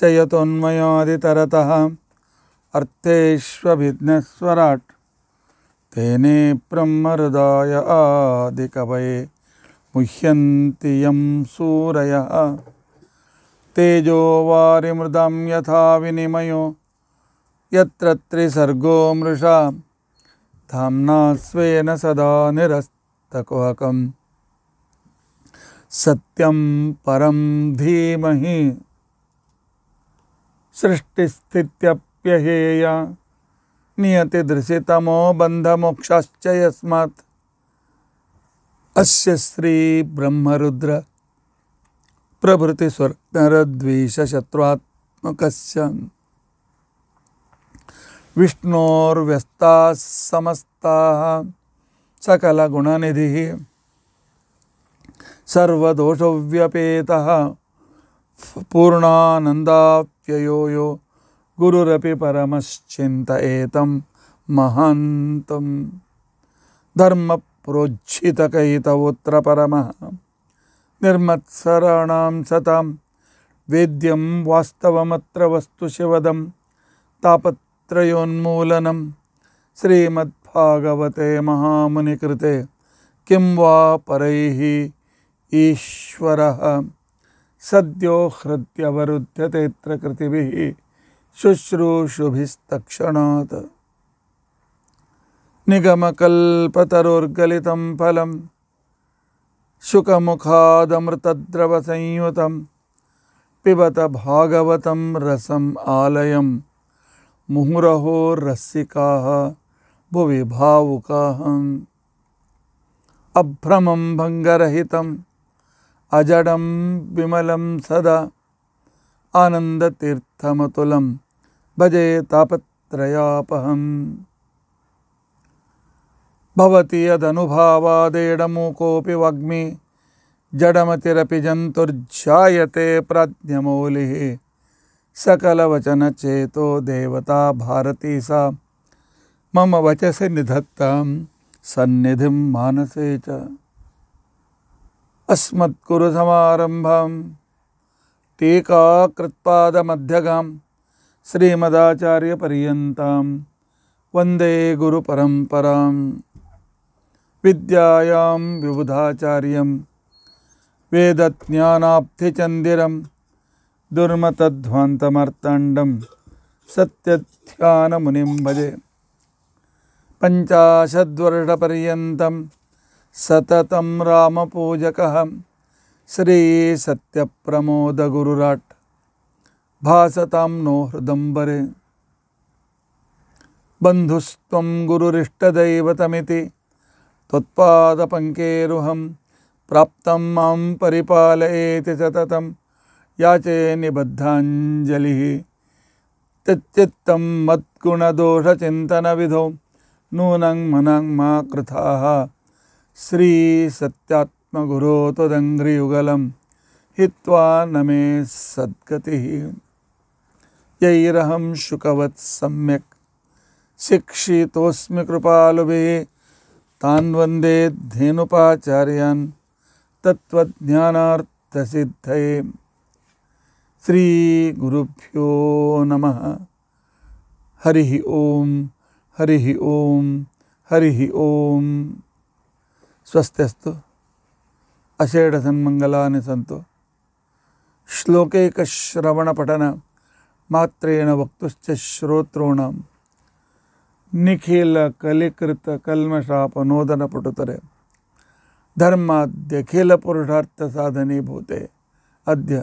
नित्ययतोन्मयोदितरतः अर्थेष्वभिघ्नस्वराट् तेने ब्रह्महृदाय आदि कव यं सूरय तेजो वारिमृदं यथा विनम यत्र मृषा धामना स्व सदा निरस्तकुहकं सत्यम परम धीमहि सृष्टिस्थितप्यहेय नियति दृशितमो बन्धमोक्षाश्च यस्मात् अस्य श्रीब्रह्मरुद्र प्रभृतिस्वर्गरद्वेषशत्रुआत्मकस्य विष्णोर्व्यस्ताः समस्ताः सकलगुणनिधिः सर्वदोषव्यपेतः पूर्णानन्दाप्ययो यो गुरुरपि परमश्चिन्तयेतं महान्तं धर्मप्रोज्झितकहितवोत्रपरमः निर्मत्सराणां सतां वेद्यं वास्तवमत्र वस्तुशिवदं तापत्रयोन्मूलनं श्रीमद्भागवते महामुनिकृते किं वा परैः ईश्वरः सद्यो हृत्यवरुध्यते कृति कृतिभिः शुश्रूषुभिस्तक्षणात् निगमकल्पतरोर्गलितं फलं शुकमुखादमृतद्रवसंयुतं पिबत भागवतं रसम् आलयं मुहुरहो भुवि भावुकाः अभ्रमं भङ्गरहितं अजडम विमल सदा तुम भजे तापत्रयापहम् भवति यदनुभावादेडमूकोऽपि वग्मि जडमतिरपि जन्तुर्जायते प्राज्ञमौलिः सकलवचनचेतो देवता भारती सा मम वचसि निधत्तां सन्निधिं मानसे च अस्मत्कुरुसमारम्भां टीकाकृत्पादमध्यगां श्रीमदाचार्यपर्यन्तां वन्दे गुरुपरम्परां विद्यायां विबुधाचार्यं सत्य ध्यान मुनि भजे पञ्चाशद्वर्षपर्यन्तं सतत राम सत्य प्रमोद गुरुराट भासतां नो हृदंबरे बंधुस्व गुरुरिष्टदैवतमिति त्वत्पादपङ्केरुहं प्राप्त मं पिपाल सतत याचे निबद्धाजलि तच्चित्तं मद्गुणदोषचिन्तनविधौ नूनं मना मा श्री सत्यात्मगुरो तदङ्घ्रियुगलं हिवा न मे सद्गति यैरहं शुकवत् सम्यक् शिक्षितोऽस्मि कृपालुभिः तान् वन्दे धेनुपाचार्यान् तत्त्वज्ञानार्थसिद्धये श्रीगुरुभ्यो नमः हरिः ॐ हरिः ॐ हरिः स्वस्थस्तु अषेढ़ सन्मंगला सन्तो श्लोकैकश्रवणपठन मात्रेण वक्तुश्च श्रोत्रोणां निखिलकलिकृतकल्मषापनोदनपटुतरे धर्माद्यखिलपुरुषार्थसाधने भूते अद्य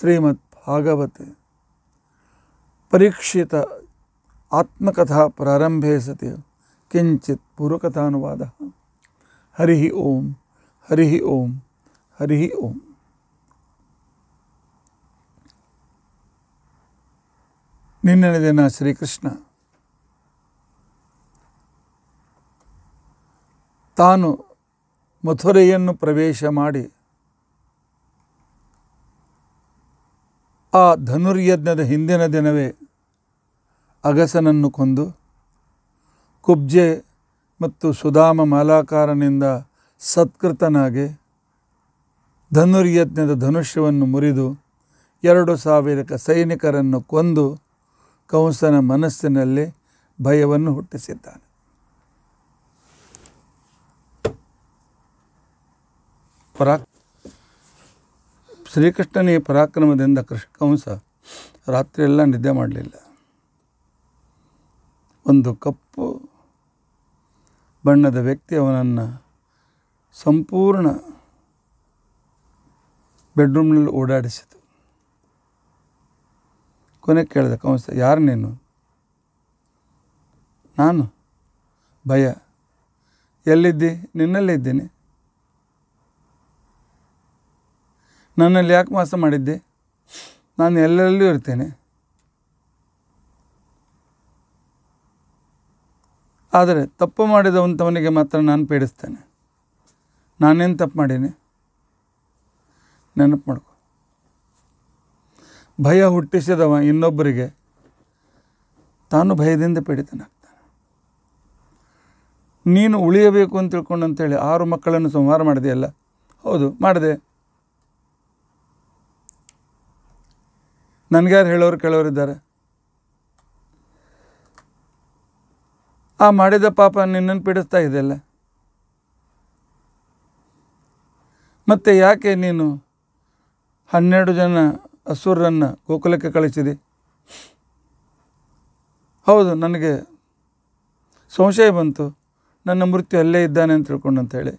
श्रीमद्भागवते परीक्षित आत्मकथा प्रारंभे सति किंचित पूर्वकथानुवादः ಹರಿಹಿ ಓಂ ಹರಿಹಿ ಓಂ ಹರಿಹಿ ಓಂ ನಿನ್ನೆ ದಿನ ಶ್ರೀಕೃಷ್ಣ ತಾನು ಮಥುರೆಯನ್ನು ಪ್ರವೇಶ ಮಾಡಿ ಆ ಧನುರ್ಯಜ್ಞದ ಹಿಂದಿನ ದಿನವೇ ಅಗಸನನ್ನು ಕೊಂದು ಕುಬ್ಜೆ ಮತ್ತು ಸುಧಾಮ ಮಾಲಾಕಾರನಿಂದ ಸತ್ಕೃತನಾಗಿ ಧನುರ್ಯತ್ನದ ಧನುಷ್ಯವನ್ನು ಮುರಿದು ಎರಡು ಸಾವಿರಕ ಸೈನಿಕರನ್ನು ಕೊಂದು ಕಂಸನ ಮನಸ್ಸಿನಲ್ಲಿ ಭಯವನ್ನು ಹುಟ್ಟಿಸಿದ್ದಾನೆ ಪರಾ ಶ್ರೀಕೃಷ್ಣನೇ ಪರಾಕ್ರಮದಿಂದ ಕೃಷ್ಣ ಕಂಸ ರಾತ್ರಿಯೆಲ್ಲ ನಿದ್ದೆ ಮಾಡಲಿಲ್ಲ ಒಂದು ಕಪ್ಪು ಬಣ್ಣದ ವ್ಯಕ್ತಿ ಅವನನ್ನು ಸಂಪೂರ್ಣ ಬೆಡ್ರೂಮ್ನಲ್ಲಿ ಓಡಾಡಿಸಿತು ಕೊನೆ ಕೇಳಿದೆ ಕಂಸ ಯಾರು ನೀನು ನಾನು ಭಯ ಎಲ್ಲಿದ್ದಿ ನಿನ್ನಲ್ಲಿದ್ದೀನಿ ನನ್ನಲ್ಲಿ ಯಾಕೆ ಮಾಸ ಮಾಡಿದ್ದೆ ನಾನು ಎಲ್ಲೆಲ್ಲೂ ಇರ್ತೇನೆ ಆದರೆ ತಪ್ಪು ಮಾಡಿದವಂಥವನಿಗೆ ಮಾತ್ರ ನಾನು ಪೀಡಿಸ್ತೇನೆ ನಾನೇನು ತಪ್ಪು ಮಾಡೀನಿ ನೆನಪು ಮಾಡ್ಕೊ ಭಯ ಹುಟ್ಟಿಸಿದವ ಇನ್ನೊಬ್ಬರಿಗೆ ತಾನು ಭಯದಿಂದ ಪೀಡಿತನಾಗ್ತಾನೆ ನೀನು ಉಳಿಯಬೇಕು ಅಂತ ತಿಳ್ಕೊಂಡು ಅಂತೇಳಿ ಆರು ಮಕ್ಕಳನ್ನು ಸಂಹಾರ ಮಾಡಿದೆಯಲ್ಲ ಹೌದು ಮಾಡಿದೆ ನನಗ್ಯಾರು ಹೇಳೋರು ಕೇಳೋರಿದ್ದಾರೆ ಆ ಮಾಡಿದ ಪಾಪ ನಿನ್ನನ್ನು ಪೀಡಿಸ್ತಾ ಇದೆಯಲ್ಲ ಮತ್ತೆ ಯಾಕೆ ನೀನು ಹನ್ನೆರಡು ಜನ ಹಸುರನ್ನು ಗೋಕುಲಕ್ಕೆ ಕಳಿಸಿದೆ ಹೌದು ನನಗೆ ಸಂಶಯ ಬಂತು ನನ್ನ ಮೃತ್ಯು ಅಲ್ಲೇ ಇದ್ದಾನೆ ಅಂತ ತಿಳ್ಕೊಂಡು ಹೇಳಿ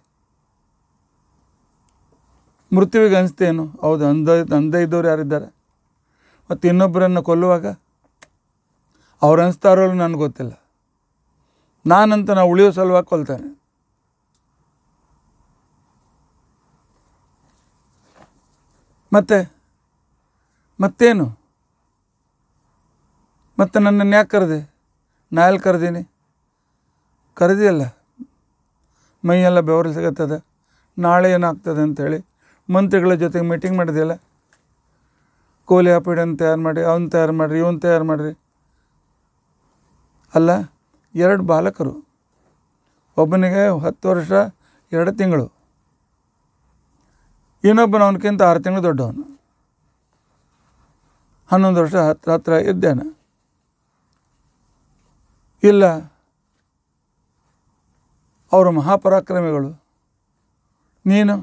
ಮೃತ್ಯುವಿಗೆ ಅನಿಸ್ತೇನು ಹೌದು ಅಂದ ಅಂದೇ ಇದ್ದವ್ರು ಯಾರಿದ್ದಾರೆ ಮತ್ತು ಇನ್ನೊಬ್ಬರನ್ನು ಕೊಲ್ಲುವಾಗ ಅವ್ರು ಅನಿಸ್ತಾರೋ ನನಗೆ ಗೊತ್ತಿಲ್ಲ ನಾನಂತ ನಾವು ಉಳಿಯೋ ಸಲುವಾಗಿ ಕೊಲ್ತಾನೆ ಮತ್ತೆ ಮತ್ತೇನು ಮತ್ತೆ ನನ್ನನ್ನು ಯಾಕೆ ಕರೆದೆ ನಾ ಎಲ್ಲಿ ಕರೆದೀನಿ ಕರೆದಿಯಲ್ಲ ಮೈಯೆಲ್ಲ ಬೆವರು ಸಿಗತ್ತದ ನಾಳೆ ಏನಾಗ್ತದೆ ಅಂಥೇಳಿ ಮಂತ್ರಿಗಳ ಜೊತೆಗೆ ಮೀಟಿಂಗ್ ಮಾಡಿದೆಯಲ್ಲ ಕೋಲಿ ಹಾಪಿಡನ್ನು ತಯಾರು ಮಾಡಿ ಅವನು ತಯಾರು ಮಾಡಿರಿ ಇವನು ತಯಾರು ಮಾಡಿರಿ ಅಲ್ಲ ಎರಡು ಬಾಲಕರು ಒಬ್ಬನಿಗೆ ಹತ್ತು ವರ್ಷ ಎರಡು ತಿಂಗಳು ಇನ್ನೊಬ್ಬನ ಅವನಕ್ಕಿಂತ ಆರು ತಿಂಗಳು ದೊಡ್ಡವನು ಹನ್ನೊಂದು ವರ್ಷ ಹತ್ರ ಹತ್ರ ಇದ್ದೇನೆ ಇಲ್ಲ ಅವರು ಮಹಾಪರಾಕ್ರಮಿಗಳು ನೀನು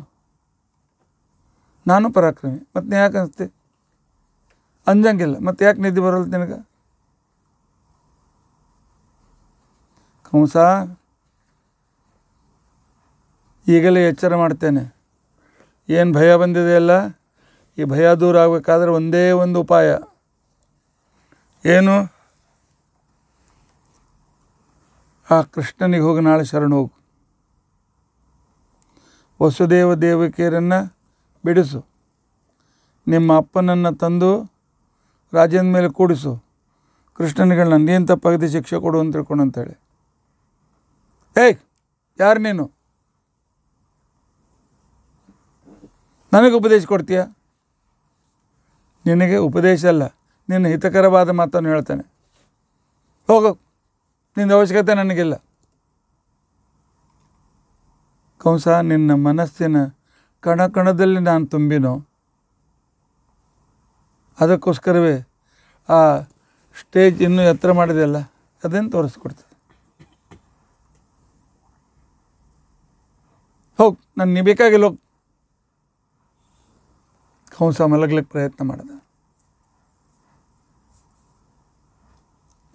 ನಾನು ಪರಾಕ್ರಮಿ ಮತ್ತು ಯಾಕೆ ಅನಿಸ್ತಿ ಅಂಜಂಗಿಲ್ಲ ಮತ್ತು ಯಾಕೆ ನಿದ್ದೆ ಬರಲ್ಲ ನಿನಗೆ ಹಂಸ ಈಗಲೇ ಎಚ್ಚರ ಮಾಡ್ತೇನೆ ಏನು ಭಯ ಬಂದಿದೆಯಲ್ಲ ಈ ಭಯ ದೂರ ಆಗಬೇಕಾದ್ರೆ ಒಂದೇ ಒಂದು ಉಪಾಯ ಏನು ಆ ಕೃಷ್ಣನಿಗೆ ಹೋಗಿ ನಾಳೆ ಶರಣ ಹೋಗು ವಸುದೇವ ದೇವಕಿಯರನ್ನು ಬಿಡಿಸು ನಿಮ್ಮ ಅಪ್ಪನನ್ನು ತಂದು ರಾಜ್ಯದ ಮೇಲೆ ಕೂಡಿಸು ಕೃಷ್ಣನಿಗಳನ್ನ ನೀನು ಪಗದಿ ಶಿಕ್ಷೆ ಕೊಡು ಅಂತ ತಿಳ್ಕೊಂಡು ಅಂತೇಳಿ ಏಯ್ ಯಾರು ನೀನು ನನಗೆ ಉಪದೇಶ ಕೊಡ್ತೀಯ ನಿನಗೆ ಉಪದೇಶ ಅಲ್ಲ ನಿನ್ನ ಹಿತಕರವಾದ ಮಾತನ್ನು ಹೇಳ್ತಾನೆ ಹೋಗು ನಿನ್ನ ಅವಶ್ಯಕತೆ ನನಗಿಲ್ಲ ಕಂಸ ನಿನ್ನ ಮನಸ್ಸಿನ ಕಣ ಕಣದಲ್ಲಿ ನಾನು ತುಂಬಿನೋ ಅದಕ್ಕೋಸ್ಕರವೇ ಆ ಸ್ಟೇಜ್ ಇನ್ನೂ ಎತ್ತರ ಮಾಡಿದೆಯಲ್ಲ ಅದನ್ನು ತೋರಿಸ್ಕೊಡ್ತೀನಿ ಹೋಗಿ ನೀ ಬೇಕಾಗಿಲ್ಲ ಹೋಗಿ ಕೌನ್ಸ ಮಲಗ್ಲಿಕ್ಕೆ ಪ್ರಯತ್ನ ಮಾಡಿದೆ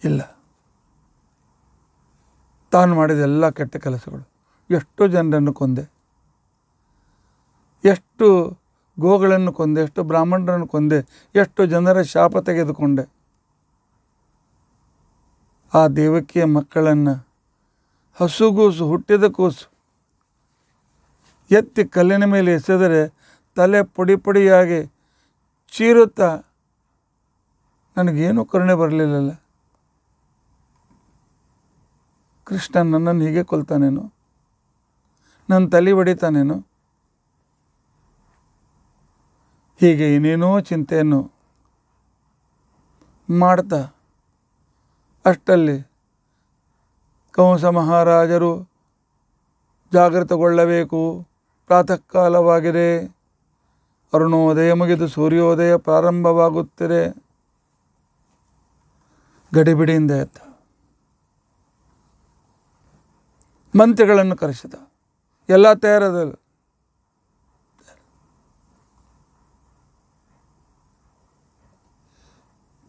ಇಲ್ಲ ತಾನು ಮಾಡಿದ ಎಲ್ಲ ಕೆಟ್ಟ ಕೆಲಸಗಳು ಎಷ್ಟು ಜನರನ್ನು ಕೊಂದೆ ಎಷ್ಟು ಗೋಗಳನ್ನು ಕೊಂದೆ ಎಷ್ಟು ಬ್ರಾಹ್ಮಣರನ್ನು ಕೊಂದೆ ಎಷ್ಟು ಜನರ ಶಾಪ ತೆಗೆದುಕೊಂಡೆ ಆ ದೇವಕಿಯ ಮಕ್ಕಳನ್ನು ಹಸುಗೂಸು ಹುಟ್ಟಿದ ಕೂಸು ಎತ್ತಿ ಕಲ್ಲಿನ ಮೇಲೆ ಎಸೆದರೆ ತಲೆ ಪುಡಿ ಪುಡಿಯಾಗಿ ಚೀರುತ್ತಾ ನನಗೇನು ಕರುಣೆ ಬರಲಿಲ್ಲಲ್ಲ ಕೃಷ್ಣ ನನ್ನನ್ನು ಹೀಗೆ ಕೊಲ್ತಾನೇನು ನನ್ನ ತಲೆ ಹೊಡಿತಾನೇನು ಹೀಗೆ ಏನೇನೋ ಚಿಂತೆಯನ್ನು ಮಾಡ್ತಾ ಅಷ್ಟಲ್ಲಿ ಕಂಸ ಮಹಾರಾಜರು ಜಾಗೃತಗೊಳ್ಳಬೇಕು ಪ್ರಾತಃ ಕಾಲವಾಗಿದೆ ಅರುಣೋದಯ ಮುಗಿದು ಸೂರ್ಯೋದಯ ಪ್ರಾರಂಭವಾಗುತ್ತಿದೆ ಗಡಿಬಿಡಿಯಿಂದ ಎತ್ತ ಮಂತ್ರಿಗಳನ್ನು ಕರೆಸಿದ ಎಲ್ಲ ತಯಾರದಲ್ಲಿ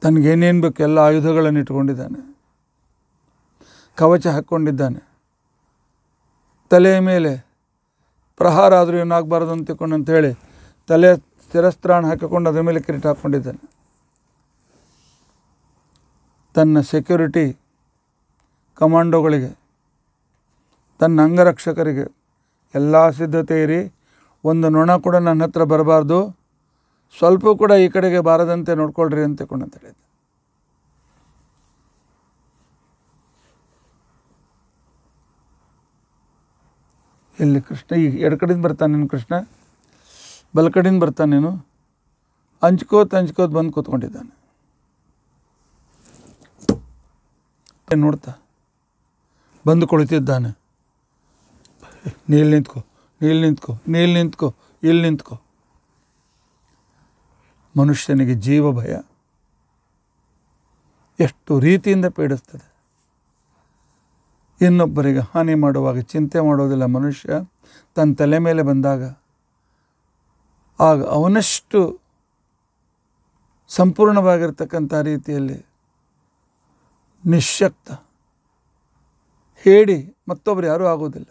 ತನಗೇನೇನು ಬೇಕು ಎಲ್ಲ ಆಯುಧಗಳನ್ನು ಇಟ್ಕೊಂಡಿದ್ದಾನೆ ಕವಚ ಹಾಕ್ಕೊಂಡಿದ್ದಾನೆ ತಲೆಯ ಮೇಲೆ ಪ್ರಹಾರ ಆದರೂ ಏನಾಗಬಾರ್ದು ಅಂತ ಹೇಳಿ ತಲೆ ಶಿರಸ್ತ್ರಾಣ ಹಾಕಿಕೊಂಡು ಅದರ ಮೇಲೆ ಕಿರೀಟ ಹಾಕ್ಕೊಂಡಿದ್ದಾನೆ ತನ್ನ ಸೆಕ್ಯೂರಿಟಿ ಕಮಾಂಡೋಗಳಿಗೆ ತನ್ನ ಅಂಗರಕ್ಷಕರಿಗೆ ಎಲ್ಲ ಸಿದ್ಧತೆ ಇರಿ ಒಂದು ನೊಣ ಕೂಡ ನನ್ನ ಹತ್ರ ಬರಬಾರ್ದು ಸ್ವಲ್ಪ ಕೂಡ ಈ ಕಡೆಗೆ ಬಾರದಂತೆ ನೋಡ್ಕೊಳ್ರಿ ಅಂತ ಕೊಂಡು ಅಂತ ಹೇಳಿದ್ದೆ ಇಲ್ಲಿ ಕೃಷ್ಣ ಈಗ ಎಡ ಕಡೆಯಿಂದ ಬರ್ತಾನೇನು ಕೃಷ್ಣ ಬಲ ಕಡೆಯಿಂದ ಬರ್ತಾನೇನು ಹಂಚ್ಕೋತ ಹಂಚ್ಕೋತ ಬಂದು ಕೂತ್ಕೊಂಡಿದ್ದಾನೆ ನೋಡ್ತಾ ಬಂದು ಕುಳಿತಿದ್ದಾನೆ ನೀಲ್ ನಿಂತ್ಕೋ ನೀಲ್ ನಿಂತ್ಕೋ ನೀಲ್ ನಿಂತ್ಕೋ ಇಲ್ಲಿ ನಿಂತ್ಕೋ ಮನುಷ್ಯನಿಗೆ ಜೀವ ಭಯ ಎಷ್ಟು ರೀತಿಯಿಂದ ಪೀಡಿಸ್ತದೆ ಇನ್ನೊಬ್ಬರಿಗೆ ಹಾನಿ ಮಾಡುವಾಗ ಚಿಂತೆ ಮಾಡೋದಿಲ್ಲ ಮನುಷ್ಯ ತನ್ನ ತಲೆ ಮೇಲೆ ಬಂದಾಗ ಆಗ ಅವನಷ್ಟು ಸಂಪೂರ್ಣವಾಗಿರ್ತಕ್ಕಂಥ ರೀತಿಯಲ್ಲಿ ನಿಶಕ್ತ ಹೇಳಿ ಮತ್ತೊಬ್ಬರು ಯಾರೂ ಆಗೋದಿಲ್ಲ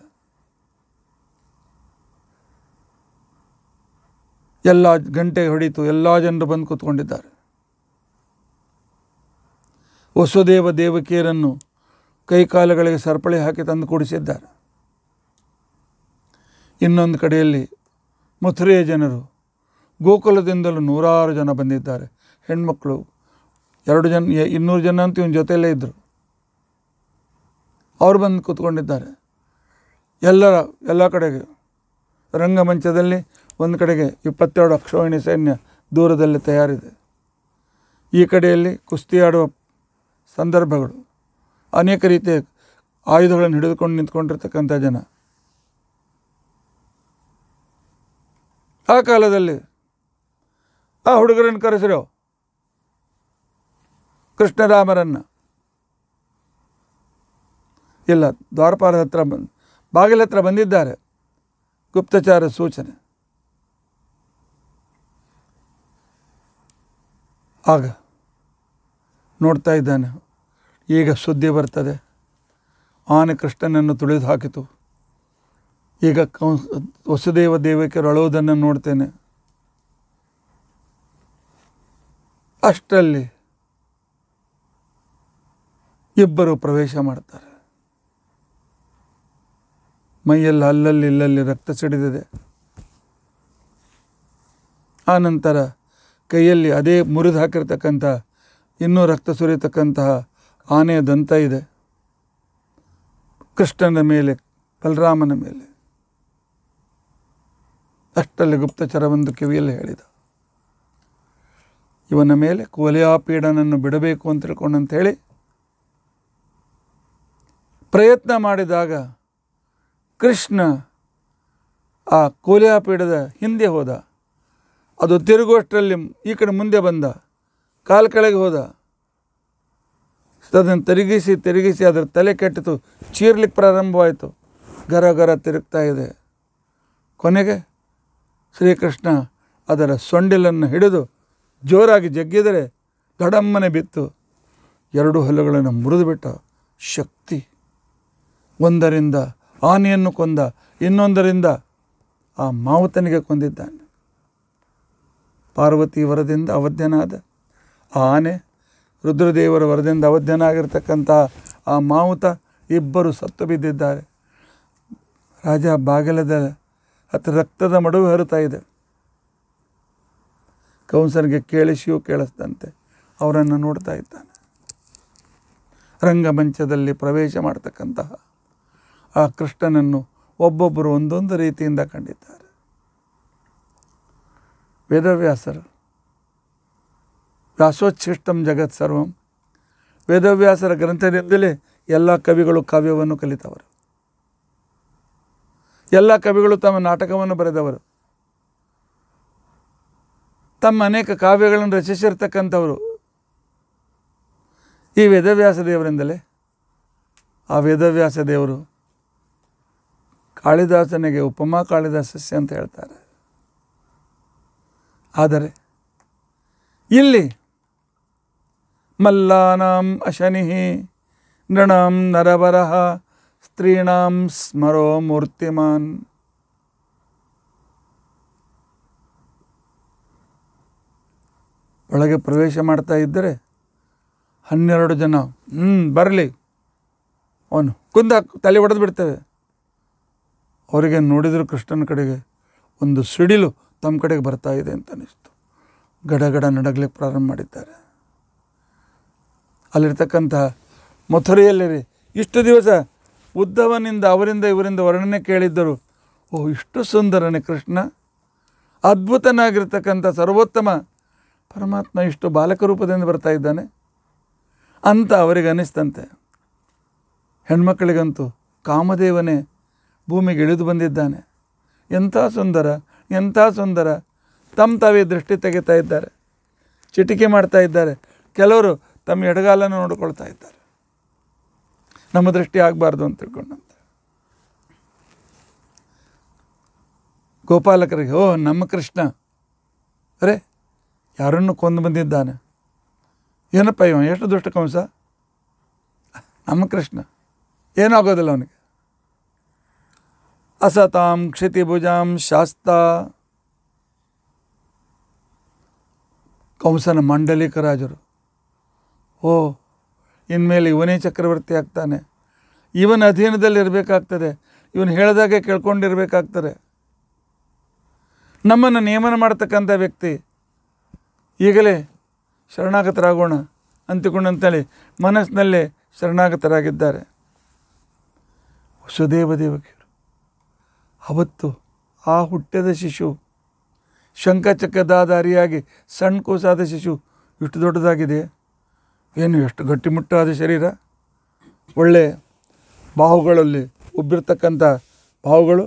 ಎಲ್ಲ ಗಂಟೆ ಹೊಡೀತು ಎಲ್ಲ ಜನರು ಬಂದು ಕೂತ್ಕೊಂಡಿದ್ದಾರೆ ವಸುದೇವ ದೇವಕಿಯರನ್ನು ಕೈಕಾಲುಗಳಿಗೆ ಸರಪಳಿ ಹಾಕಿ ತಂದು ಕೂಡಿಸಿದ್ದಾರೆ ಇನ್ನೊಂದು ಕಡೆಯಲ್ಲಿ ಮಥುರೆಯ ಜನರು ಗೋಕುಲದಿಂದಲೂ ನೂರಾರು ಜನ ಬಂದಿದ್ದಾರೆ ಹೆಣ್ಮಕ್ಕಳು ಎರಡು ಜನ ಇನ್ನೂರು ಜನ ಅಂತ ಇವನ ಜೊತೆಯಲ್ಲೇ ಇದ್ದರು ಅವರು ಬಂದು ಕೂತ್ಕೊಂಡಿದ್ದಾರೆ ಎಲ್ಲರ ಎಲ್ಲ ಕಡೆಗೆ ರಂಗಮಂಚದಲ್ಲಿ ಒಂದು ಕಡೆಗೆ ಇಪ್ಪತ್ತೆರಡು ಅಕ್ಷೋಹಿಣಿ ಸೈನ್ಯ ದೂರದಲ್ಲಿ ತಯಾರಿದೆ ಈ ಕಡೆಯಲ್ಲಿ ಕುಸ್ತಿ ಆಡುವ ಸಂದರ್ಭಗಳು ಅನೇಕ ರೀತಿಯ ಆಯುಧಗಳನ್ನು ಹಿಡಿದುಕೊಂಡು ನಿಂತ್ಕೊಂಡಿರ್ತಕ್ಕಂಥ ಜನ ಆ ಕಾಲದಲ್ಲಿ ಆ ಹುಡುಗರನ್ನು ಕರೆಸಿರೋ ಕೃಷ್ಣರಾಮರನ್ನು ಇಲ್ಲ ದ್ವಾರಪಾಲದ ಹತ್ರ ಬಾಗಿಲ ಹತ್ರ ಬಂದಿದ್ದಾರೆ ಗುಪ್ತಚಾರ ಸೂಚನೆ ಆಗ ನೋಡ್ತಾ ಇದ್ದಾನೆ ಈಗ ಸುದ್ದಿ ಬರ್ತದೆ ಆನೆ ಕೃಷ್ಣನನ್ನು ತುಳಿದು ಹಾಕಿತು ಈಗ ವಸುದೇವ ವಸುದೇವ ದೇವಕರೊಳೋದನ್ನು ನೋಡ್ತೇನೆ ಅಷ್ಟರಲ್ಲಿ ಇಬ್ಬರು ಪ್ರವೇಶ ಮಾಡ್ತಾರೆ ಮೈಯಲ್ಲಿ ಅಲ್ಲಲ್ಲಿ ಇಲ್ಲಲ್ಲಿ ರಕ್ತ ಸಿಡಿದಿದೆ ಆನಂತರ ಕೈಯಲ್ಲಿ ಅದೇ ಮುರಿದು ಹಾಕಿರ್ತಕ್ಕಂಥ ಇನ್ನೂ ರಕ್ತ ಸುರಿಯತಕ್ಕಂತಹ ಆನೆಯ ದಂತ ಇದೆ ಕೃಷ್ಣನ ಮೇಲೆ ಬಲರಾಮನ ಮೇಲೆ ಅಷ್ಟಲ್ಲಿ ಗುಪ್ತಚರವೆಂದು ಕಿವಿಯಲ್ಲಿ ಹೇಳಿದ ಇವನ ಮೇಲೆ ಕೋಲೆಯಾಪೀಡನನ್ನು ಬಿಡಬೇಕು ಅಂತ ತಿಳ್ಕೊಂಡಂಥೇಳಿ ಪ್ರಯತ್ನ ಮಾಡಿದಾಗ ಕೃಷ್ಣ ಆ ಕೋಲಿಯಾಪೀಡದ ಹಿಂದೆ ಹೋದ ಅದು ತಿರುಗುವಷ್ಟರಲ್ಲಿ ಈ ಕಡೆ ಮುಂದೆ ಬಂದ ಕಾಲು ಕೆಳಗೆ ಹೋದ ಅದನ್ನು ತಿರುಗಿಸಿ ತಿರುಗಿಸಿ ಅದರ ತಲೆ ಕೆಟ್ಟಿತು ಚೀರ್ಲಿಕ್ಕೆ ಪ್ರಾರಂಭವಾಯಿತು ಗರ ಗರ ತಿರುಗ್ತಾ ಇದೆ ಕೊನೆಗೆ ಶ್ರೀಕೃಷ್ಣ ಅದರ ಸೊಂಡಿಲನ್ನು ಹಿಡಿದು ಜೋರಾಗಿ ಜಗ್ಗಿದರೆ ದಡಮ್ಮನೆ ಬಿತ್ತು ಎರಡು ಹಲ್ಲುಗಳನ್ನು ಮುರಿದುಬಿಟ್ಟ ಶಕ್ತಿ ಒಂದರಿಂದ ಆನೆಯನ್ನು ಕೊಂದ ಇನ್ನೊಂದರಿಂದ ಆ ಮಾವುತನಿಗೆ ಕೊಂದಿದ್ದಾನೆ ಪಾರ್ವತಿ ವರದಿಂದ ಅವಧ್ಯನಾದ ಆ ಆನೆ ರುದ್ರದೇವರ ವರದಿಂದ ಅವಧ್ಯನಾಗಿರ್ತಕ್ಕಂಥ ಆ ಮಾವುತ ಇಬ್ಬರು ಸತ್ತು ಬಿದ್ದಿದ್ದಾರೆ ರಾಜ ಬಾಗಿಲದ ಹತ್ರ ರಕ್ತದ ಮಡುವು ಹರಿತಾ ಇದೆ ಕೇಳಿಸಿಯೂ ಕೇಳಿಸ್ದಂತೆ ಅವರನ್ನು ನೋಡ್ತಾ ಇದ್ದಾನೆ ರಂಗಮಂಚದಲ್ಲಿ ಪ್ರವೇಶ ಮಾಡ್ತಕ್ಕಂತಹ ಆ ಕೃಷ್ಣನನ್ನು ಒಬ್ಬೊಬ್ಬರು ಒಂದೊಂದು ರೀತಿಯಿಂದ ಕಂಡಿದ್ದಾರೆ ವೇದವ್ಯಾಸರು ದಾಸೋಚ್ಛಿಷ್ಟಂ ಜಗತ್ ಸರ್ವಂ ವೇದವ್ಯಾಸರ ಗ್ರಂಥದಿಂದಲೇ ಎಲ್ಲ ಕವಿಗಳು ಕಾವ್ಯವನ್ನು ಕಲಿತವರು ಎಲ್ಲ ಕವಿಗಳು ತಮ್ಮ ನಾಟಕವನ್ನು ಬರೆದವರು ತಮ್ಮ ಅನೇಕ ಕಾವ್ಯಗಳನ್ನು ರಚಿಸಿರ್ತಕ್ಕಂಥವರು ಈ ವೇದವ್ಯಾಸ ದೇವರಿಂದಲೇ ಆ ವೇದವ್ಯಾಸ ದೇವರು ಕಾಳಿದಾಸನಿಗೆ ಉಪಮಾ ಕಾಳಿದಾಸಸ್ಯ ಅಂತ ಹೇಳ್ತಾರೆ ಆದರೆ ಇಲ್ಲಿ ಮಲ್ಲಾನಾಂ ಅಶನಿಹಿ ನೃಣಾಂ ನರವರಃ ಸ್ತ್ರೀಣಾಂ ಸ್ಮರೋ ಮೂರ್ತಿಮಾನ್ ಒಳಗೆ ಪ್ರವೇಶ ಮಾಡ್ತಾ ಇದ್ದರೆ ಹನ್ನೆರಡು ಜನ ಹ್ಞೂ ಬರಲಿ ಅವನು ಕುಂದ ತಲೆ ಒಡೆದು ಬಿಡ್ತೇವೆ ಅವರಿಗೆ ನೋಡಿದರು ಕೃಷ್ಣನ ಕಡೆಗೆ ಒಂದು ಸಿಡಿಲು ತಮ್ಮ ಕಡೆಗೆ ಬರ್ತಾ ಇದೆ ಅಂತ ಅನ್ನಿಸ್ತು ಗಡಗಡ ನಡಗಲಿಕ್ಕೆ ಪ್ರಾರಂಭ ಮಾಡಿದ್ದಾರೆ ಅಲ್ಲಿರ್ತಕ್ಕಂತಹ ಮಥುರೆಯಲ್ಲಿರಿ ಇಷ್ಟು ದಿವಸ ಉದ್ದವನಿಂದ ಅವರಿಂದ ಇವರಿಂದ ವರ್ಣನೆ ಕೇಳಿದ್ದರು ಓಹ್ ಇಷ್ಟು ಸುಂದರನೇ ಕೃಷ್ಣ ಅದ್ಭುತನಾಗಿರ್ತಕ್ಕಂಥ ಸರ್ವೋತ್ತಮ ಪರಮಾತ್ಮ ಇಷ್ಟು ಬಾಲಕ ರೂಪದಿಂದ ಬರ್ತಾ ಇದ್ದಾನೆ ಅಂತ ಅವರಿಗೆ ಅನ್ನಿಸ್ತಂತೆ ಹೆಣ್ಮಕ್ಕಳಿಗಂತೂ ಕಾಮದೇವನೇ ಭೂಮಿಗೆ ಇಳಿದು ಬಂದಿದ್ದಾನೆ ಎಂಥ ಸುಂದರ ಎಂಥ ಸುಂದರ ತಮ್ಮ ತಾವೇ ದೃಷ್ಟಿ ತೆಗಿತಾ ಇದ್ದಾರೆ ಚಿಟಿಕೆ ಮಾಡ್ತಾ ಇದ್ದಾರೆ ಕೆಲವರು ತಮ್ಮ ಎಡಗಾಲನ್ನು ನೋಡ್ಕೊಳ್ತಾ ಇದ್ದಾರೆ ನಮ್ಮ ದೃಷ್ಟಿ ಆಗಬಾರ್ದು ಅಂತ ತಿಳ್ಕೊಂಡಂತೆ ಗೋಪಾಲಕರಿಗೆ ಓ ನಮ್ಮ ಕೃಷ್ಣ ಅರೆ ಯಾರನ್ನು ಕೊಂದು ಬಂದಿದ್ದಾನೆ ಏನಪ್ಪ ಇವ ಎಷ್ಟು ದುಷ್ಟ ಕಂಸ ನಮ್ಮ ಕೃಷ್ಣ ಏನಾಗೋದಿಲ್ಲ ಅವನಿಗೆ ಅಸತಾಂ ಕ್ಷಿತಿಭುಜಾಂ ಶಾಸ್ತ ಕಂಸನ ಮಂಡಲಿಕರಾಜರು ಓ ಇನ್ಮೇಲೆ ಇವನೇ ಚಕ್ರವರ್ತಿ ಆಗ್ತಾನೆ ಇವನ ಅಧೀನದಲ್ಲಿ ಇವನು ಹೇಳಿದಾಗೆ ಕೇಳ್ಕೊಂಡಿರಬೇಕಾಗ್ತದೆ ನಮ್ಮನ್ನು ನಿಯಮನ ಮಾಡ್ತಕ್ಕಂಥ ವ್ಯಕ್ತಿ ಈಗಲೇ ಶರಣಾಗತರಾಗೋಣ ಅಂತೇಳಿ ಮನಸ್ಸಿನಲ್ಲೇ ಶರಣಾಗತರಾಗಿದ್ದಾರೆ ವಸುದೇವ ದೇವಕೀರು ಅವತ್ತು ಆ ಹುಟ್ಟಿದ ಶಿಶು ಶಂಖಚಕ್ರದಾದಾರಿಯಾಗಿ ಸಣ್ಣ ಕೂಸಾದ ಶಿಶು ಇಷ್ಟು ದೊಡ್ಡದಾಗಿದೆ ಏನು ಎಷ್ಟು ಗಟ್ಟಿಮುಟ್ಟಾದ ಶರೀರ ಒಳ್ಳೆ ಬಾಹುಗಳಲ್ಲಿ ಉಬ್ಬಿರ್ತಕ್ಕಂಥ ಬಾಹುಗಳು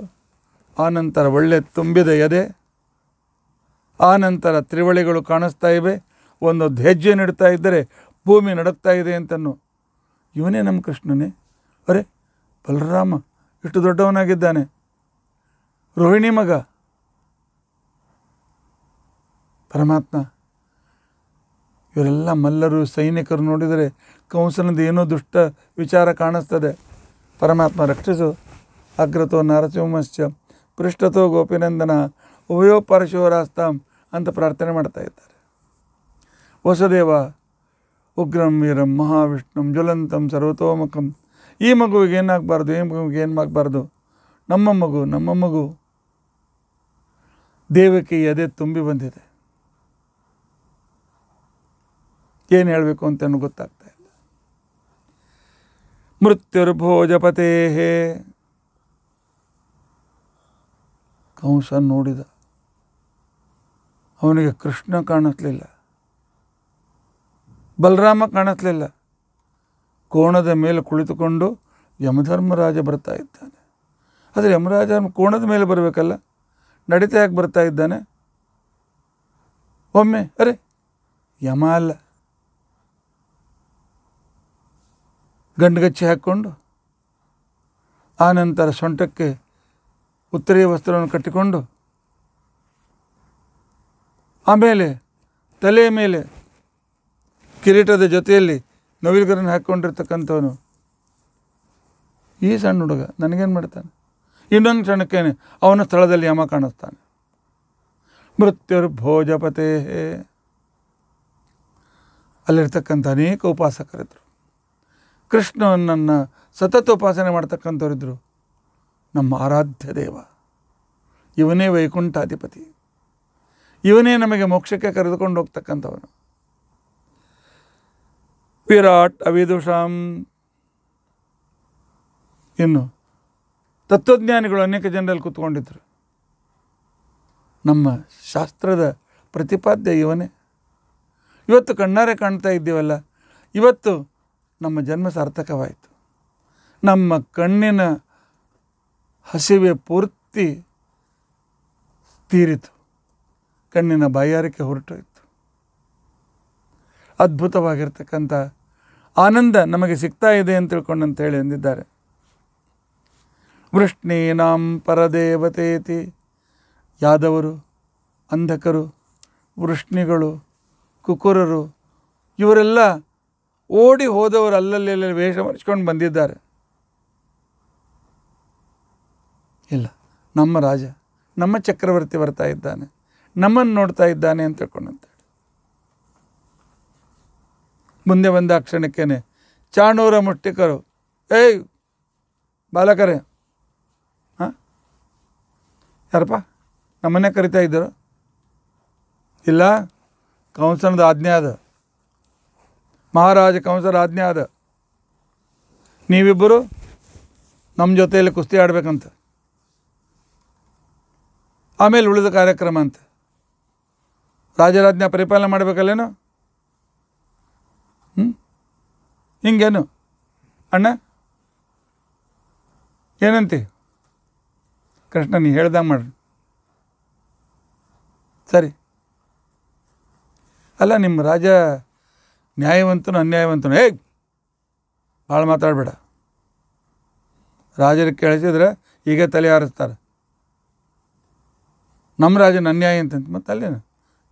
ಆನಂತರ ಒಳ್ಳೆ ತುಂಬಿದ ಎದೆ ಆನಂತರ ತ್ರಿವಳಿಗಳು ಕಾಣಿಸ್ತಾ ಇವೆ ಒಂದು ಹೆಜ್ಜೆ ನೆಡ್ತಾ ಇದ್ದರೆ ಭೂಮಿ ನಡಕ್ತಾ ಇದೆ ಅಂತನೂ ಇವನೇ ನಮ್ಮ ಕೃಷ್ಣನೇ ಅರೆ ಬಲರಾಮ ಇಷ್ಟು ದೊಡ್ಡವನಾಗಿದ್ದಾನೆ ರೋಹಿಣಿ ಮಗ ಪರಮಾತ್ಮ ಇವರೆಲ್ಲ ಮಲ್ಲರು ಸೈನಿಕರು ನೋಡಿದರೆ ಕಂಸನದ್ದು ಏನೋ ದುಷ್ಟ ವಿಚಾರ ಕಾಣಿಸ್ತದೆ ಪರಮಾತ್ಮ ರಕ್ಷಿಸು ಅಗ್ರತೋ ನರಸಿಂಹಶ್ಚ ಪೃಷ್ಠತೋ ಗೋಪಿನಂದನ ಉಭಯೋ ಪರಶುರಾಸ್ತಾಂ ಅಂತ ಪ್ರಾರ್ಥನೆ ಮಾಡ್ತಾ ಇದ್ದಾರೆ ವಸುದೇವ ಉಗ್ರಂ ವೀರಂ ಮಹಾವಿಷ್ಣುಂ ಜ್ವಲಂತಂ ಸರ್ವತೋಮುಖಂ ಈ ಮಗುವಿಗೆ ಏನಾಗಬಾರ್ದು ಈ ಮಗುವಿಗೆ ಏನು ಆಗಬಾರ್ದು ನಮ್ಮ ಮಗು ನಮ್ಮ ಮಗು ದೇವಕ್ಕೆ ಅದೇ ತುಂಬಿ ಬಂದಿದೆ ಏನು ಹೇಳಬೇಕು ಅಂತೇನು ಗೊತ್ತಾಗ್ತಾ ಇಲ್ಲ ಮೃತ್ಯುರ್ಭೋಜಪತೇಹೇ ಕಂಸ ನೋಡಿದ ಅವನಿಗೆ ಕೃಷ್ಣ ಕಾಣಿಸ್ಲಿಲ್ಲ ಬಲರಾಮ ಕಾಣಿಸ್ಲಿಲ್ಲ ಕೋಣದ ಮೇಲೆ ಕುಳಿತುಕೊಂಡು ಯಮಧರ್ಮರಾಜ ಬರ್ತಾ ಇದ್ದಾನೆ ಆದರೆ ಯಮರಾಜ ಕೋಣದ ಮೇಲೆ ಬರಬೇಕಲ್ಲ ಯಾಕೆ ಬರ್ತಾ ಇದ್ದಾನೆ ಒಮ್ಮೆ ಅರೆ ಯಮ ಅಲ್ಲ ಗಂಡುಗಚ್ಚಿ ಹಾಕ್ಕೊಂಡು ಆನಂತರ ಸೊಂಟಕ್ಕೆ ಉತ್ತರೀಯ ವಸ್ತ್ರವನ್ನು ಕಟ್ಟಿಕೊಂಡು ಆಮೇಲೆ ತಲೆಯ ಮೇಲೆ ಕಿರೀಟದ ಜೊತೆಯಲ್ಲಿ ನವಿಲುಗರನ್ನು ಹಾಕ್ಕೊಂಡಿರ್ತಕ್ಕಂಥವನು ಈ ಸಣ್ಣ ಹುಡುಗ ನನಗೇನು ಮಾಡ್ತಾನೆ ಇನ್ನೊಂದು ಕ್ಷಣಕ್ಕೇನೆ ಅವನ ಸ್ಥಳದಲ್ಲಿ ಯಮ ಕಾಣಿಸ್ತಾನೆ ಮೃತ್ಯುರ್ಭೋಜಪತೇ ಅಲ್ಲಿರ್ತಕ್ಕಂಥ ಅನೇಕ ಉಪಾಸಕರಿದ್ದರು ಕೃಷ್ಣನನ್ನು ಸತತ ಉಪಾಸನೆ ಮಾಡ್ತಕ್ಕಂಥವ್ರಿದ್ದರು ನಮ್ಮ ಆರಾಧ್ಯ ದೇವ ಇವನೇ ವೈಕುಂಠಾಧಿಪತಿ ಇವನೇ ನಮಗೆ ಮೋಕ್ಷಕ್ಕೆ ಕರೆದುಕೊಂಡು ಹೋಗ್ತಕ್ಕಂಥವನು ವಿರಾಟ್ ಅವಿದುಷಾಂ ಇನ್ನು ತತ್ವಜ್ಞಾನಿಗಳು ಅನೇಕ ಜನರಲ್ಲಿ ಕೂತ್ಕೊಂಡಿದ್ದರು ನಮ್ಮ ಶಾಸ್ತ್ರದ ಪ್ರತಿಪಾದ್ಯ ಇವನೇ ಇವತ್ತು ಕಣ್ಣಾರೆ ಕಾಣ್ತಾ ಇದ್ದೀವಲ್ಲ ಇವತ್ತು ನಮ್ಮ ಜನ್ಮ ಸಾರ್ಥಕವಾಯಿತು ನಮ್ಮ ಕಣ್ಣಿನ ಹಸಿವೆ ಪೂರ್ತಿ ತೀರಿತು ಕಣ್ಣಿನ ಬಾಯಾರಿಕೆ ಹೊರಟೋಯಿತು ಅದ್ಭುತವಾಗಿರ್ತಕ್ಕಂಥ ಆನಂದ ನಮಗೆ ಸಿಗ್ತಾ ಇದೆ ಅಂತ ತಿಳ್ಕೊಂಡು ಅಂತ ಹೇಳಿ ಅಂದಿದ್ದಾರೆ ವೃಷ್ಣೀನಾಂ ಪರದೇವತೇತಿ ಯಾದವರು ಅಂಧಕರು ವೃಷ್ಣಿಗಳು ಕುಕುರರು ಇವರೆಲ್ಲ ಓಡಿ ಹೋದವರು ಅಲ್ಲಲ್ಲಿ ವೇಷ ಮರೆಚ್ಕೊಂಡು ಬಂದಿದ್ದಾರೆ ಇಲ್ಲ ನಮ್ಮ ರಾಜ ನಮ್ಮ ಚಕ್ರವರ್ತಿ ಬರ್ತಾ ಇದ್ದಾನೆ ನಮ್ಮನ್ನು ನೋಡ್ತಾ ಇದ್ದಾನೆ ಅಂತ ಅಂತೇಳಿ ಮುಂದೆ ಬಂದ ಕ್ಷಣಕ್ಕೇನೆ ಚಾಣೂರ ಮುಷ್ಟಿಕರು ಏಯ್ ಬಾಲಕರೇ ಹಾಂ ಯಾರಪ್ಪ ನಮ್ಮನ್ನೇ ಕರಿತಾ ಇದ್ದರು ಇಲ್ಲ ಕೌನ್ಸನದ ಆಜ್ಞೆ ಅದು ಮಹಾರಾಜ ಕಂಸರ ಆಜ್ಞೆ ಆದ ನೀವಿಬ್ಬರು ನಮ್ಮ ಜೊತೆಯಲ್ಲಿ ಕುಸ್ತಿ ಆಡಬೇಕಂತ ಆಮೇಲೆ ಉಳಿದ ಕಾರ್ಯಕ್ರಮ ಅಂತ ರಾಜರಾಜ್ಞೆ ಪರಿಪಾಲನೆ ಮಾಡಬೇಕಲ್ಲೇನು ಹ್ಞೂ ಹಿಂಗೇನು ಅಣ್ಣ ಏನಂತಿ ಕೃಷ್ಣ ನೀ ಹೇಳ್ದಂಗೆ ಮಾಡ್ರಿ ಸರಿ ಅಲ್ಲ ನಿಮ್ಮ ರಾಜ ನ್ಯಾಯವಂತನು ಅನ್ಯಾಯವಂತನು ಹೇಗೆ ಭಾಳ ಮಾತಾಡಬೇಡ ರಾಜರಿಗೆ ಕೇಳಿಸಿದ್ರೆ ಈಗ ತಲೆ ಆರಿಸ್ತಾರೆ ನಮ್ಮ ರಾಜನ ಅನ್ಯಾಯ ಅಂತಂತ ಮತ್ತು ಅಲ್ಲೇನು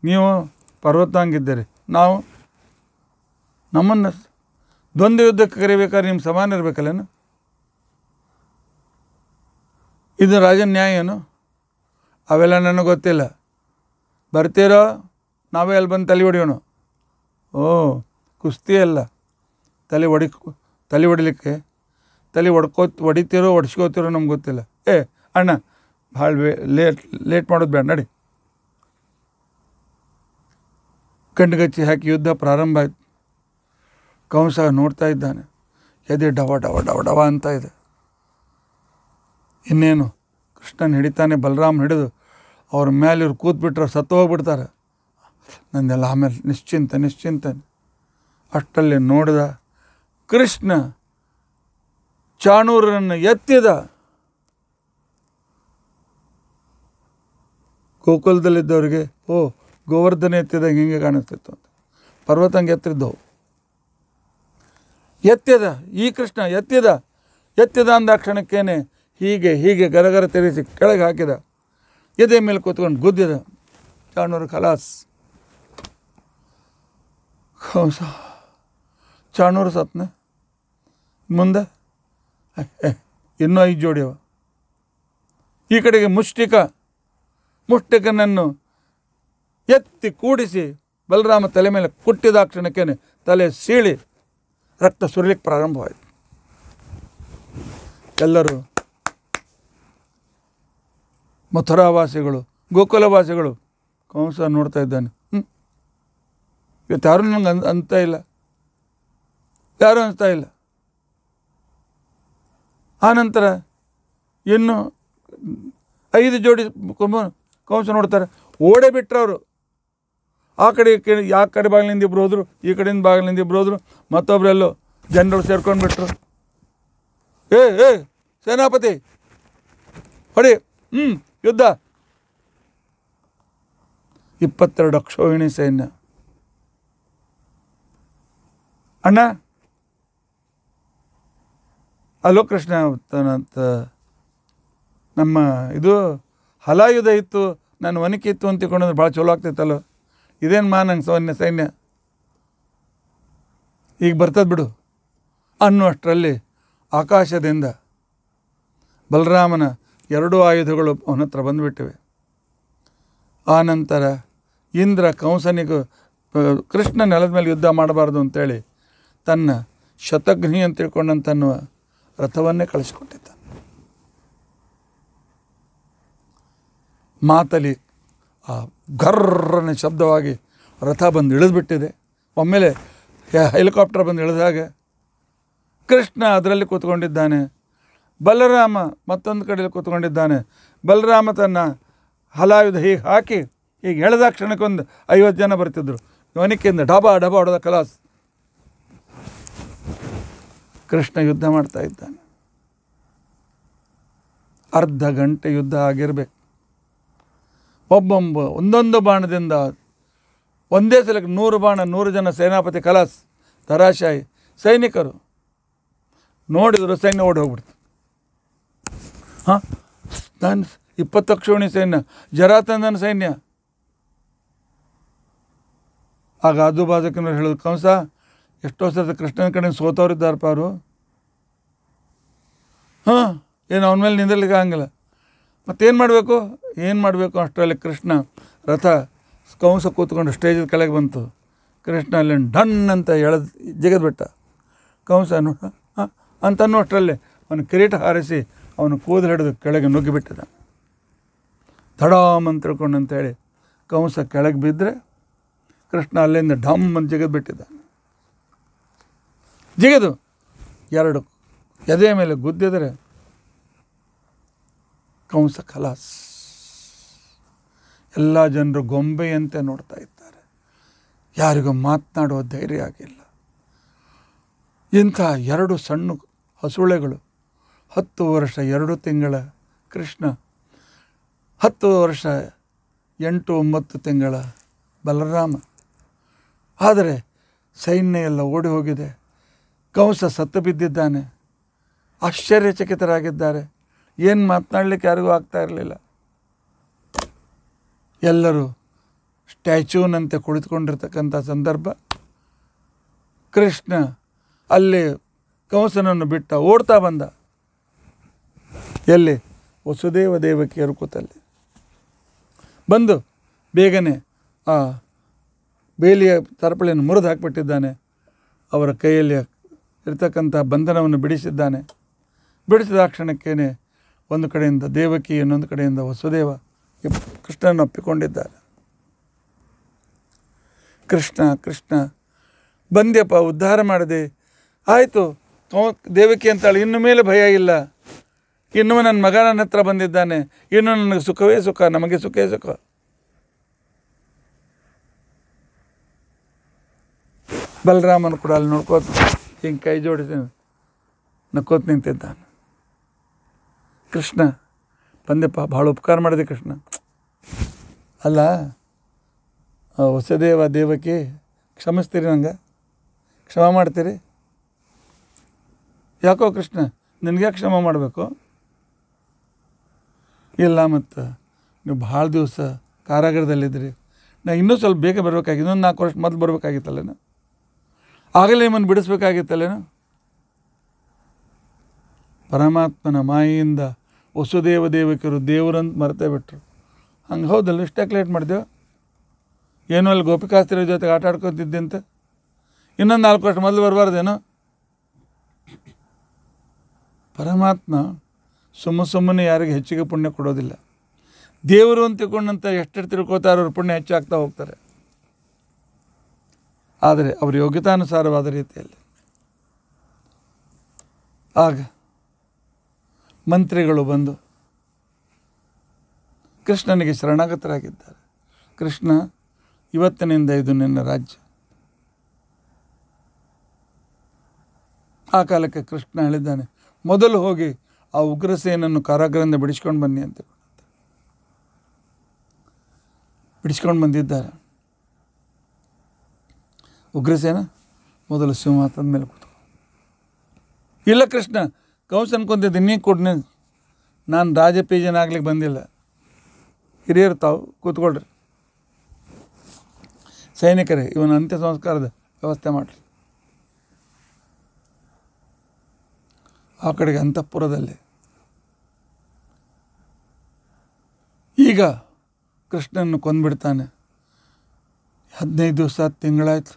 ನೀವು ಹಂಗಿದ್ದೀರಿ ನಾವು ನಮ್ಮನ್ನು ದ್ವಂದ್ವ ಯುದ್ಧಕ್ಕೆ ಕರಿಬೇಕಾದ್ರೆ ನಿಮ್ಮ ಸಮಾನ ಇರಬೇಕಲ್ಲೇನು ಇದು ರಾಜನ ನ್ಯಾಯ ಏನು ಅವೆಲ್ಲ ನನಗೆ ಗೊತ್ತಿಲ್ಲ ಬರ್ತೀರೋ ನಾವೇ ಅಲ್ಲಿ ಬಂದು ತಲೆ ಹೊಡಿಯೋಣ ಓ ಕುಸ್ತಿ ಅಲ್ಲ ತಲೆ ಒಡಿ ತಲೆ ಒಡಿಲಿಕ್ಕೆ ತಲೆ ಒಡ್ಕೋ ಹೊಡಿತೀರೋ ಒಡ್ಸ್ಕೋತಿರೋ ನಮ್ಗೆ ಗೊತ್ತಿಲ್ಲ ಏ ಅಣ್ಣ ಭಾಳ ಬೇ ಲೇಟ್ ಲೇಟ್ ಮಾಡೋದು ಬೇಡ ನಡಿ ಗಂಡುಗಚ್ಚಿ ಹಾಕಿ ಯುದ್ಧ ಪ್ರಾರಂಭ ಆಯಿತು ಕಂಸ ನೋಡ್ತಾ ಇದ್ದಾನೆ ಎದೆ ಡವ ಡವ ಡವ ಡವ ಅಂತ ಇದೆ ಇನ್ನೇನು ಕೃಷ್ಣನ್ ಹಿಡಿತಾನೆ ಬಲರಾಮ್ ಹಿಡಿದು ಅವ್ರ ಮೇಲೆ ಇವ್ರು ಕೂತ್ಬಿಟ್ರೆ ಸತ್ತು ಹೋಗ್ಬಿಡ್ತಾರೆ ನನ್ನೆಲ್ಲ ಆಮೇಲೆ ನಿಶ್ಚಿಂತ ನಿಶ್ಚಿಂತನೆ ಅಷ್ಟಲ್ಲಿ ನೋಡಿದ ಕೃಷ್ಣ ಚಾಣೂರನ್ನು ಎತ್ತಿದ ಗೋಕುಲದಲ್ಲಿದ್ದವರಿಗೆ ಓ ಗೋವರ್ಧನ ಎತ್ತಿದಾಗ ಹಿಂಗೆ ಕಾಣಿಸ್ತಿತ್ತು ಅಂತ ಪರ್ವತಂಗೆ ಎತ್ತಿದ್ದವು ಎತ್ತಿದ ಈ ಕೃಷ್ಣ ಎತ್ತಿದ ಎತ್ತಿದ ಅಂದ ಕ್ಷಣಕ್ಕೇನೆ ಹೀಗೆ ಹೀಗೆ ಗರಗರ ತೆರೆಸಿ ಕೆಳಗೆ ಹಾಕಿದ ಎದೆ ಮೇಲೆ ಕೂತ್ಕೊಂಡು ಗುದ್ದಿದ ಚಾಣೂರು ಕಲಾಸ್ ಚಾಣೂರು ಸತ್ನ ಮುಂದೆ ಇನ್ನೂ ಐದು ಜೋಡಿ ಅವ ಈ ಕಡೆಗೆ ಮುಷ್ಟಿಕ ಮುಷ್ಟಿಕನನ್ನು ಎತ್ತಿ ಕೂಡಿಸಿ ಬಲರಾಮ ತಲೆ ಮೇಲೆ ಕುಟ್ಟಿದಾಕ್ಷಣಕ್ಕೇನೆ ತಲೆ ಸೀಳಿ ರಕ್ತ ಸುರಿಲಿಕ್ಕೆ ಪ್ರಾರಂಭವಾಯಿತು ಎಲ್ಲರೂ ಮಥುರಾವಾಸಿಗಳು ಗೋಕುಲವಾಸಿಗಳು ಕಂಸ ನೋಡ್ತಾ ಇದ್ದಾನೆ ಹ್ಞೂ ಇವತ್ತು ಯಾರೂ ನಂಗೆ ಅಂತ ಇಲ್ಲ ಯಾರೂ ಅನಿಸ್ತಾ ಇಲ್ಲ ಆನಂತರ ಇನ್ನು ಐದು ಜೋಡಿ ಕುಂಭ ಕಂಸ ನೋಡ್ತಾರೆ ಓಡೇ ಅವರು ಆ ಕಡೆ ಯಾವ ಕಡೆ ಬಾಗಿಲಿಂದ ಇಬ್ಬರು ಹೋದರು ಈ ಕಡೆಯಿಂದ ಬಾಗಿಲಿಂದ ಇಬ್ಬರು ಹೋದರು ಮತ್ತೊಬ್ಬರೆಲ್ಲೋ ಜನರು ಸೇರ್ಕೊಂಡು ಬಿಟ್ರು ಏ ಏ ಸೇನಾಪತಿ ಹೊಡಿ ಹ್ಞೂ ಯುದ್ಧ ಇಪ್ಪತ್ತೆರಡು ಅಕ್ಷೋಹಿಣಿ ಸೈನ್ಯ ಅಣ್ಣ ಅಲೋ ಕೃಷ್ಣ ಅಂತ ನಮ್ಮ ಇದು ಹಲಾಯುಧ ಇತ್ತು ನಾನು ಒನಕೆ ಇತ್ತು ಅಂತ ತಿಳ್ಕೊಂಡ್ರೆ ಭಾಳ ಚಲೋ ಆಗ್ತೈತಲ್ಲೋ ಇದೇನು ಮಾ ನಂಗೆ ಸೌನ್ಯ ಸೈನ್ಯ ಈಗ ಬರ್ತದೆ ಬಿಡು ಅನ್ನುವಷ್ಟರಲ್ಲಿ ಆಕಾಶದಿಂದ ಬಲರಾಮನ ಎರಡೂ ಆಯುಧಗಳು ಅವನ ಹತ್ರ ಬಂದುಬಿಟ್ಟಿವೆ ಆನಂತರ ಇಂದ್ರ ಕಂಸನಿಗೂ ಕೃಷ್ಣ ನೆಲದ ಮೇಲೆ ಯುದ್ಧ ಮಾಡಬಾರ್ದು ಅಂತೇಳಿ ತನ್ನ ಶತಘ್ನಿ ಅಂತ ತಿಳ್ಕೊಂಡಂತನ್ನುವ ರಥವನ್ನೇ ಕಳಿಸಿಕೊಟ್ಟಿದ್ದಾನೆ ಮಾತಲಿ ಆ ಗರ್ರನ ಶಬ್ದವಾಗಿ ರಥ ಬಂದು ಇಳಿದ್ಬಿಟ್ಟಿದೆ ಒಮ್ಮೆಲೆ ಹೆಲಿಕಾಪ್ಟರ್ ಬಂದು ಇಳಿದಾಗ ಕೃಷ್ಣ ಅದರಲ್ಲಿ ಕೂತ್ಕೊಂಡಿದ್ದಾನೆ ಬಲರಾಮ ಮತ್ತೊಂದು ಕಡೆಯಲ್ಲಿ ಕೂತ್ಕೊಂಡಿದ್ದಾನೆ ಬಲರಾಮ ತನ್ನ ಹಲಾಯುಧ ಹೀಗೆ ಹಾಕಿ ಈಗ ಎಳೆದ ಕ್ಷಣಕ್ಕೊಂದು ಐವತ್ತು ಜನ ಬರ್ತಿದ್ರು ಇವನಿಕೆಯಿಂದ ಡಬಾ ಡಬಾ ಹೊಡೆದ ಕಲಾಸ್ ಕೃಷ್ಣ ಯುದ್ಧ ಮಾಡ್ತಾ ಇದ್ದಾನೆ ಅರ್ಧ ಗಂಟೆ ಯುದ್ಧ ಆಗಿರಬೇಕು ಒಬ್ಬೊಬ್ಬ ಒಂದೊಂದು ಬಾಣದಿಂದ ಒಂದೇ ಸಲಕ್ಕೆ ನೂರು ಬಾಣ ನೂರು ಜನ ಸೇನಾಪತಿ ಕಲಾಸ್ ತರಾಶಾಯಿ ಸೈನಿಕರು ನೋಡಿದರು ಸೈನ್ಯ ಓಡಿ ಹೋಗ್ಬಿಡ್ತು ಹಾಂ ನಾನು ಇಪ್ಪತ್ತು ಕ್ಷೋಣಿ ಸೈನ್ಯ ಜರಾತಂದನ ಸೈನ್ಯ ಆಗ ಅದು ಬಾಜಕಿನವ್ರು ಹೇಳೋದು ಕಂಸ ಎಷ್ಟೋ ಸಲ ಕೃಷ್ಣನ ಕಡೆ ಸೋತವ್ರಿದ್ದಾರಪ್ಪ ಅವರು ಹಾಂ ಏನು ಅವನ ಮೇಲೆ ನಿಂದಲಿಕ್ಕೆ ಆಗಂಗಿಲ್ಲ ಮತ್ತೇನು ಮಾಡಬೇಕು ಏನು ಮಾಡಬೇಕು ಅಷ್ಟರಲ್ಲಿ ಕೃಷ್ಣ ರಥ ಕಂಸ ಕೂತ್ಕೊಂಡು ಸ್ಟೇಜ್ ಕೆಳಗೆ ಬಂತು ಕೃಷ್ಣ ಅಲ್ಲಿ ಡನ್ ಅಂತ ಎಳೆದು ಜಿಗದ್ಬಿಟ್ಟ ಕಂಸ ಹಾಂ ಅಂತನೂ ಅಷ್ಟರಲ್ಲಿ ಅವನು ಕಿರೀಟ ಹಾರಿಸಿ ಅವನು ಕೂದಲು ಹಿಡಿದು ಕೆಳಗೆ ನುಗ್ಗಿಬಿಟ್ಟಿದ ತಡಾಮ್ ಅಂತ ತಿಳ್ಕೊಂಡು ಅಂತೇಳಿ ಕಂಸ ಕೆಳಗೆ ಬಿದ್ದರೆ ಕೃಷ್ಣ ಅಲ್ಲಿಂದ ಡಮ್ ಅಂತ ಜಗದ್ಬಿಟ್ಟಿದ್ದ ಜಿಗಿದು ಎರಡು ಎದೆಯ ಮೇಲೆ ಗುದ್ದಿದರೆ ಕಂಸ ಕಲಾಸ್ ಎಲ್ಲ ಜನರು ಗೊಂಬೆಯಂತೆ ನೋಡ್ತಾ ಇದ್ದಾರೆ ಯಾರಿಗೂ ಮಾತನಾಡುವ ಧೈರ್ಯ ಆಗಿಲ್ಲ ಇಂಥ ಎರಡು ಸಣ್ಣ ಹಸುಳೆಗಳು ಹತ್ತು ವರ್ಷ ಎರಡು ತಿಂಗಳ ಕೃಷ್ಣ ಹತ್ತು ವರ್ಷ ಎಂಟು ಒಂಬತ್ತು ತಿಂಗಳ ಬಲರಾಮ ಆದರೆ ಸೈನ್ಯ ಎಲ್ಲ ಓಡಿ ಹೋಗಿದೆ ಕಂಸ ಸತ್ತು ಬಿದ್ದಿದ್ದಾನೆ ಆಶ್ಚರ್ಯಚಕಿತರಾಗಿದ್ದಾರೆ ಏನು ಮಾತನಾಡಲಿಕ್ಕೆ ಯಾರಿಗೂ ಆಗ್ತಾ ಇರಲಿಲ್ಲ ಎಲ್ಲರೂ ಸ್ಟ್ಯಾಚ್ಯೂನಂತೆ ಕುಳಿತುಕೊಂಡಿರ್ತಕ್ಕಂಥ ಸಂದರ್ಭ ಕೃಷ್ಣ ಅಲ್ಲಿ ಕಂಸನನ್ನು ಬಿಟ್ಟ ಓಡ್ತಾ ಬಂದ ಎಲ್ಲಿ ವಸುದೇವ ದೇವಕಿಯರು ಕೂತಲ್ಲಿ ಬಂದು ಬೇಗನೆ ಆ ಬೇಲಿಯ ತರಪಳಿಯನ್ನು ಮುರಿದು ಹಾಕಿಬಿಟ್ಟಿದ್ದಾನೆ ಅವರ ಕೈಯಲ್ಲಿ ಇರತಕ್ಕಂಥ ಬಂಧನವನ್ನು ಬಿಡಿಸಿದ್ದಾನೆ ಬಿಡಿಸಿದ ಕ್ಷಣಕ್ಕೇನೆ ಒಂದು ಕಡೆಯಿಂದ ದೇವಕಿ ಇನ್ನೊಂದು ಕಡೆಯಿಂದ ವಸುದೇವ ಕೃಷ್ಣನ ಒಪ್ಪಿಕೊಂಡಿದ್ದಾರೆ ಕೃಷ್ಣ ಕೃಷ್ಣ ಬಂದ್ಯಪ್ಪ ಉದ್ಧಾರ ಮಾಡಿದೆ ಆಯಿತು ದೇವಕಿ ಅಂತಾಳೆ ಇನ್ನು ಮೇಲೆ ಭಯ ಇಲ್ಲ ಇನ್ನೂ ನನ್ನ ಮಗ ನನ್ನ ಹತ್ರ ಬಂದಿದ್ದಾನೆ ಇನ್ನೂ ನನಗೆ ಸುಖವೇ ಸುಖ ನಮಗೆ ಸುಖೇ ಸುಖ ಬಲರಾಮನು ಕೂಡ ಅಲ್ಲಿ ನೋಡ್ಕೋತ ಹಿಂಗೆ ಕೈ ಜೋಡಿಸಿ ನಕ್ಕೋತ್ ನಿಂತಿದ್ದಾನೆ ಕೃಷ್ಣ ಬಂದೆಪ್ಪ ಭಾಳ ಉಪಕಾರ ಮಾಡಿದೆ ಕೃಷ್ಣ ಅಲ್ಲ ಹೊಸದೇವ ದೇವಕ್ಕೆ ಕ್ಷಮಿಸ್ತೀರಿ ನಂಗೆ ಕ್ಷಮ ಮಾಡ್ತೀರಿ ಯಾಕೋ ಕೃಷ್ಣ ನಿನಗೆ ಕ್ಷಮ ಮಾಡಬೇಕು ಇಲ್ಲ ಮತ್ತು ನೀವು ಭಾಳ ದಿವಸ ಕಾರಾಗಾರದಲ್ಲಿದ್ದಿರಿ ನಾ ಇನ್ನೂ ಸ್ವಲ್ಪ ಬೇಗ ಬರಬೇಕಾಗಿತ್ತು ಇನ್ನೊಂದು ನಾಲ್ಕು ವರ್ಷ ಮೊದಲು ಬರಬೇಕಾಗಿತ್ತಲ್ಲ ಆಗಲೇ ನಿಮ್ಮನ್ನು ಬಿಡಿಸ್ಬೇಕಾಗಿತ್ತಲ್ಲೇನು ಪರಮಾತ್ಮನ ಮಾಯಿಂದ ವಸುದೇವ ದೇವಕಿರು ದೇವರಂತ ಮರೆತೇ ಬಿಟ್ಟರು ಹಂಗೆ ಹೌದಲ್ಲ ಯಾಕೆ ಲೇಟ್ ಮಾಡಿದೆವು ಏನೋ ಅಲ್ಲಿ ಗೋಪಿಕಾಸ್ತ್ರಿಯ ಜೊತೆಗೆ ಆಟ ಅಂತ ಇನ್ನೊಂದು ನಾಲ್ಕು ವರ್ಷ ಮೊದಲು ಬರಬಾರ್ದೇನೋ ಪರಮಾತ್ಮ ಸುಮ್ಮ ಸುಮ್ಮನೆ ಯಾರಿಗೆ ಹೆಚ್ಚಿಗೆ ಪುಣ್ಯ ಕೊಡೋದಿಲ್ಲ ದೇವರು ಅಂತ ತಿಳ್ಕೊಂಡಂತ ಎಷ್ಟೆಷ್ಟು ತಿಳ್ಕೊತಾರೋ ಅವ್ರ ಪುಣ್ಯ ಹೆಚ್ಚಾಗ್ತಾ ಹೋಗ್ತಾರೆ ಆದರೆ ಅವರ ಯೋಗ್ಯತಾನುಸಾರವಾದ ರೀತಿಯಲ್ಲಿ ಆಗ ಮಂತ್ರಿಗಳು ಬಂದು ಕೃಷ್ಣನಿಗೆ ಶರಣಾಗತರಾಗಿದ್ದಾರೆ ಕೃಷ್ಣ ಇವತ್ತಿನಿಂದ ಇದು ನಿನ್ನ ರಾಜ್ಯ ಆ ಕಾಲಕ್ಕೆ ಕೃಷ್ಣ ಹೇಳಿದ್ದಾನೆ ಮೊದಲು ಹೋಗಿ ಆ ಉಗ್ರಸೇನನ್ನು ಕಾರಾಗ್ರಹದಿಂದ ಬಿಡಿಸ್ಕೊಂಡು ಬನ್ನಿ ಅಂತ ಬಿಡಿಸ್ಕೊಂಡು ಬಂದಿದ್ದಾರೆ ಉಗ್ರಸೇನ ಮೊದಲು ಸಿಂಹ ಮೇಲೆ ಕೂತು ಇಲ್ಲ ಕೃಷ್ಣ ಕಂಸ ಅನ್ಕೊಂತಿದ್ದೆ ನೀ ಕೊಡ್ನೆ ನಾನು ಆಗ್ಲಿಕ್ಕೆ ಬಂದಿಲ್ಲ ಹಿರಿಯರು ತಾವು ಕೂತ್ಕೊಳ್ರಿ ಸೈನಿಕರೇ ಇವನ ಅಂತ್ಯ ಸಂಸ್ಕಾರದ ವ್ಯವಸ್ಥೆ ಮಾಡಿರಿ ಆ ಕಡೆಗೆ ಅಂತಃಪುರದಲ್ಲಿ ಈಗ ಕೃಷ್ಣನ ಕೊಂದ್ಬಿಡ್ತಾನೆ ಹದಿನೈದು ದಿವಸ ತಿಂಗಳಾಯ್ತು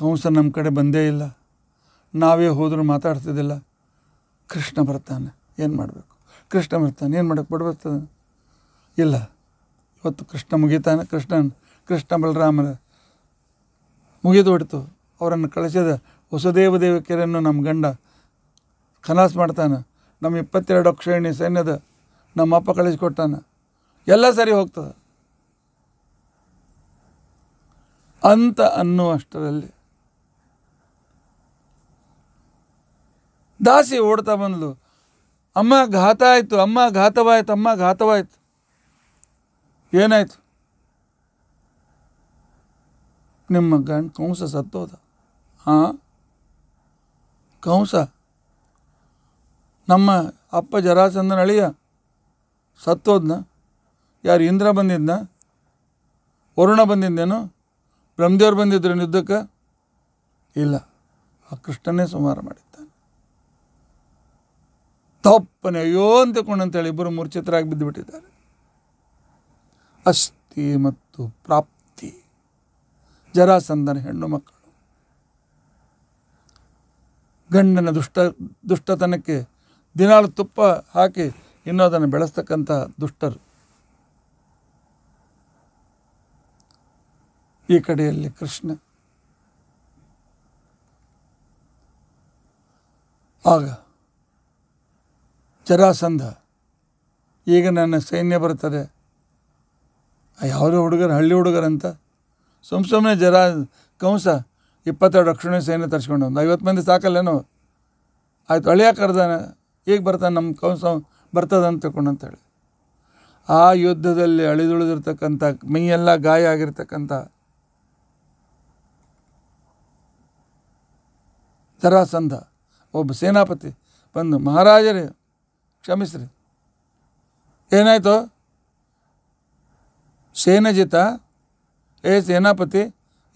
ಕಂಸ ನಮ್ಮ ಕಡೆ ಬಂದೇ ಇಲ್ಲ ನಾವೇ ಹೋದರೂ ಮಾತಾಡ್ತಿದ್ದಿಲ್ಲ ಕೃಷ್ಣ ಬರ್ತಾನೆ ಏನು ಮಾಡಬೇಕು ಕೃಷ್ಣ ಬರ್ತಾನೆ ಏನು ಮಾಡೋಕ್ಕೆ ಬಿಡ್ಬರ್ತದೆ ಇಲ್ಲ ಇವತ್ತು ಕೃಷ್ಣ ಮುಗಿತಾನೆ ಕೃಷ್ಣ ಕೃಷ್ಣ ಮುಗಿದು ಹೊಡ್ತು ಅವರನ್ನು ಕಳಿಸಿದ ಹೊಸದೇವ ಕೆರೆಯನ್ನು ನಮ್ಮ ಗಂಡ ಖನಾಸ್ ಮಾಡ್ತಾನೆ ನಮ್ಮ ಇಪ್ಪತ್ತೆರಡು ಅಕ್ಷರಣಿ ಸೈನ್ಯದ ನಮ್ಮ ಅಪ್ಪ ಕಳಿಸ್ಕೊಟ್ಟಾನೆ ಎಲ್ಲ ಸರಿ ಹೋಗ್ತದೆ ಅಂತ ಅನ್ನುವಷ್ಟರಲ್ಲಿ ದಾಸಿ ಓಡ್ತಾ ಬಂದ್ಲು ಅಮ್ಮ ಘಾತ ಆಯಿತು ಅಮ್ಮ ಘಾತವಾಯಿತು ಅಮ್ಮ ಘಾತವಾಯಿತು ಏನಾಯಿತು ನಿಮ್ಮ ಗಂಡ ಕಂಸ ಸತ್ತೋದ ಹಾಂ ಕಂಸ ನಮ್ಮ ಅಪ್ಪ ಜರಾಸಂದನ ಅಳಿಯ ಸತ್ತೋದ್ನ ಯಾರು ಇಂದ್ರ ಬಂದಿದ್ನ ವರುಣ ಬಂದಿದ್ದೇನು ಬ್ರಹ್ಮದೇವ್ರು ಬಂದಿದ್ರು ಯುದ್ಧಕ್ಕೆ ಇಲ್ಲ ಆ ಕೃಷ್ಣನೇ ಸಂಹಾರ ಮಾಡಿ ತಪ್ಪನೆ ಅಯ್ಯೋ ಅಂತೇಳಿ ಇಬ್ಬರು ಮೂರ್ಛಿತರಾಗಿ ಬಿಟ್ಟಿದ್ದಾರೆ ಅಸ್ಥಿ ಮತ್ತು ಪ್ರಾಪ್ತಿ ಜರಾಸಂದನ ಹೆಣ್ಣು ಮಕ್ಕಳು ಗಂಡನ ದುಷ್ಟ ದುಷ್ಟತನಕ್ಕೆ ದಿನಾಲು ತುಪ್ಪ ಹಾಕಿ ಇನ್ನೂ ಅದನ್ನು ಬೆಳೆಸ್ತಕ್ಕಂಥ ದುಷ್ಟರು ಈ ಕಡೆಯಲ್ಲಿ ಕೃಷ್ಣ ಆಗ ಜರಾಸಂಧ ಈಗ ನನ್ನ ಸೈನ್ಯ ಬರ್ತದೆ ಯಾವುದೋ ಹುಡುಗರು ಹಳ್ಳಿ ಹುಡುಗರಂತ ಸುಮ್ ಸುಮ್ಮನೆ ಜರಾ ಕಂಸ ಇಪ್ಪತ್ತೆರಡು ರಕ್ಷಣೆ ಸೈನ್ಯ ತರಿಸ್ಕೊಂಡು ಒಂದು ಐವತ್ತು ಮಂದಿ ಸಾಕಲ್ಲೇನೋ ಆಯ್ತು ಹಳೆಯ ಕರ್ದಾನೆ ಈಗ ಬರ್ತಾನೆ ನಮ್ಮ ಕಂಸ ಅಂತ ತಿಳ್ಕೊಂಡು ಅಂತೇಳಿ ಆ ಯುದ್ಧದಲ್ಲಿ ಅಳಿದುಳಿದಿರ್ತಕ್ಕಂಥ ಮೈಯೆಲ್ಲ ಗಾಯ ಆಗಿರ್ತಕ್ಕಂಥ ಜರಾಸಂಧ ಒಬ್ಬ ಸೇನಾಪತಿ ಬಂದು ಮಹಾರಾಜರೇ ಕ್ಷಮಿಸ್ರಿ ಏನಾಯಿತು ಸೇನಜಿತ ಏ ಸೇನಾಪತಿ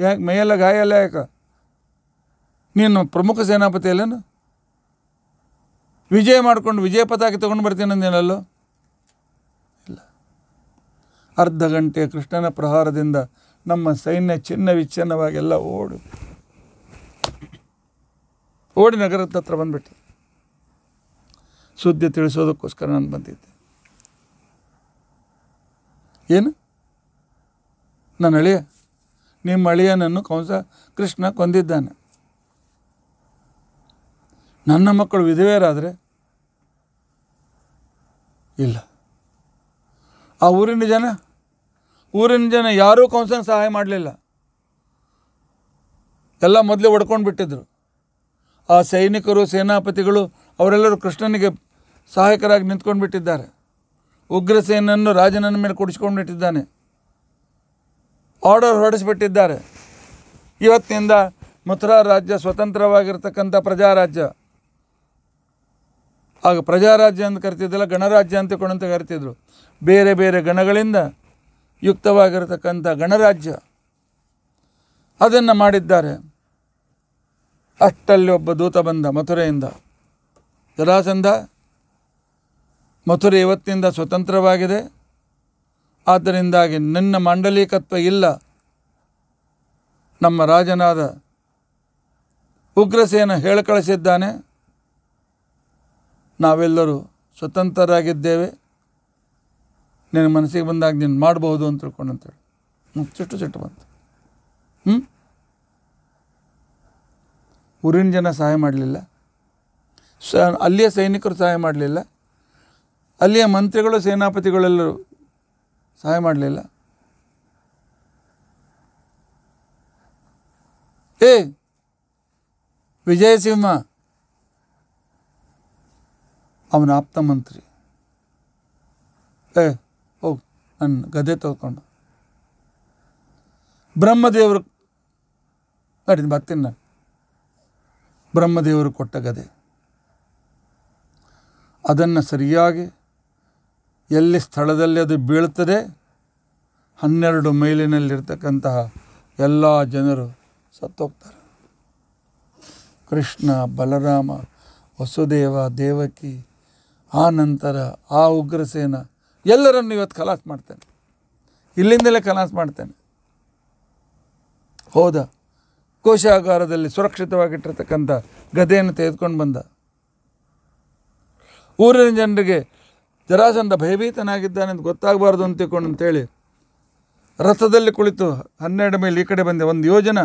ಯಾಕೆ ಮೈಯೆಲ್ಲ ಗಾಯ ಎಲ್ಲ ಯಾಕೆ ನೀನು ಪ್ರಮುಖ ಸೇನಾಪತಿ ಅಲ್ಲೇನು ವಿಜಯ ಮಾಡಿಕೊಂಡು ವಿಜಯ ಪತಾಕಿ ತೊಗೊಂಡು ಬರ್ತೀನಂದೇನಲ್ಲೋ ಇಲ್ಲ ಅರ್ಧ ಗಂಟೆ ಕೃಷ್ಣನ ಪ್ರಹಾರದಿಂದ ನಮ್ಮ ಸೈನ್ಯ ಚಿನ್ನ ವಿಚ್ಛಿನ್ನವಾಗೆಲ್ಲ ಓಡು ಓಡಿ ನಗರದ ಹತ್ರ ಬಂದುಬಿಟ್ಟು ಸುದ್ದಿ ತಿಳಿಸೋದಕ್ಕೋಸ್ಕರ ನಾನು ಬಂದಿದ್ದೆ ಏನು ನನ್ನ ಅಳಿಯ ನಿಮ್ಮ ಅಳಿಯನನ್ನು ಕಂಸ ಕೃಷ್ಣ ಕೊಂದಿದ್ದಾನೆ ನನ್ನ ಮಕ್ಕಳು ವಿಧವೇರಾದರೆ ಇಲ್ಲ ಆ ಊರಿನ ಜನ ಊರಿನ ಜನ ಯಾರೂ ಕಂಸನ ಸಹಾಯ ಮಾಡಲಿಲ್ಲ ಎಲ್ಲ ಮೊದಲೇ ಒಡ್ಕೊಂಡು ಬಿಟ್ಟಿದ್ರು ಆ ಸೈನಿಕರು ಸೇನಾಪತಿಗಳು ಅವರೆಲ್ಲರೂ ಕೃಷ್ಣನಿಗೆ ಸಹಾಯಕರಾಗಿ ನಿಂತ್ಕೊಂಡು ಬಿಟ್ಟಿದ್ದಾರೆ ಉಗ್ರಸೇನನ್ನು ರಾಜನನ್ನ ಮೇಲೆ ಬಿಟ್ಟಿದ್ದಾನೆ ಆರ್ಡರ್ ಹೊರಡಿಸಿಬಿಟ್ಟಿದ್ದಾರೆ ಇವತ್ತಿನಿಂದ ಮಥುರಾ ರಾಜ್ಯ ಸ್ವತಂತ್ರವಾಗಿರ್ತಕ್ಕಂಥ ಪ್ರಜಾರಾಜ್ಯ ಆಗ ಪ್ರಜಾರಾಜ್ಯ ಅಂತ ಕರಿತಿದ್ದಿಲ್ಲ ಗಣರಾಜ್ಯ ಅಂತ ಅಂತ ಕರಿತಿದ್ರು ಬೇರೆ ಬೇರೆ ಗಣಗಳಿಂದ ಯುಕ್ತವಾಗಿರತಕ್ಕಂಥ ಗಣರಾಜ್ಯ ಅದನ್ನು ಮಾಡಿದ್ದಾರೆ ಅಷ್ಟಲ್ಲಿ ಒಬ್ಬ ದೂತ ಬಂದ ಮಥುರೆಯಿಂದ ಜರಾಸಂಧ ಮಥುರೆ ಇವತ್ತಿನಿಂದ ಸ್ವತಂತ್ರವಾಗಿದೆ ಆದ್ದರಿಂದಾಗಿ ನಿನ್ನ ಮಾಂಡಲೀಕತ್ವ ಇಲ್ಲ ನಮ್ಮ ರಾಜನಾದ ಉಗ್ರಸೇನ ಹೇಳಿ ಕಳಿಸಿದ್ದಾನೆ ನಾವೆಲ್ಲರೂ ಸ್ವತಂತ್ರರಾಗಿದ್ದೇವೆ ನಿನ್ನ ಮನಸ್ಸಿಗೆ ಬಂದಾಗ ನೀನು ಮಾಡಬಹುದು ಅಂತ ತಿಳ್ಕೊಂಡು ಅಂತೇಳಿ ಮುಚ್ಚಿಷ್ಟು ಸಿಟ್ಟು ಬಂತು ಹ್ಞೂ ಊರಿನ ಜನ ಸಹಾಯ ಮಾಡಲಿಲ್ಲ ಸ ಅಲ್ಲಿಯ ಸೈನಿಕರು ಸಹಾಯ ಮಾಡಲಿಲ್ಲ ಅಲ್ಲಿಯ ಮಂತ್ರಿಗಳು ಸೇನಾಪತಿಗಳೆಲ್ಲರೂ ಸಹಾಯ ಮಾಡಲಿಲ್ಲ ಏ ವಿಜಯಸಿಂಹ ಅವನ ಆಪ್ತ ಮಂತ್ರಿ ಏ ಹೋಗಿ ನನ್ನ ಗದೆ ತೊಗೊಂಡು ಬ್ರಹ್ಮದೇವರು ನಡೀನಿ ಬರ್ತೀನಿ ನಾನು ಬ್ರಹ್ಮದೇವರು ಕೊಟ್ಟ ಗದೆ ಅದನ್ನು ಸರಿಯಾಗಿ ಎಲ್ಲಿ ಸ್ಥಳದಲ್ಲಿ ಅದು ಬೀಳ್ತದೆ ಹನ್ನೆರಡು ಮೈಲಿನಲ್ಲಿರ್ತಕ್ಕಂತಹ ಎಲ್ಲ ಜನರು ಸತ್ತೋಗ್ತಾರೆ ಕೃಷ್ಣ ಬಲರಾಮ ವಸುದೇವ ದೇವಕಿ ಆ ನಂತರ ಆ ಉಗ್ರಸೇನ ಎಲ್ಲರನ್ನು ಇವತ್ತು ಕಲಾಸ್ ಮಾಡ್ತೇನೆ ಇಲ್ಲಿಂದಲೇ ಕಲಾಸ್ ಮಾಡ್ತೇನೆ ಹೋದ ಕೋಶಾಗಾರದಲ್ಲಿ ಸುರಕ್ಷಿತವಾಗಿಟ್ಟಿರ್ತಕ್ಕಂಥ ಗದೆಯನ್ನು ತೆಗೆದುಕೊಂಡು ಬಂದ ಊರಿನ ಜನರಿಗೆ ಜರಾಸಂಧ ಭಯಭೀತನಾಗಿದ್ದಾನೆ ಅಂತ ಗೊತ್ತಾಗಬಾರ್ದು ಅಂತಿಕೊಂಡು ಅಂತೇಳಿ ರಥದಲ್ಲಿ ಕುಳಿತು ಹನ್ನೆರಡು ಮೇಲೆ ಈ ಕಡೆ ಬಂದೆ ಒಂದು ಯೋಜನ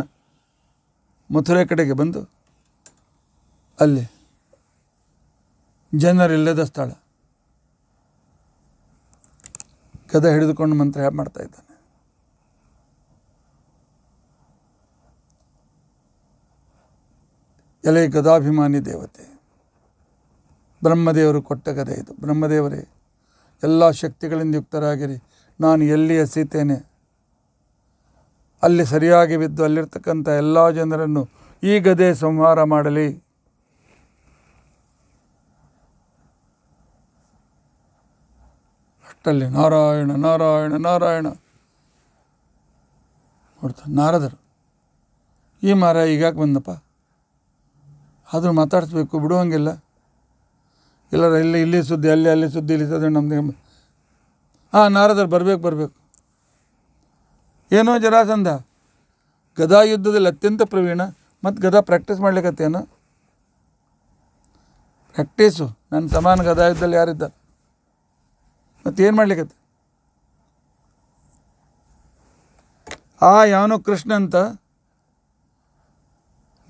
ಮಥುರೆ ಕಡೆಗೆ ಬಂದು ಅಲ್ಲಿ ಜನರಿಲ್ಲದ ಸ್ಥಳ ಗದ ಹಿಡಿದುಕೊಂಡು ಮಂತ್ರ ಹ್ಯಾಪ್ ಮಾಡ್ತಾ ಇದ್ದಾನೆ ಎಲೆ ಗದಾಭಿಮಾನಿ ದೇವತೆ ಬ್ರಹ್ಮದೇವರು ಕೊಟ್ಟ ಕಥೆ ಇದು ಬ್ರಹ್ಮದೇವರೇ ಎಲ್ಲ ಶಕ್ತಿಗಳಿಂದ ಯುಕ್ತರಾಗಿರಿ ನಾನು ಎಲ್ಲಿ ಎಸಿತೇನೆ ಅಲ್ಲಿ ಸರಿಯಾಗಿ ಬಿದ್ದು ಅಲ್ಲಿರ್ತಕ್ಕಂಥ ಎಲ್ಲ ಜನರನ್ನು ಈ ಗದೆ ಸಂಹಾರ ಮಾಡಲಿ ಅಷ್ಟಲ್ಲಿ ನಾರಾಯಣ ನಾರಾಯಣ ನಾರಾಯಣ ನೋಡ್ತಾರೆ ನಾರದರು ಈ ಮಾರ ಈಗಾಕೆ ಬಂದಪ್ಪ ಆದರೂ ಮಾತಾಡಿಸ್ಬೇಕು ಬಿಡುವಂಗಿಲ್ಲ ಇಲ್ಲರ ಇಲ್ಲಿ ಇಲ್ಲಿ ಸುದ್ದಿ ಅಲ್ಲಿ ಅಲ್ಲಿ ಸುದ್ದಿ ಇಲ್ಲಿ ಸುದ್ದಿ ನಮ್ದು ಹಾಂ ನಾರದರು ಬರಬೇಕು ಬರಬೇಕು ಏನೋ ಜರಾಸಂಧ ಗದಾ ಯುದ್ಧದಲ್ಲಿ ಅತ್ಯಂತ ಪ್ರವೀಣ ಮತ್ತು ಗದಾ ಪ್ರಾಕ್ಟೀಸ್ ಮಾಡ್ಲಿಕ್ಕತ್ತೇನು ಪ್ರಾಕ್ಟೀಸು ನನ್ನ ಸಮಾನ ಗದಾ ಯುದ್ಧದಲ್ಲಿ ಮತ್ತು ಮತ್ತೇನು ಮಾಡ್ಲಿಕ್ಕತ್ತೆ ಆ ಯಾವನೋ ಕೃಷ್ಣ ಅಂತ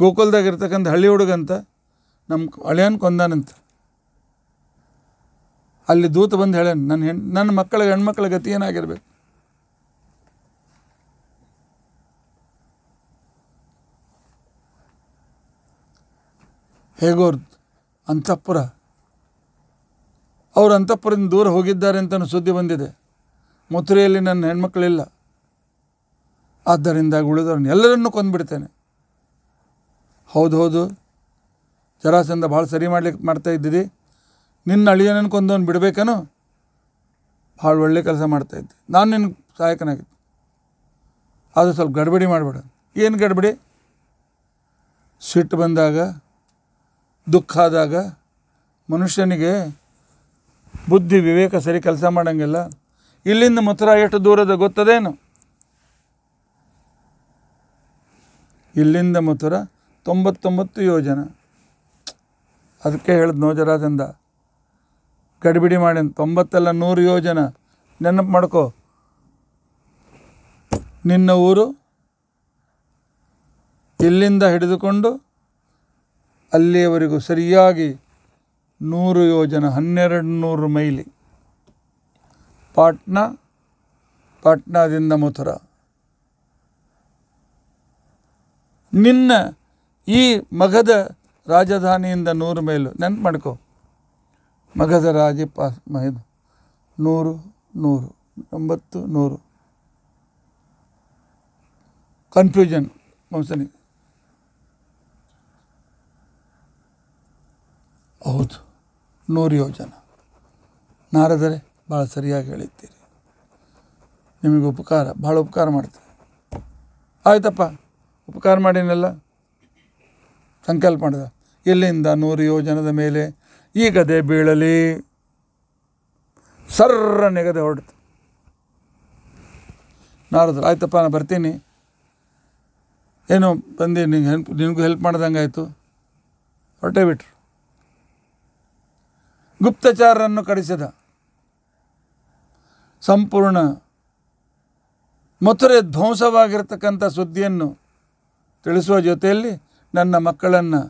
ಗೋಕುಲ್ದಾಗ ಇರ್ತಕ್ಕಂಥ ಹಳ್ಳಿ ಹುಡುಗಂತ ನಮ್ಮ ಹಳೆಯನ್ ಕೊಂದಾನಂತ ಅಲ್ಲಿ ದೂತ ಬಂದು ಹೇಳ ನನ್ನ ಹೆಣ್ಣು ನನ್ನ ಮಕ್ಕಳ ಹೆಣ್ಮಕ್ಳ ಗತಿ ಏನಾಗಿರ್ಬೇಕು ಹೇಗೋರ್ ಅಂತಃಪುರ ಅವರು ಅಂತಃಪುರದಿಂದ ದೂರ ಹೋಗಿದ್ದಾರೆ ಅಂತ ಸುದ್ದಿ ಬಂದಿದೆ ಮಥುರೆಯಲ್ಲಿ ನನ್ನ ಹೆಣ್ಮಕ್ಳಿಲ್ಲ ಆದ್ದರಿಂದ ಉಳಿದವ್ರನ್ನ ಎಲ್ಲರನ್ನು ಕೊಂದುಬಿಡ್ತೇನೆ ಹೌದು ಹೌದು ಜರಾಸಂದ ಭಾಳ ಸರಿ ಮಾಡ್ಲಿಕ್ಕೆ ಮಾಡ್ತಾ ನಿನ್ನ ಅಳಿಯನನ್ನು ಕೊಂದವನು ಬಿಡಬೇಕೇನೋ ಭಾಳ ಒಳ್ಳೆ ಕೆಲಸ ಇದ್ದೆ ನಾನು ನಿನ್ನ ಸಹಾಯಕನಾಗಿದ್ದೆ ಅದು ಸ್ವಲ್ಪ ಗಡಬಡಿ ಮಾಡಬೇಡ ಏನು ಗಡಬಡಿ ಸಿಟ್ಟು ಬಂದಾಗ ದುಃಖ ಆದಾಗ ಮನುಷ್ಯನಿಗೆ ಬುದ್ಧಿ ವಿವೇಕ ಸರಿ ಕೆಲಸ ಮಾಡೋಂಗಿಲ್ಲ ಇಲ್ಲಿಂದ ಮಥುರ ಎಷ್ಟು ದೂರದ ಗೊತ್ತದೇನು ಇಲ್ಲಿಂದ ಮಥುರ ತೊಂಬತ್ತೊಂಬತ್ತು ಯೋಜನೆ ಅದಕ್ಕೆ ಹೇಳಿದ್ ನೋಜರಾದಿಂದ ಗಡಿಬಿಡಿ ಮಾಡಿ ತೊಂಬತ್ತೆಲ್ಲ ನೂರು ಯೋಜನ ನೆನಪು ಮಾಡ್ಕೋ ನಿನ್ನ ಊರು ಇಲ್ಲಿಂದ ಹಿಡಿದುಕೊಂಡು ಅಲ್ಲಿಯವರೆಗೂ ಸರಿಯಾಗಿ ನೂರು ಯೋಜನ ಹನ್ನೆರಡು ನೂರು ಮೈಲಿ ಪಾಟ್ನಾ ಪಾಟ್ನಾದಿಂದ ಮಥುರ ನಿನ್ನ ಈ ಮಗದ ರಾಜಧಾನಿಯಿಂದ ನೂರು ಮೈಲು ನೆನ್ಪು ಮಾಡ್ಕೋ ಮಗಧ ರಾಜಪ್ಪ ಪಾಸ್ ಮೈದು ನೂರು ನೂರು ಎಂಬತ್ತು ನೂರು ಕನ್ಫ್ಯೂಷನ್ ಮನುಷ್ಯನಿಗೆ ಹೌದು ನೂರು ಯೋಜನ ನಾರದರೆ ಭಾಳ ಸರಿಯಾಗಿ ಹೇಳಿದ್ದೀರಿ ನಿಮಗೆ ಉಪಕಾರ ಭಾಳ ಉಪಕಾರ ಮಾಡ್ತೀರಿ ಆಯಿತಪ್ಪ ಉಪಕಾರ ಮಾಡಿನಲ್ಲ ಸಂಕಲ್ಪ ಮಾಡಿದ ಇಲ್ಲಿಂದ ನೂರು ಯೋಜನದ ಮೇಲೆ ಈ ಗದೆ ಬೀಳಲಿ ಸರ್ರ ನೆಗದೆ ಹೊರಡ್ತು ನಾರದ್ರು ಆಯ್ತಪ್ಪ ನಾನು ಬರ್ತೀನಿ ಏನು ಬಂದು ನಿಂಗೆ ಹೆಲ್ಪ್ ನಿನಗೂ ಹೆಲ್ಪ್ ಮಾಡ್ದಂಗೆ ಆಯಿತು ಹೊರಟೇ ಬಿಟ್ರು ಗುಪ್ತಚಾರರನ್ನು ಕಡಿಸಿದ ಸಂಪೂರ್ಣ ಮಥುರೆ ಧ್ವಂಸವಾಗಿರ್ತಕ್ಕಂಥ ಸುದ್ದಿಯನ್ನು ತಿಳಿಸುವ ಜೊತೆಯಲ್ಲಿ ನನ್ನ ಮಕ್ಕಳನ್ನು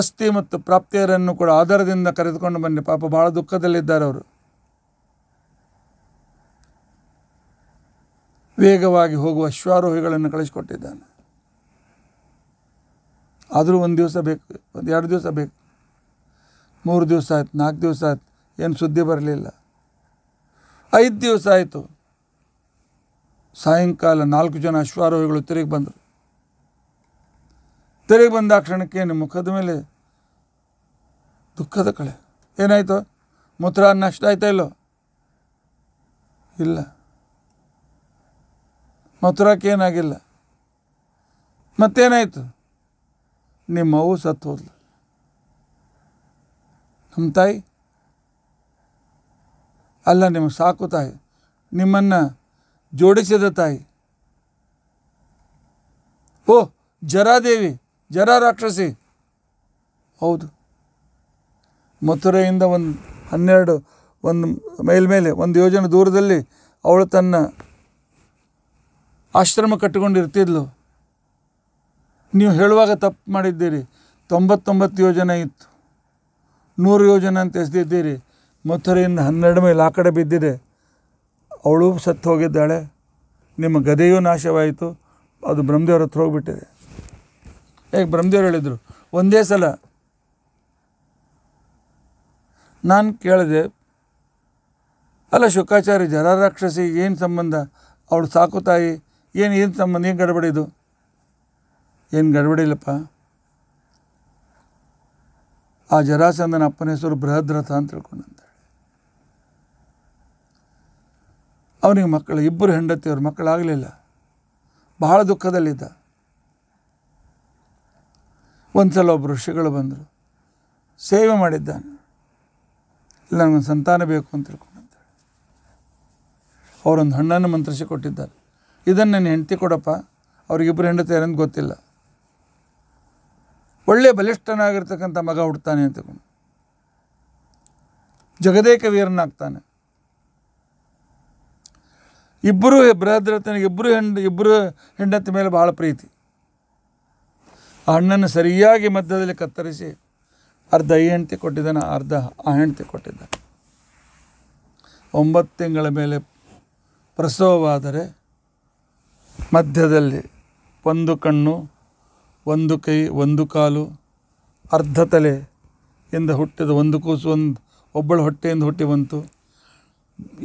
ಅಸ್ಥಿ ಮತ್ತು ಪ್ರಾಪ್ತಿಯರನ್ನು ಕೂಡ ಆಧಾರದಿಂದ ಕರೆದುಕೊಂಡು ಬನ್ನಿ ಪಾಪ ಭಾಳ ದುಃಖದಲ್ಲಿದ್ದಾರೆ ಅವರು ವೇಗವಾಗಿ ಹೋಗುವ ಅಶ್ವಾರೋಹಿಗಳನ್ನು ಕಳಿಸಿಕೊಟ್ಟಿದ್ದಾನೆ ಆದರೂ ಒಂದು ದಿವಸ ಬೇಕು ಒಂದು ಎರಡು ದಿವಸ ಬೇಕು ಮೂರು ದಿವಸ ಆಯ್ತು ನಾಲ್ಕು ದಿವಸ ಆಯ್ತು ಏನು ಸುದ್ದಿ ಬರಲಿಲ್ಲ ಐದು ದಿವಸ ಆಯಿತು ಸಾಯಂಕಾಲ ನಾಲ್ಕು ಜನ ಅಶ್ವಾರೋಹಿಗಳು ತಿರುಗಿ ಬಂದರು ತೆರೆಗೆ ಬಂದ ಕ್ಷಣಕ್ಕೆ ನಿಮ್ಮ ಮುಖದ ಮೇಲೆ ದುಃಖದ ಕಳೆ ಏನಾಯಿತು ಮೂತ್ರ ನಷ್ಟ ಆಯ್ತಾ ಇಲ್ಲೋ ಇಲ್ಲ ಮಥುರಕ್ಕೆ ಏನಾಗಿಲ್ಲ ಮತ್ತೇನಾಯಿತು ನಿಮ್ಮವು ಸತ್ತು ಹೋದ್ಲು ನಮ್ಮ ತಾಯಿ ಅಲ್ಲ ನಿಮ್ಮ ಸಾಕು ತಾಯಿ ನಿಮ್ಮನ್ನು ಜೋಡಿಸಿದ ತಾಯಿ ಓ ಜರಾದೇವಿ ಜರ ರಾಕ್ಷಸಿ ಹೌದು ಮಥುರೆಯಿಂದ ಒಂದು ಹನ್ನೆರಡು ಒಂದು ಮೈಲ್ ಮೇಲೆ ಒಂದು ಯೋಜನೆ ದೂರದಲ್ಲಿ ಅವಳು ತನ್ನ ಆಶ್ರಮ ಕಟ್ಟಿಕೊಂಡಿರ್ತಿದ್ಲು ನೀವು ಹೇಳುವಾಗ ತಪ್ಪು ಮಾಡಿದ್ದೀರಿ ತೊಂಬತ್ತೊಂಬತ್ತು ಯೋಜನೆ ಇತ್ತು ನೂರು ಯೋಜನೆ ಅಂತ ಎಸ್ದಿದ್ದೀರಿ ಮಥುರೆಯಿಂದ ಹನ್ನೆರಡು ಮೈಲ್ ಆ ಕಡೆ ಬಿದ್ದಿದೆ ಅವಳು ಸತ್ತು ಹೋಗಿದ್ದಾಳೆ ನಿಮ್ಮ ಗದೆಯೂ ನಾಶವಾಯಿತು ಅದು ಬ್ರಹ್ಮದೇವ್ರ ಹತ್ರ ಹೋಗಿಬಿಟ್ಟಿದೆ ಹೇಗೆ ಬ್ರಹ್ಮದೇವ್ರು ಹೇಳಿದರು ಒಂದೇ ಸಲ ನಾನು ಕೇಳಿದೆ ಅಲ್ಲ ಶುಕಾಚಾರ್ಯ ಜರ ರಾಕ್ಷಸಿ ಏನು ಸಂಬಂಧ ಅವಳು ಸಾಕು ತಾಯಿ ಏನು ಏನು ಸಂಬಂಧ ಏನು ಗಡಬಡಿದು ಏನು ಗಡಬಡಿಲ್ಲಪ್ಪ ಆ ಜರಾಸಂದನ ಅಪ್ಪನ ಹೆಸರು ಬೃಹದ್ರಥ ಅಂತ ತಿಳ್ಕೊಂಡಂತ ಅವನಿಗೆ ಮಕ್ಕಳು ಇಬ್ಬರು ಹೆಂಡತಿಯವರು ಮಕ್ಕಳಾಗಲಿಲ್ಲ ಬಹಳ ದುಃಖದಲ್ಲಿದ್ದ ಒಂದು ಸಲ ಒಬ್ಬ ಋಷಿಗಳು ಬಂದರು ಸೇವೆ ಮಾಡಿದ್ದಾನೆ ಇಲ್ಲ ನನಗೊಂದು ಸಂತಾನ ಬೇಕು ಅಂತ ತಿಳ್ಕೊಂಡಂತ ಅವರೊಂದು ಹಣ್ಣನ್ನು ಮಂತ್ರಿಸಿ ಕೊಟ್ಟಿದ್ದಾರೆ ಇದನ್ನು ನನ್ನ ಹೆಂಡತಿ ಕೊಡಪ್ಪ ಅವ್ರಿಗಿಬ್ಬರು ಅಂತ ಗೊತ್ತಿಲ್ಲ ಒಳ್ಳೆಯ ಬಲಿಷ್ಠನಾಗಿರ್ತಕ್ಕಂಥ ಮಗ ಹುಡ್ತಾನೆ ಅಂತಕೊಂಡು ಜಗದೇಕ ವೀರನಾಗ್ತಾನೆ ಇಬ್ಬರು ಬೃಹದ್ರತನಿಗೆ ಇಬ್ಬರು ಹೆಂಡ ಇಬ್ಬರು ಹೆಂಡತಿ ಮೇಲೆ ಭಾಳ ಪ್ರೀತಿ ಆ ಹಣ್ಣನ್ನು ಸರಿಯಾಗಿ ಮಧ್ಯದಲ್ಲಿ ಕತ್ತರಿಸಿ ಅರ್ಧ ಈ ಹೆಂಡತಿ ಕೊಟ್ಟಿದ್ದಾನೆ ಅರ್ಧ ಆ ಹೆಂಡತಿ ಕೊಟ್ಟಿದ್ದಾನೆ ಒಂಬತ್ತು ತಿಂಗಳ ಮೇಲೆ ಪ್ರಸವವಾದರೆ ಮಧ್ಯದಲ್ಲಿ ಒಂದು ಕಣ್ಣು ಒಂದು ಕೈ ಒಂದು ಕಾಲು ಅರ್ಧ ತಲೆ ಇಂದ ಹುಟ್ಟಿದ ಒಂದು ಕೂಸು ಒಂದು ಒಬ್ಬಳ ಹೊಟ್ಟೆಯಿಂದ ಹುಟ್ಟಿ ಬಂತು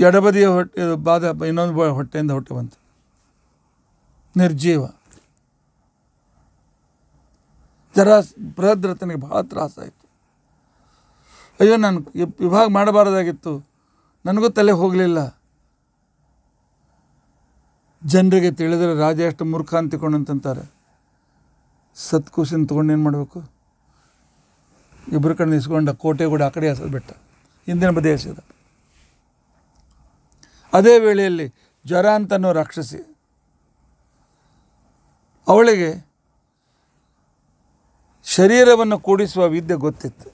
ಎಡಬದಿಯ ಹೊಟ್ಟೆ ಬಾದ ಇನ್ನೊಂದು ಹೊಟ್ಟೆಯಿಂದ ಹುಟ್ಟಿ ಬಂತು ನಿರ್ಜೀವ ಬೃಹದ್ರ ಬೃಹದ್ರಥನಿಗೆ ಭಾಳ ಆಯಿತು ಅಯ್ಯೋ ನಾನು ವಿಭಾಗ ಮಾಡಬಾರ್ದಾಗಿತ್ತು ನನಗೂ ತಲೆ ಹೋಗಲಿಲ್ಲ ಜನರಿಗೆ ತಿಳಿದರೆ ರಾಜ ಎಷ್ಟು ಮೂರ್ಖ ಅಂತಿಕೊಂಡು ಅಂತಂತಾರೆ ಸತ್ಕುಸಿನ ತೊಗೊಂಡು ಏನು ಮಾಡಬೇಕು ಇಬ್ಬರು ಕಡೆ ಇಸ್ಕೊಂಡ ಕೋಟೆ ಕೂಡ ಆ ಕಡೆ ಎಸೆದು ಬಿಟ್ಟ ಹಿಂದಿನ ಬದಿ ಹಸಿದ ಅದೇ ವೇಳೆಯಲ್ಲಿ ಜ್ವರ ಅಂತನೋ ರಾಕ್ಷಸಿ ಅವಳಿಗೆ ಶರೀರವನ್ನು ಕೂಡಿಸುವ ವಿದ್ಯೆ ಗೊತ್ತಿತ್ತು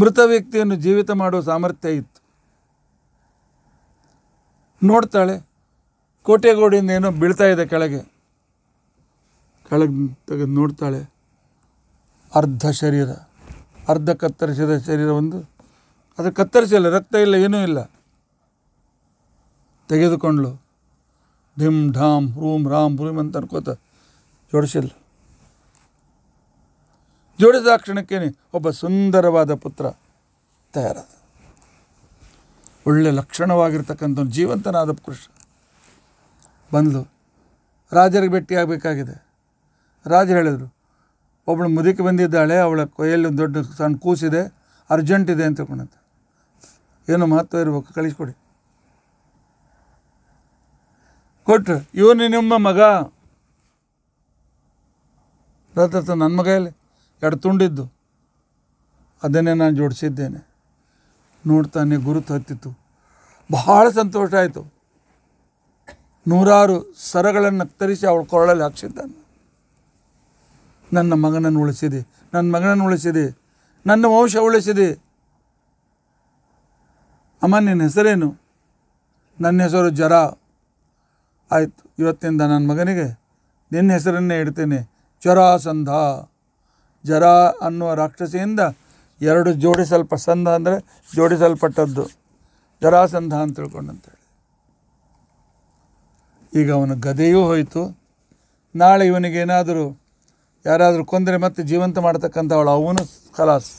ಮೃತ ವ್ಯಕ್ತಿಯನ್ನು ಜೀವಿತ ಮಾಡುವ ಸಾಮರ್ಥ್ಯ ಇತ್ತು ನೋಡ್ತಾಳೆ ಕೋಟೆಗೋಡಿಯಿಂದ ಏನೋ ಬೀಳ್ತಾ ಇದೆ ಕೆಳಗೆ ಕೆಳಗೆ ತೆಗೆದು ನೋಡ್ತಾಳೆ ಅರ್ಧ ಶರೀರ ಅರ್ಧ ಕತ್ತರಿಸಿದ ಶರೀರ ಒಂದು ಅದು ಕತ್ತರಿಸಿಲ್ಲ ರಕ್ತ ಇಲ್ಲ ಏನೂ ಇಲ್ಲ ತೆಗೆದುಕೊಂಡ್ಳು ಢಿಮ್ ಢಾಮ್ ರೂಮ್ ರಾಮ್ ಹೂಂ ಅಂತ ಅನ್ಕೋತ ಜೋಡಿಸಿಲ್ಲ ಜೋಡಿಸಿದ ಕ್ಷಣಕ್ಕೇನೆ ಒಬ್ಬ ಸುಂದರವಾದ ಪುತ್ರ ತಯಾರಾದ ಒಳ್ಳೆ ಲಕ್ಷಣವಾಗಿರ್ತಕ್ಕಂಥ ಜೀವಂತನಾದ ಪುರುಷ ಬಂದಲು ರಾಜರಿಗೆ ಆಗಬೇಕಾಗಿದೆ ರಾಜ ಹೇಳಿದರು ಒಬ್ಬಳು ಮುದುಕಿ ಬಂದಿದ್ದಾಳೆ ಅವಳ ಕೊಯ್ಯಲ್ಲಿ ಒಂದು ದೊಡ್ಡ ಸಣ್ಣ ಕೂಸಿದೆ ಅರ್ಜೆಂಟ್ ಇದೆ ಅಂತ ತಿಳ್ಕೊಂಡಂತೆ ಏನು ಮಹತ್ವ ಇರಬೇಕು ಕಳಿಸ್ಕೊಡಿ ಕೊಟ್ಟರು ಇವನು ನಿಮ್ಮ ಮಗ ರಥ ನನ್ನ ಮಗಲ್ಲಿ ಎರಡು ತುಂಡಿದ್ದು ಅದನ್ನೇ ನಾನು ಜೋಡಿಸಿದ್ದೇನೆ ನೋಡ್ತಾನೆ ಗುರುತು ಹತ್ತಿತ್ತು ಬಹಳ ಸಂತೋಷ ಆಯಿತು ನೂರಾರು ಸರಗಳನ್ನು ತರಿಸಿ ಅವಳು ಕೊರಳಲ್ಲಿ ಹಾಕ್ಸಿದ್ದಾನೆ ನನ್ನ ಮಗನನ್ನು ಉಳಿಸಿದೆ ನನ್ನ ಮಗನನ್ನು ಉಳಿಸಿದೆ ನನ್ನ ವಂಶ ಉಳಿಸಿದೆ ಅಮ್ಮ ನಿನ್ನ ಹೆಸರೇನು ನನ್ನ ಹೆಸರು ಜ್ವರ ಆಯಿತು ಇವತ್ತಿಂದ ನನ್ನ ಮಗನಿಗೆ ನಿನ್ನ ಹೆಸರನ್ನೇ ಇಡ್ತೇನೆ ಜರಾಸಂಧ ಜರಾ ಅನ್ನುವ ರಾಕ್ಷಸಿಯಿಂದ ಎರಡು ಜೋಡಿಸಲ್ಪ ಸಂಧ ಅಂದರೆ ಜೋಡಿಸಲ್ಪಟ್ಟದ್ದು ಜರಾಸಂಧ ಅಂತ ತಿಳ್ಕೊಂಡಂತೇಳಿ ಈಗ ಅವನ ಗದೆಯೂ ಹೋಯಿತು ನಾಳೆ ಇವನಿಗೇನಾದರೂ ಯಾರಾದರೂ ಕೊಂದರೆ ಮತ್ತೆ ಜೀವಂತ ಮಾಡ್ತಕ್ಕಂಥವಳು ಅವನು ಕಲಾಸ್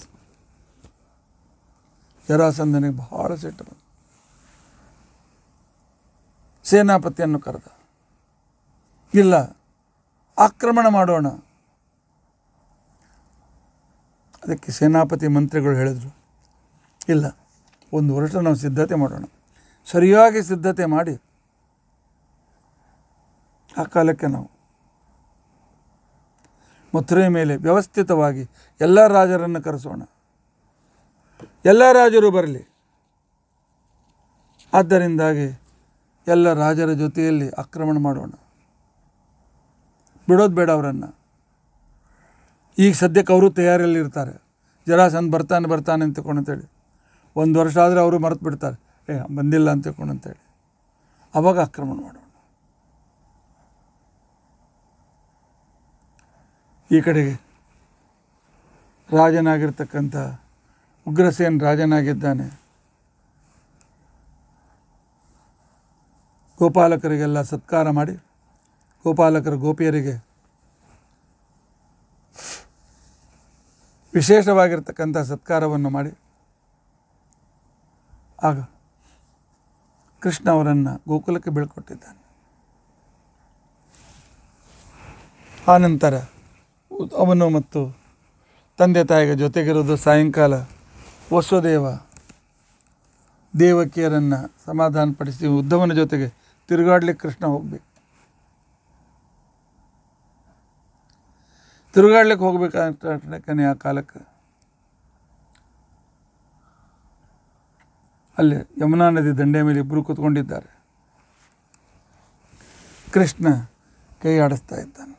ಜರಾಸಂಧನಿಗೆ ಬಹಳ ಸಿಟ್ಟು ಸೇನಾಪತಿಯನ್ನು ಕರೆದ ಇಲ್ಲ ಆಕ್ರಮಣ ಮಾಡೋಣ ಅದಕ್ಕೆ ಸೇನಾಪತಿ ಮಂತ್ರಿಗಳು ಹೇಳಿದರು ಇಲ್ಲ ಒಂದು ವರ್ಷ ನಾವು ಸಿದ್ಧತೆ ಮಾಡೋಣ ಸರಿಯಾಗಿ ಸಿದ್ಧತೆ ಮಾಡಿ ಆ ಕಾಲಕ್ಕೆ ನಾವು ಮಥುರೆ ಮೇಲೆ ವ್ಯವಸ್ಥಿತವಾಗಿ ಎಲ್ಲ ರಾಜರನ್ನು ಕರೆಸೋಣ ಎಲ್ಲ ರಾಜರು ಬರಲಿ ಆದ್ದರಿಂದಾಗಿ ಎಲ್ಲ ರಾಜರ ಜೊತೆಯಲ್ಲಿ ಆಕ್ರಮಣ ಮಾಡೋಣ ಬಿಡೋದು ಬೇಡ ಅವರನ್ನು ಈಗ ಸದ್ಯಕ್ಕೆ ಅವರು ತಯಾರಿಯಲ್ಲಿರ್ತಾರೆ ಸಂದ್ ಬರ್ತಾನೆ ಬರ್ತಾನೆ ಅಂತ ಅಂತೇಳಿ ಒಂದು ವರ್ಷ ಆದರೆ ಅವರು ಮರೆತು ಬಿಡ್ತಾರೆ ಏ ಬಂದಿಲ್ಲ ಅಂತ ಅಂತೇಳಿ ಅವಾಗ ಆಕ್ರಮಣ ಮಾಡೋಣ ಈ ಕಡೆಗೆ ರಾಜನಾಗಿರ್ತಕ್ಕಂಥ ಉಗ್ರಸೇನ್ ರಾಜನಾಗಿದ್ದಾನೆ ಗೋಪಾಲಕರಿಗೆಲ್ಲ ಸತ್ಕಾರ ಮಾಡಿ ಗೋಪಾಲಕರ ಗೋಪಿಯರಿಗೆ ವಿಶೇಷವಾಗಿರ್ತಕ್ಕಂಥ ಸತ್ಕಾರವನ್ನು ಮಾಡಿ ಆಗ ಕೃಷ್ಣ ಅವರನ್ನು ಗೋಕುಲಕ್ಕೆ ಬೀಳ್ಕೊಟ್ಟಿದ್ದಾನೆ ಆನಂತರ ಅವನು ಮತ್ತು ತಂದೆ ತಾಯಿಗೆ ಜೊತೆಗಿರೋದು ಸಾಯಂಕಾಲ ವಸುದೇವ ದೇವಕಿಯರನ್ನು ಸಮಾಧಾನಪಡಿಸಿ ಉದ್ದವನ ಜೊತೆಗೆ ತಿರುಗಾಡ್ಲಿಕ್ಕೆ ಕೃಷ್ಣ ಹೋಗಬೇಕು ತಿರುಗಾಡ್ಲಿಕ್ಕೆ ಕನೆ ಆ ಕಾಲಕ್ಕೆ ಅಲ್ಲಿ ಯಮುನಾ ನದಿ ದಂಡೆ ಮೇಲೆ ಇಬ್ಬರು ಕೂತ್ಕೊಂಡಿದ್ದಾರೆ ಕೃಷ್ಣ ಕೈ ಆಡಿಸ್ತಾ ಇದ್ದಾನೆ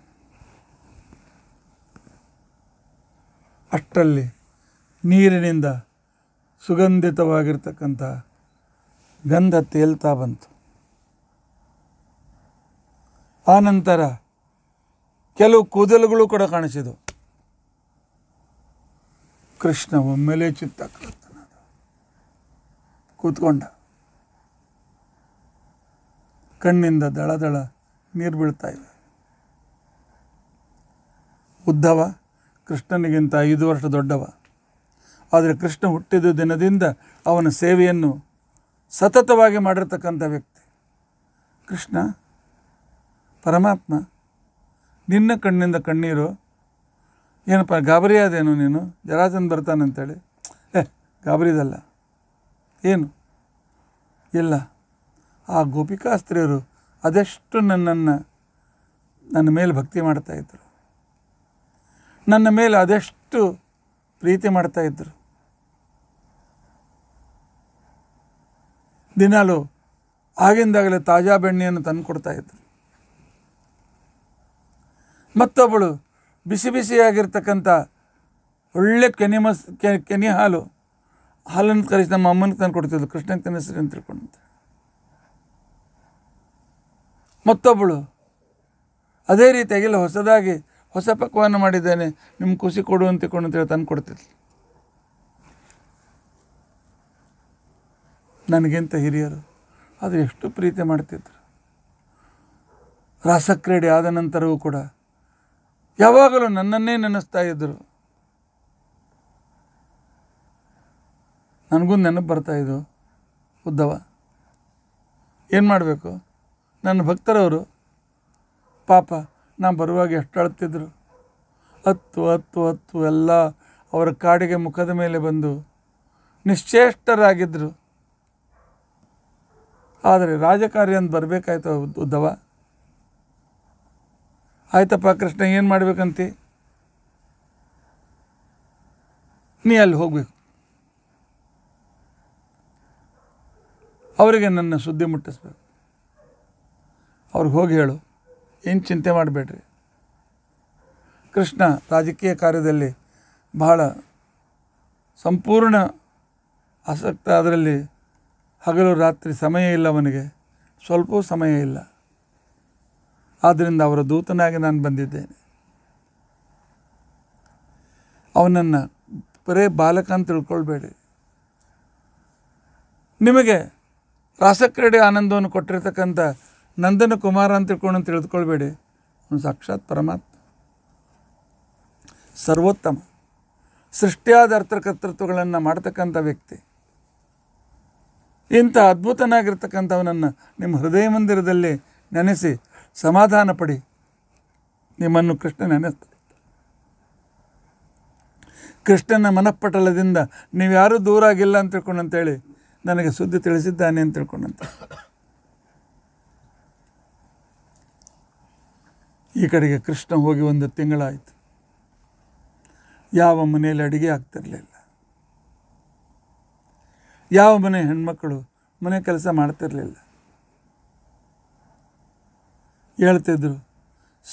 ಅಷ್ಟರಲ್ಲಿ ನೀರಿನಿಂದ ಸುಗಂಧಿತವಾಗಿರ್ತಕ್ಕಂಥ ಗಂಧ ತೇಲ್ತಾ ಬಂತು ಆನಂತರ ಕೆಲವು ಕೂದಲುಗಳು ಕೂಡ ಕಾಣಿಸಿದವು ಕೃಷ್ಣ ಒಮ್ಮೆಲೆ ಚಿತ್ತ ಕೂತ್ಕೊಂಡ ಕಣ್ಣಿಂದ ದಳದಳ ನೀರು ಬೀಳ್ತಾ ಇವೆ ಉದ್ಧವ ಕೃಷ್ಣನಿಗಿಂತ ಐದು ವರ್ಷ ದೊಡ್ಡವ ಆದರೆ ಕೃಷ್ಣ ಹುಟ್ಟಿದ ದಿನದಿಂದ ಅವನ ಸೇವೆಯನ್ನು ಸತತವಾಗಿ ಮಾಡಿರ್ತಕ್ಕಂಥ ವ್ಯಕ್ತಿ ಕೃಷ್ಣ ಪರಮಾತ್ಮ ನಿನ್ನ ಕಣ್ಣಿಂದ ಕಣ್ಣೀರು ಏನಪ್ಪ ಗಾಬರಿ ಆದೇನು ನೀನು ಜರಾಜನ್ ಬರ್ತಾನಂತೇಳಿ ಏ ಗಾಬರಿದಲ್ಲ ಏನು ಇಲ್ಲ ಆ ಗೋಪಿಕಾಸ್ತ್ರೀಯರು ಅದೆಷ್ಟು ನನ್ನನ್ನು ನನ್ನ ಮೇಲೆ ಭಕ್ತಿ ಮಾಡ್ತಾಯಿದ್ರು ನನ್ನ ಮೇಲೆ ಅದೆಷ್ಟು ಪ್ರೀತಿ ಮಾಡ್ತಾಯಿದ್ರು ದಿನಾಲು ಆಗಿಂದಾಗಲೇ ತಾಜಾ ಬೆಣ್ಣೆಯನ್ನು ತಂದು ಕೊಡ್ತಾಯಿದ್ರು ಮತ್ತೊಬ್ಬಳು ಬಿಸಿ ಬಿಸಿಯಾಗಿರ್ತಕ್ಕಂಥ ಒಳ್ಳೆ ಕೆನಿಮಸ್ ಕೆ ಕೆನಿ ಹಾಲು ಹಾಲನ್ನು ಕರೆಸಿ ನಮ್ಮ ಅಮ್ಮನಿಗೆ ತಂದು ಕೊಡ್ತಿದ್ಲು ಕೃಷ್ಣಕ್ಕೆ ತನ್ನ ಅಂತ ತಿಳ್ಕೊಂಡಂತ ಮತ್ತೊಬ್ಬಳು ಅದೇ ರೀತಿಯಾಗಿಲ್ಲ ಹೊಸದಾಗಿ ಹೊಸ ಪಕ್ವಾನ ಮಾಡಿದ್ದೇನೆ ನಿಮ್ಮ ಖುಷಿ ಕೊಡು ಅಂತ ತಿಳ್ಕೊಂಡು ಅಂತೇಳಿ ತಂದು ಕೊಡ್ತಿದ್ಲು ನನಗಿಂತ ಹಿರಿಯರು ಅದು ಎಷ್ಟು ಪ್ರೀತಿ ಮಾಡ್ತಿದ್ರು ರಾಸಕ್ರೀಡೆ ಆದ ನಂತರವೂ ಕೂಡ ಯಾವಾಗಲೂ ನನ್ನನ್ನೇ ನೆನೆಸ್ತಾ ಇದ್ದರು ನನಗೂ ನೆನಪು ಇದ್ದು ಉದ್ದವ ಏನು ಮಾಡಬೇಕು ನನ್ನ ಭಕ್ತರವರು ಪಾಪ ನಾನು ಬರುವಾಗ ಎಷ್ಟು ಅಳ್ತಿದ್ರು ಹತ್ತು ಹತ್ತು ಹತ್ತು ಎಲ್ಲ ಅವರ ಕಾಡಿಗೆ ಮುಖದ ಮೇಲೆ ಬಂದು ನಿಶ್ಚೇಷ್ಟರಾಗಿದ್ದರು ಆದರೆ ರಾಜಕಾರ್ಯ ಅಂತ ಬರಬೇಕಾಯ್ತು ಉದ್ದವ ಆಯ್ತಪ್ಪ ಕೃಷ್ಣ ಏನು ಮಾಡ್ಬೇಕಂತಿ ನೀ ಅಲ್ಲಿ ಹೋಗಬೇಕು ಅವರಿಗೆ ನನ್ನ ಸುದ್ದಿ ಮುಟ್ಟಿಸ್ಬೇಕು ಅವ್ರಿಗೆ ಹೋಗಿ ಹೇಳು ಏನು ಚಿಂತೆ ಮಾಡಬೇಡ್ರಿ ಕೃಷ್ಣ ರಾಜಕೀಯ ಕಾರ್ಯದಲ್ಲಿ ಬಹಳ ಸಂಪೂರ್ಣ ಆಸಕ್ತ ಅದರಲ್ಲಿ ಹಗಲು ರಾತ್ರಿ ಸಮಯ ಇಲ್ಲ ಅವನಿಗೆ ಸ್ವಲ್ಪವೂ ಸಮಯ ಇಲ್ಲ ಆದ್ದರಿಂದ ಅವರ ದೂತನಾಗಿ ನಾನು ಬಂದಿದ್ದೇನೆ ಅವನನ್ನು ಬರೇ ಬಾಲಕ ಅಂತ ತಿಳ್ಕೊಳ್ಬೇಡಿ ನಿಮಗೆ ರಾಸಕ್ರೀಡೆ ಆನಂದವನ್ನು ಕೊಟ್ಟಿರ್ತಕ್ಕಂಥ ನಂದನ ಕುಮಾರ ಅಂತ ತಿಳ್ಕೊಂಡು ತಿಳಿದುಕೊಳ್ಬೇಡಿ ಅವನು ಸಾಕ್ಷಾತ್ ಪರಮಾತ್ಮ ಸರ್ವೋತ್ತಮ ಸೃಷ್ಟಿಯಾದ ಅರ್ಥಕರ್ತೃತ್ವಗಳನ್ನು ಮಾಡ್ತಕ್ಕಂಥ ವ್ಯಕ್ತಿ ಇಂಥ ಅದ್ಭುತನಾಗಿರ್ತಕ್ಕಂಥವನನ್ನು ನಿಮ್ಮ ಹೃದಯ ಮಂದಿರದಲ್ಲಿ ನೆನೆಸಿ ಸಮಾಧಾನ ಪಡಿ ನಿಮ್ಮನ್ನು ಕೃಷ್ಣ ನೆನೆಸ್ತಾರೆ ಕೃಷ್ಣನ ಮನಪಟಲದಿಂದ ನೀವು ಯಾರೂ ದೂರ ಆಗಿಲ್ಲ ಅಂತ ಅಂತೇಳಿ ನನಗೆ ಸುದ್ದಿ ತಿಳಿಸಿದ್ದಾನೆ ಅಂತ ತಿಳ್ಕೊಂಡು ಅಂತ ಈ ಕಡೆಗೆ ಕೃಷ್ಣ ಹೋಗಿ ಒಂದು ತಿಂಗಳಾಯಿತು ಯಾವ ಮನೆಯಲ್ಲಿ ಅಡುಗೆ ಆಗ್ತಿರಲಿಲ್ಲ ಯಾವ ಮನೆ ಹೆಣ್ಮಕ್ಕಳು ಮನೆ ಕೆಲಸ ಮಾಡ್ತಿರಲಿಲ್ಲ ಹೇಳ್ತಿದ್ರು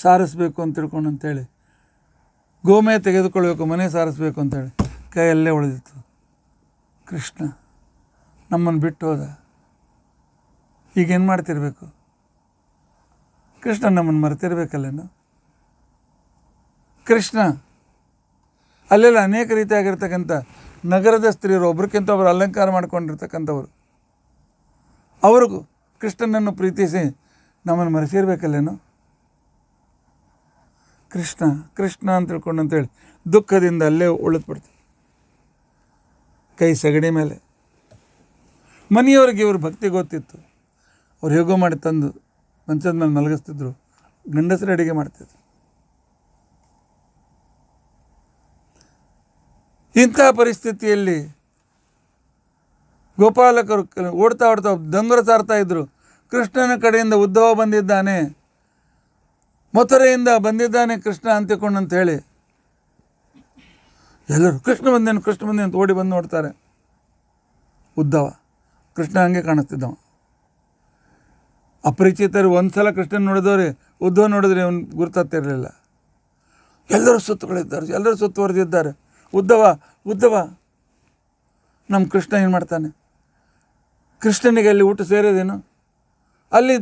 ಸಾರಿಸ್ಬೇಕು ಅಂತ ತಿಳ್ಕೊಂಡು ಅಂತೇಳಿ ಗೋಮೆ ತೆಗೆದುಕೊಳ್ಬೇಕು ಮನೆ ಸಾರಿಸ್ಬೇಕು ಅಂತೇಳಿ ಕೈಯಲ್ಲೇ ಉಳಿದಿತ್ತು ಕೃಷ್ಣ ನಮ್ಮನ್ನು ಬಿಟ್ಟು ಹೋದ ಈಗೇನು ಮಾಡ್ತಿರ್ಬೇಕು ಕೃಷ್ಣ ನಮ್ಮನ್ನು ಮರೆತಿರ್ಬೇಕಲ್ಲೇನು ಕೃಷ್ಣ ಅಲ್ಲೆಲ್ಲ ಅನೇಕ ರೀತಿಯಾಗಿರ್ತಕ್ಕಂಥ ನಗರದ ಸ್ತ್ರೀಯರು ಒಬ್ರಿಗಿಂತ ಒಬ್ಬರು ಅಲಂಕಾರ ಮಾಡ್ಕೊಂಡಿರ್ತಕ್ಕಂಥವ್ರು ಅವ್ರಿಗೂ ಕೃಷ್ಣನನ್ನು ಪ್ರೀತಿಸಿ ನಮ್ಮನ್ನು ಮರೆಸಿರ್ಬೇಕಲ್ಲೇನು ಕೃಷ್ಣ ಕೃಷ್ಣ ಅಂತ ತಿಳ್ಕೊಂಡು ಅಂತೇಳಿ ದುಃಖದಿಂದ ಅಲ್ಲೇ ಉಳಿದ್ಬಿಡ್ತೀವಿ ಕೈ ಸಗಣಿ ಮೇಲೆ ಮನೆಯವ್ರಿಗೆ ಇವ್ರ ಭಕ್ತಿ ಗೊತ್ತಿತ್ತು ಅವ್ರು ಹೇಗೋ ಮಾಡಿ ತಂದು ಮಂಚದ ಮೇಲೆ ಮಲಗಿಸ್ತಿದ್ರು ಗಂಡಸರು ಅಡುಗೆ ಮಾಡ್ತಿದ್ರು ಇಂಥ ಪರಿಸ್ಥಿತಿಯಲ್ಲಿ ಗೋಪಾಲಕರು ಓಡ್ತಾ ಓಡ್ತಾ ದಂಗುರ ಸಾರ್ತಾ ಇದ್ದರು ಕೃಷ್ಣನ ಕಡೆಯಿಂದ ಉದ್ಧವ ಬಂದಿದ್ದಾನೆ ಮಥುರೆಯಿಂದ ಬಂದಿದ್ದಾನೆ ಕೃಷ್ಣ ಅಂತಿಕೊಂಡು ಅಂತ ಹೇಳಿ ಎಲ್ಲರೂ ಕೃಷ್ಣ ಬಂದೇನು ಕೃಷ್ಣ ಬಂದೇನು ಅಂತ ಓಡಿ ಬಂದು ನೋಡ್ತಾರೆ ಉದ್ದವ ಕೃಷ್ಣ ಹಂಗೆ ಕಾಣಿಸ್ತಿದ್ದವ ಅಪರಿಚಿತರು ಒಂದು ಸಲ ಕೃಷ್ಣನ ನೋಡಿದವ್ರಿ ಉದ್ಧವ ನೋಡಿದ್ರೆ ಅವ್ನು ಗುರುತತ್ತಿರಲಿಲ್ಲ ಎಲ್ಲರೂ ಸುತ್ತುಗಳಿದ್ದಾರೆ ಎಲ್ಲರೂ ಸುತ್ತುವರೆದಿದ್ದಾರೆ ಉದ್ದವ ಉದ್ದವ ನಮ್ಮ ಕೃಷ್ಣ ಏನು ಮಾಡ್ತಾನೆ ಕೃಷ್ಣನಿಗೆ ಅಲ್ಲಿ ಊಟ ಸೇರೋದೇನು ಅಲ್ಲಿ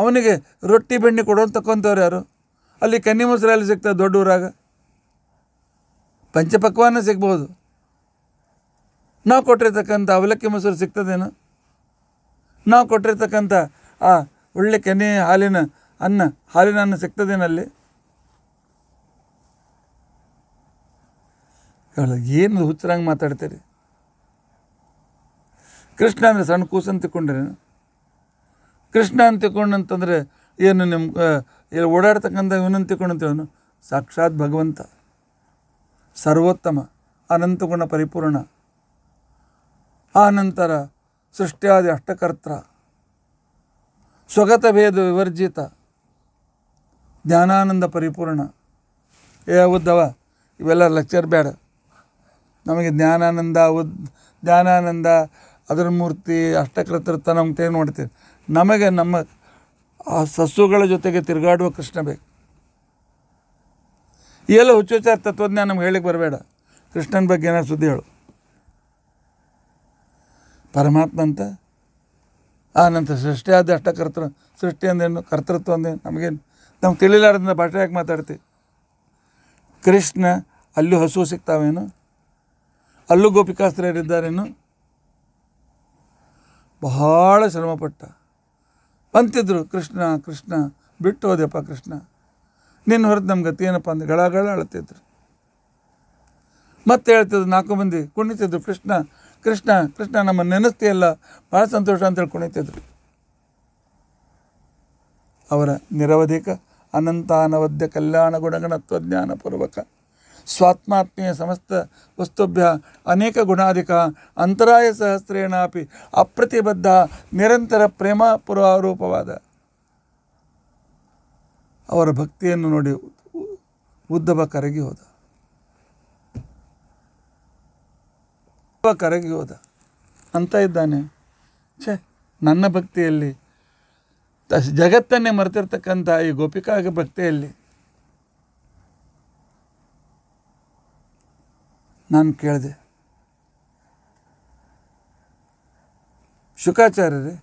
ಅವನಿಗೆ ರೊಟ್ಟಿ ಬೆಣ್ಣೆ ಕೊಡೋಂತಕ್ಕಂಥವ್ರು ಯಾರು ಅಲ್ಲಿ ಕನ್ನಿ ಅಲ್ಲಿ ಸಿಗ್ತದೆ ದೊಡ್ಡ ಊರಾಗ ಪಂಚಪಕ್ವಾನ ಸಿಗ್ಬೋದು ನಾವು ಕೊಟ್ಟಿರ್ತಕ್ಕಂಥ ಅವಲಕ್ಕಿ ಮೊಸರು ಸಿಗ್ತದೇನು ನಾವು ಕೊಟ್ಟಿರ್ತಕ್ಕಂಥ ಆ ಒಳ್ಳೆ ಕೆನೆ ಹಾಲಿನ ಅನ್ನ ಹಾಲಿನ ಅನ್ನ ಸಿಗ್ತದೇನಲ್ಲಿ ಏನು ಹುಚ್ಚರಂಗೆ ಮಾತಾಡ್ತೀರಿ ಕೃಷ್ಣ ಅಂದರೆ ಸಣ್ಣ ಕೂಸಂತಿಕೊಂಡ್ರೇನು ಕೃಷ್ಣ ಅಂತ ಅಂತಂದರೆ ಏನು ನಿಮ್ಮ ಇಲ್ಲಿ ಓಡಾಡ್ತಕ್ಕಂಥ ಇವನಂತ ತಿಳ್ಕೊಂಡಂತೇವನು ಸಾಕ್ಷಾತ್ ಭಗವಂತ ಸರ್ವೋತ್ತಮ ಅನಂತ ಗುಣ ಪರಿಪೂರ್ಣ ಆನಂತರ ಸೃಷ್ಟಿಯಾದಿ ಅಷ್ಟಕರ್ತ್ರ ಸ್ವಗತ ಭೇದ ವಿವರ್ಜಿತ ಜ್ಞಾನಾನಂದ ಪರಿಪೂರ್ಣ ಏ ಉದ್ದವ ಇವೆಲ್ಲ ಲೆಕ್ಚರ್ ಬೇಡ ನಮಗೆ ಜ್ಞಾನಾನಂದ ಉದ್ ಜ್ಞಾನಾನಂದ ಅದರ ಮೂರ್ತಿ ಅಷ್ಟಕರ್ತೃತ್ವ ನಮ್ಗೆ ತೇ ನೋಡ್ತೀವಿ ನಮಗೆ ನಮ್ಮ ಆ ಸಸ್ಸುಗಳ ಜೊತೆಗೆ ತಿರುಗಾಡುವ ಕೃಷ್ಣ ಬೇಕು ಎಲ್ಲ ಹುಚ್ಚುಚ್ಚಾರ ತತ್ವಜ್ಞಾನ ನಮ್ಗೆ ಹೇಳಿಕ್ಕೆ ಬರಬೇಡ ಕೃಷ್ಣನ ಬಗ್ಗೆ ಏನಾದ್ರು ಸುದ್ದಿ ಹೇಳು ಪರಮಾತ್ಮ ಅಂತ ಆ ನಂತರ ಸೃಷ್ಟಿ ಆದ ಅಷ್ಟಕರ್ತೃ ಸೃಷ್ಟಿ ಅಂದೇನು ಕರ್ತೃತ್ವ ಅಂದೇನು ನಮಗೇನು ನಮ್ಗೆ ತಿಳಿಲಾರದಿಂದ ಭಾಷೆ ಯಾಕೆ ಮಾತಾಡ್ತೀವಿ ಕೃಷ್ಣ ಅಲ್ಲೂ ಹಸು ಸಿಗ್ತಾವೇನು ಅಲ್ಲೂ ಗೋಪಿಕಾಸ್ತ್ರೀಯರಿದ್ದಾರೇನು ಬಹಳ ಶ್ರಮಪಟ್ಟ ಅಂತಿದ್ರು ಕೃಷ್ಣ ಕೃಷ್ಣ ಬಿಟ್ಟು ಹೋದೆಪ್ಪ ಕೃಷ್ಣ ನಿನ್ನ ಹೊರತು ನಮ್ಗೆ ಏನಪ್ಪ ಅಂದ್ರೆ ಗಳಗಳ ಅಳತಿದ್ರು ಮತ್ತೆ ಹೇಳ್ತಿದ್ರು ನಾಲ್ಕು ಮಂದಿ ಕುಣಿತಿದ್ರು ಕೃಷ್ಣ ಕೃಷ್ಣ ಕೃಷ್ಣ ನಮ್ಮ ನೆನೆಸ್ತಿಯಲ್ಲ ಭಾಳ ಸಂತೋಷ ಅಂತೇಳಿ ಕುಣಿತಿದ್ರು ಅವರ ನಿರವಧಿಕ ಅನಂತಾನವದ್ಯ ಕಲ್ಯಾಣ ಗುಣಗಣತ್ವ ಜ್ಞಾನಪೂರ್ವಕ ಸ್ವಾತ್ಮಾತ್ಮೀಯ ಸಮಸ್ತ ವಸ್ತುಭ್ಯ ಅನೇಕ ಗುಣಾಧಿಕ ಅಂತರಾಯ ಸಹಸ್ರೇಣಾಪಿ ಅಪ್ರತಿಬದ್ಧ ನಿರಂತರ ಪ್ರೇಮ ಪುರಾರೂಪವಾದ ಅವರ ಭಕ್ತಿಯನ್ನು ನೋಡಿ ಉದ್ದವ ಕರಗಿ ಹೋದ ಕರಗಿ ಹೋದ ಅಂತ ಇದ್ದಾನೆ ಛೇ ನನ್ನ ಭಕ್ತಿಯಲ್ಲಿ ಜಗತ್ತನ್ನೇ ಮರೆತಿರ್ತಕ್ಕಂಥ ಈ ಗೋಪಿಕಾಗ ಭಕ್ತಿಯಲ್ಲಿ ನಾನು ಕೇಳಿದೆ ಶುಕಾಚಾರ್ಯರೇ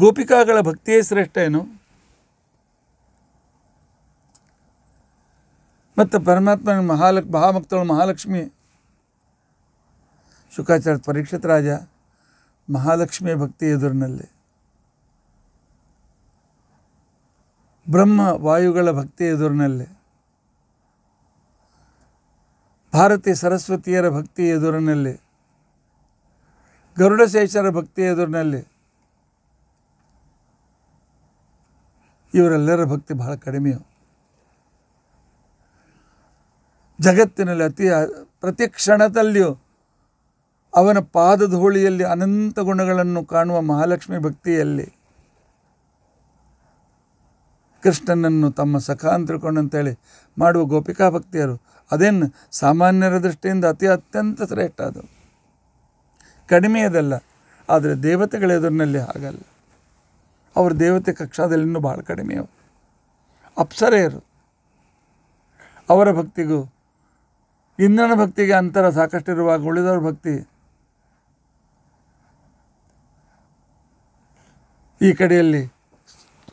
ಗೋಪಿಕಾಗಳ ಭಕ್ತಿಯೇ ಶ್ರೇಷ್ಠ ಏನು ಮತ್ತು ಪರಮಾತ್ಮ ಮಹಾಲಕ್ ಮಹಾಭಕ್ತಳು ಮಹಾಲಕ್ಷ್ಮಿ ಶುಕಾಚಾರ್ಯ ಪರೀಕ್ಷಿತ ರಾಜ ಮಹಾಲಕ್ಷ್ಮಿಯ ಭಕ್ತಿ ಎದುರಿನಲ್ಲಿ ಬ್ರಹ್ಮ ವಾಯುಗಳ ಭಕ್ತಿ ಎದುರಿನಲ್ಲಿ ಭಾರತಿ ಸರಸ್ವತಿಯರ ಭಕ್ತಿ ಎದುರಿನಲ್ಲಿ ಗರುಡಶೇಷರ ಭಕ್ತಿ ಎದುರಿನಲ್ಲಿ ಇವರೆಲ್ಲರ ಭಕ್ತಿ ಬಹಳ ಕಡಿಮೆಯು ಜಗತ್ತಿನಲ್ಲಿ ಅತಿ ಪ್ರತಿಕ್ಷಣದಲ್ಲಿಯೂ ಅವನ ಪಾದದ ಹೋಳಿಯಲ್ಲಿ ಅನಂತ ಗುಣಗಳನ್ನು ಕಾಣುವ ಮಹಾಲಕ್ಷ್ಮಿ ಭಕ್ತಿಯಲ್ಲಿ ಕೃಷ್ಣನನ್ನು ತಮ್ಮ ಸಖ ಅಂತ ಅಂತೇಳಿ ಮಾಡುವ ಗೋಪಿಕಾ ಭಕ್ತಿಯರು ಅದೇನು ಸಾಮಾನ್ಯರ ದೃಷ್ಟಿಯಿಂದ ಅತಿ ಅತ್ಯಂತ ಶ್ರೇಷ್ಠ ಅದು ಕಡಿಮೆ ಅದಲ್ಲ ಆದರೆ ದೇವತೆಗಳ ಎದುರಿನಲ್ಲಿ ಹಾಗಲ್ಲ ಅವ್ರ ದೇವತೆ ಕಕ್ಷಾದಲ್ಲಿನೂ ಭಾಳ ಕಡಿಮೆ ಅವರು ಅಪ್ಸರೆಯರು ಅವರ ಭಕ್ತಿಗೂ ಇಂದ್ರನ ಭಕ್ತಿಗೆ ಅಂತರ ಸಾಕಷ್ಟು ಇರುವಾಗ ಉಳಿದವರ ಭಕ್ತಿ ಈ ಕಡೆಯಲ್ಲಿ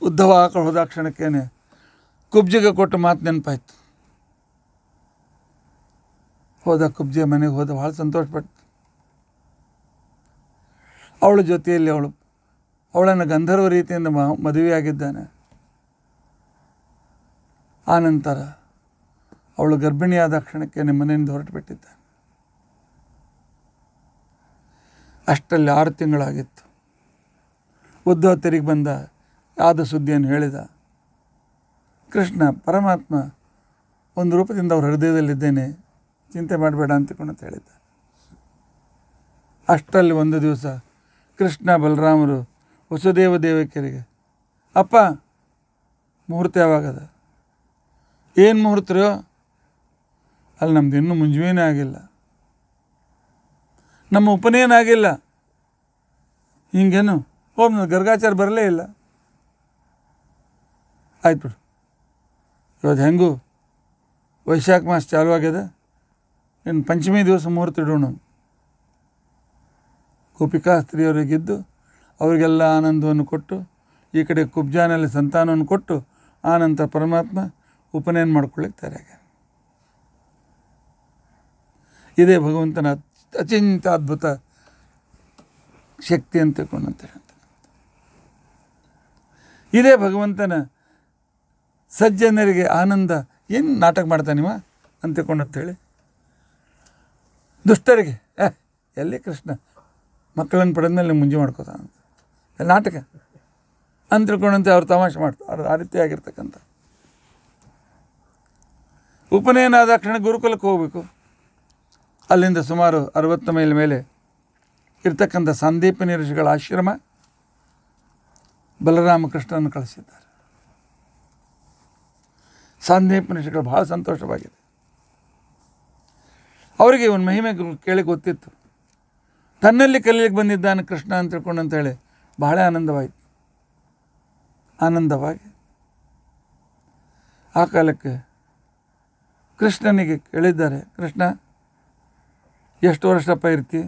ಉದ್ದವ ಹೋದ ಹೋದಾಕ್ಷಣಕ್ಕೇನೆ ಕುಬ್ಜಿಗೆ ಕೊಟ್ಟು ಮಾತು ನೆನಪಾಯಿತು ಹೋದ ಕುಬ್ಜಿಯ ಮನೆಗೆ ಹೋದ ಭಾಳ ಸಂತೋಷಪಟ್ಟು ಅವಳ ಜೊತೆಯಲ್ಲಿ ಅವಳು ಅವಳನ್ನು ಗಂಧರ್ವ ರೀತಿಯಿಂದ ಮದುವೆಯಾಗಿದ್ದಾನೆ ಆನಂತರ ಅವಳು ಗರ್ಭಿಣಿಯಾದ ಕ್ಷಣಕ್ಕೆ ನಿಮ್ಮನೆಯಿಂದ ಹೊರಟು ಬಿಟ್ಟಿದ್ದಾನೆ ಅಷ್ಟರಲ್ಲಿ ಆರು ತಿಂಗಳಾಗಿತ್ತು ಉದ್ಧವ ತೆರಿಗೆ ಬಂದ ಯಾವುದು ಸುದ್ದಿಯನ್ನು ಹೇಳಿದ ಕೃಷ್ಣ ಪರಮಾತ್ಮ ಒಂದು ರೂಪದಿಂದ ಅವ್ರ ಹೃದಯದಲ್ಲಿದ್ದೇನೆ ಚಿಂತೆ ಮಾಡಬೇಡ ಅಂತ ಕೂಡ ಹೇಳಿದ್ದಾನೆ ಅಷ್ಟರಲ್ಲಿ ಒಂದು ದಿವಸ ಕೃಷ್ಣ ಬಲರಾಮರು ವಸುದೇವ ದೇವಕಿಯರಿಗೆ ಅಪ್ಪ ಮುಹೂರ್ತ ಯಾವಾಗದ ಏನು ಮುಹೂರ್ತ ಅಲ್ಲಿ ನಮ್ದು ಇನ್ನೂ ಮುಂಜುವೇನೇ ಆಗಿಲ್ಲ ನಮ್ಮ ಉಪನಯನ ಆಗಿಲ್ಲ ಹಿಂಗೇನು ಓಮ್ ಗರ್ಗಾಚಾರ ಬರಲೇ ಇಲ್ಲ ಆಯ್ತು ಬಿಡು ಇವತ್ತು ಹೆಂಗು ವೈಶಾಖ ಮಾಸ ಚಾಲು ಆಗ್ಯದ ಇನ್ನು ಪಂಚಮಿ ದಿವಸ ಮುಹೂರ್ತ ಇಡೋಣ ಗೋಪಿಕಾ ಅವರಿಗೆಲ್ಲ ಆನಂದವನ್ನು ಕೊಟ್ಟು ಈ ಕಡೆ ಕುಬ್ಜಾನಲ್ಲಿ ಸಂತಾನವನ್ನು ಕೊಟ್ಟು ಆನಂತರ ಪರಮಾತ್ಮ ಉಪನಯನ ಮಾಡ್ಕೊಳ್ಳಿಕ್ಕೆ ಹಾಗೆ ಇದೇ ಭಗವಂತನ ಅತ್ಯಂತ ಅದ್ಭುತ ಶಕ್ತಿ ಅಂತ ತಿಳ್ಕೊಂಡಂತ ಇದೇ ಭಗವಂತನ ಸಜ್ಜನರಿಗೆ ಆನಂದ ಏನು ನಾಟಕ ಮಾಡ್ತಾನಿವ ಅಂತ ಹೇಳಿ ದುಷ್ಟರಿಗೆ ಎಲ್ಲಿ ಕೃಷ್ಣ ಮಕ್ಕಳನ್ನು ಪಡೆದ ಮೇಲೆ ಮುಂಜಿ ಮಾಡ್ಕೋತ ಅಂತ ನಾಟಕ ಅಂತ ಅವರು ಅವ್ರು ತಮಾಷೆ ಮಾಡ್ತಾರೆ ಆ ರೀತಿ ಆಗಿರ್ತಕ್ಕಂಥ ಉಪನಯನ ಆದ ಕ್ಷಣ ಗುರುಕುಲಕ್ಕೆ ಹೋಗಬೇಕು ಅಲ್ಲಿಂದ ಸುಮಾರು ಅರವತ್ತು ಮೈಲ್ ಮೇಲೆ ಇರ್ತಕ್ಕಂಥ ಸಂದೀಪ ನಿರ್ಷಿಗಳ ಆಶ್ರಮ ಕೃಷ್ಣನ ಕಳಿಸಿದ್ದಾರೆ ಸಂದೀಪ ನಿರ್ಷಿಗಳು ಭಾಳ ಸಂತೋಷವಾಗಿದೆ ಅವರಿಗೆ ಇವನು ಮಹಿಮೆ ಕೇಳಿ ಗೊತ್ತಿತ್ತು ತನ್ನಲ್ಲಿ ಕಲಿಯಕ್ಕೆ ಬಂದಿದ್ದಾನೆ ಕೃಷ್ಣ ಅಂತ ತಿಳ್ಕೊಂಡು ಅಂತೇಳಿ ಬಹಳ ಆನಂದವಾಯಿತು ಆನಂದವಾಗಿ ಆ ಕಾಲಕ್ಕೆ ಕೃಷ್ಣನಿಗೆ ಕೇಳಿದ್ದಾರೆ ಕೃಷ್ಣ ಎಷ್ಟು ವರ್ಷಪ್ಪ ಇರ್ತಿ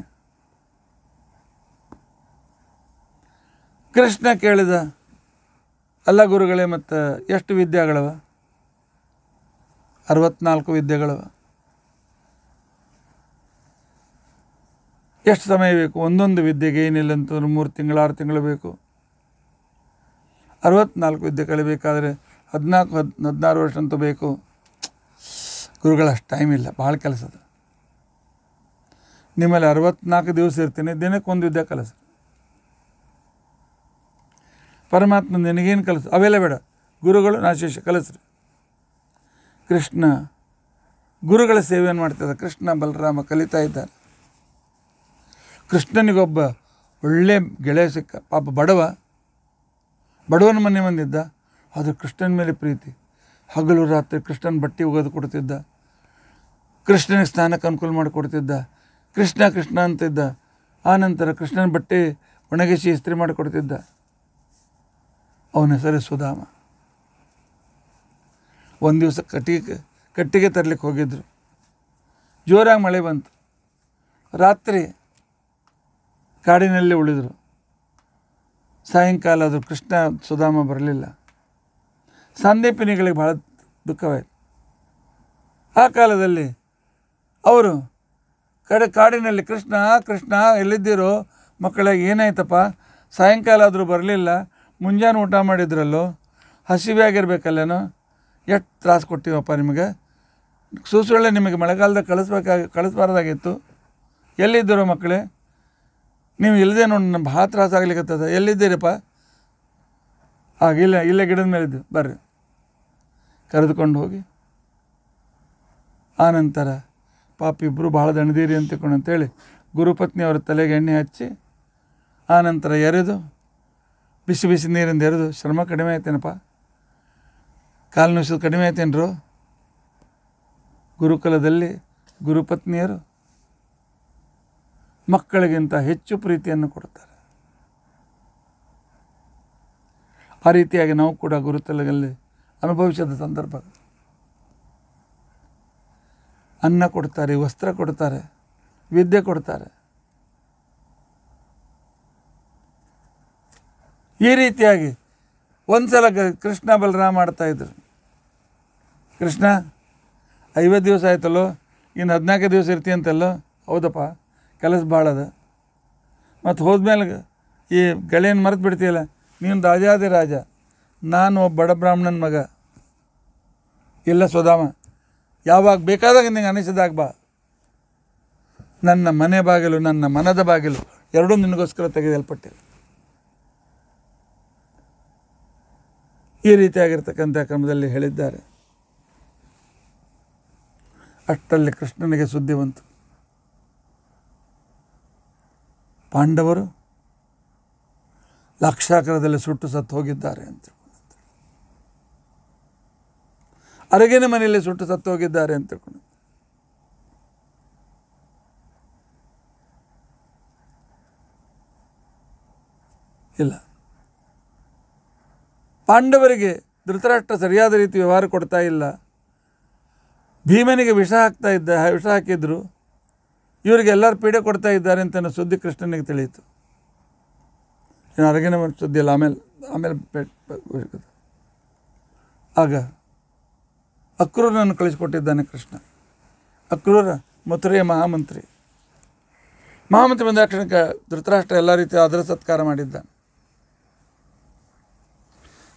ಕೃಷ್ಣ ಕೇಳಿದ ಅಲ್ಲ ಗುರುಗಳೇ ಮತ್ತು ಎಷ್ಟು ವಿದ್ಯೆಗಳವ ಅರವತ್ನಾಲ್ಕು ವಿದ್ಯೆಗಳವ ಎಷ್ಟು ಸಮಯ ಬೇಕು ಒಂದೊಂದು ವಿದ್ಯೆಗೆ ಏನಿಲ್ಲ ಅಂತಂದ್ರೆ ಮೂರು ತಿಂಗಳು ಆರು ತಿಂಗಳು ಬೇಕು ಅರವತ್ನಾಲ್ಕು ವಿದ್ಯೆ ಕಲಿಬೇಕಾದ್ರೆ ಹದಿನಾಲ್ಕು ಹದ್ ಹದಿನಾರು ವರ್ಷ ಅಂತೂ ಬೇಕು ಗುರುಗಳಷ್ಟು ಟೈಮ್ ಇಲ್ಲ ಭಾಳ ಕೆಲಸದ ನಿಮ್ಮಲ್ಲಿ ಅರವತ್ನಾಲ್ಕು ದಿವಸ ಇರ್ತೀನಿ ದಿನಕ್ಕೆ ಒಂದು ವಿದ್ಯೆ ಕಲಸ ಪರಮಾತ್ಮ ನಿನಗೇನು ಕಲಸ ಅವೆಲ್ಲ ಬೇಡ ಗುರುಗಳು ನಾಶೇಷ ಕಲಸ್ರಿ ಕೃಷ್ಣ ಗುರುಗಳ ಸೇವೆಯನ್ನು ಮಾಡ್ತಿದ್ದ ಕೃಷ್ಣ ಬಲರಾಮ ಕಲಿತಾ ಇದ್ದಾರೆ ಕೃಷ್ಣನಿಗೊಬ್ಬ ಒಳ್ಳೆ ಗೆಳೆಯ ಸಿಕ್ಕ ಪಾಪ ಬಡವ ಬಡವನ ಮನೆ ಬಂದಿದ್ದ ಆದರೆ ಕೃಷ್ಣನ ಮೇಲೆ ಪ್ರೀತಿ ಹಗಲು ರಾತ್ರಿ ಕೃಷ್ಣನ ಬಟ್ಟೆ ಒಗೆದು ಕೊಡ್ತಿದ್ದ ಕೃಷ್ಣನಿಗೆ ಸ್ನಾನಕ್ಕೆ ಅನುಕೂಲ ಮಾಡಿಕೊಡ್ತಿದ್ದ ಕೃಷ್ಣ ಕೃಷ್ಣ ಅಂತಿದ್ದ ಆನಂತರ ಕೃಷ್ಣನ ಬಟ್ಟೆ ಒಣಗಿಸಿ ಇಸ್ತ್ರಿ ಮಾಡಿಕೊಡ್ತಿದ್ದ ಅವನ ಹೆಸರು ಸುಧಾಮ ಒಂದು ದಿವಸ ಕಟ್ಟಿಗೆ ಕಟ್ಟಿಗೆ ತರಲಿಕ್ಕೆ ಹೋಗಿದ್ದರು ಜೋರಾಗಿ ಮಳೆ ಬಂತು ರಾತ್ರಿ ಕಾಡಿನಲ್ಲಿ ಉಳಿದರು ಸಾಯಂಕಾಲ ಅದು ಕೃಷ್ಣ ಸುಧಾಮ ಬರಲಿಲ್ಲ ಸಂದೀಪಿನಿಗಳಿಗೆ ಭಾಳ ದುಃಖವಾಯಿತು ಆ ಕಾಲದಲ್ಲಿ ಅವರು ಕಡೆ ಕಾಡಿನಲ್ಲಿ ಕೃಷ್ಣ ಕೃಷ್ಣ ಎಲ್ಲಿದ್ದೀರೋ ಮಕ್ಕಳಿಗೆ ಏನಾಯ್ತಪ್ಪ ಸಾಯಂಕಾಲ ಆದರೂ ಬರಲಿಲ್ಲ ಮುಂಜಾನೆ ಊಟ ಮಾಡಿದ್ರಲ್ಲೋ ಹಸಿವೆ ಆಗಿರ್ಬೇಕಲ್ಲೇನೋ ಎಷ್ಟು ತ್ರಾಸು ಕೊಟ್ಟಿವಪ್ಪ ನಿಮಗೆ ಸೂಸುಳ್ಳೆ ನಿಮಗೆ ಮಳೆಗಾಲದಾಗ ಕಳಿಸ್ಬೇಕಾಗಿ ಕಳಿಸ್ಬಾರ್ದಾಗಿತ್ತು ಎಲ್ಲಿದ್ದರು ಮಕ್ಕಳೇ ನೀವು ಇಲ್ಲದೆ ನೋಡಿ ನಮ್ಮ ಭಾಳ ತ್ರಾಸ ಆಗ್ಲಿಕ್ಕತ್ತದ ಎಲ್ಲಿದ್ದೀರಪ್ಪ ಆಗ ಇಲ್ಲ ಇಲ್ಲೇ ಗಿಡದ ಮೇಲೆ ಇದ್ದು ಬರ್ರಿ ಕರೆದುಕೊಂಡು ಹೋಗಿ ಆನಂತರ ಪಾಪ ಇಬ್ಬರು ಭಾಳ ದಣದೀರಿ ಅಂತ ತಿಳ್ಕೊಂಡು ಅಂತೇಳಿ ಗುರುಪತ್ನಿಯವರ ತಲೆಗೆ ಎಣ್ಣೆ ಹಚ್ಚಿ ಆನಂತರ ಎರೆದು ಬಿಸಿ ಬಿಸಿ ನೀರಿಂದ ಎರೆದು ಶ್ರಮ ಕಡಿಮೆ ಆಯ್ತೇನಪ್ಪ ಕಾಲು ನುಸಿದು ಕಡಿಮೆ ಆಯ್ತೇನ್ರು ಗುರುಕುಲದಲ್ಲಿ ಗುರುಪತ್ನಿಯರು ಮಕ್ಕಳಿಗಿಂತ ಹೆಚ್ಚು ಪ್ರೀತಿಯನ್ನು ಕೊಡ್ತಾರೆ ಆ ರೀತಿಯಾಗಿ ನಾವು ಕೂಡ ಗುರುತಲಲ್ಲಿ ಅನುಭವಿಸಿದ ಸಂದರ್ಭ ಅನ್ನ ಕೊಡ್ತಾರೆ ವಸ್ತ್ರ ಕೊಡ್ತಾರೆ ವಿದ್ಯೆ ಕೊಡ್ತಾರೆ ಈ ರೀತಿಯಾಗಿ ಒಂದು ಸಲ ಕೃಷ್ಣ ಬಲರಾಮ ಮಾಡ್ತಾಯಿದ್ರು ಕೃಷ್ಣ ಐವತ್ತು ದಿವಸ ಆಯ್ತಲ್ಲೋ ಇನ್ನು ಹದಿನಾಲ್ಕು ದಿವಸ ಇರ್ತೀಯಂತಲ್ಲೋ ಹೌದಪ್ಪ ಕೆಲಸ ಭಾಳ ಅದ ಮತ್ತು ಹೋದ್ಮೇಲೆ ಈ ಗೆಳೆಯನ್ನು ಮರೆತು ಬಿಡ್ತೀಯಲ್ಲ ನೀನು ರಾಜ ರಾಜ ನಾನು ಒಬ್ಬ ಬಡ ಬ್ರಾಹ್ಮಣನ ಮಗ ಇಲ್ಲ ಸ್ವಧಾಮ ಯಾವಾಗ ಬೇಕಾದಾಗ ನಿಂಗೆ ಅನಿಸಿದಾಗ ಬಾ ನನ್ನ ಮನೆ ಬಾಗಿಲು ನನ್ನ ಮನದ ಬಾಗಿಲು ಎರಡೂ ನಿನಗೋಸ್ಕರ ತೆಗೆದಲ್ಪಟ್ಟೆ ಈ ರೀತಿಯಾಗಿರ್ತಕ್ಕಂಥ ಕ್ರಮದಲ್ಲಿ ಹೇಳಿದ್ದಾರೆ ಅಷ್ಟಲ್ಲಿ ಕೃಷ್ಣನಿಗೆ ಸುದ್ದಿ ಬಂತು ಪಾಂಡವರು ಲಕ್ಷಾಕರದಲ್ಲಿ ಸುಟ್ಟು ಸತ್ತು ಹೋಗಿದ್ದಾರೆ ಅಂತ ಅರಗಿನ ಮನೆಯಲ್ಲಿ ಸುಟ್ಟು ಸತ್ತು ಹೋಗಿದ್ದಾರೆ ಅಂತ ಇಲ್ಲ ಪಾಂಡವರಿಗೆ ಧೃತರಾಷ್ಟ್ರ ಸರಿಯಾದ ರೀತಿ ವ್ಯವಹಾರ ಕೊಡ್ತಾ ಇಲ್ಲ ಭೀಮನಿಗೆ ವಿಷ ಹಾಕ್ತಾ ಇದ್ದ ವಿಷ ಹಾಕಿದ್ರು ಇವರಿಗೆ ಎಲ್ಲರೂ ಪೀಡೆ ಕೊಡ್ತಾ ಇದ್ದಾರೆ ಅಂತ ಸುದ್ದಿ ಕೃಷ್ಣನಿಗೆ ತಿಳಿಯಿತು ಇನ್ನು ಅರಗಿನ ಇಲ್ಲ ಆಮೇಲೆ ಆಮೇಲೆ ಆಗ ಅಕ್ರೂರನನ್ನು ಕಳಿಸಿಕೊಟ್ಟಿದ್ದಾನೆ ಕೃಷ್ಣ ಅಕ್ರೂರ ಮಥುರೆಯ ಮಹಾಮಂತ್ರಿ ಮಹಾಮಂತ್ರಿ ಬಂದ ಕ್ಷಣಕ್ಕೆ ಧೃತರಾಷ್ಟ್ರ ಎಲ್ಲ ರೀತಿಯ ಆದರ ಸತ್ಕಾರ ಮಾಡಿದ್ದಾನೆ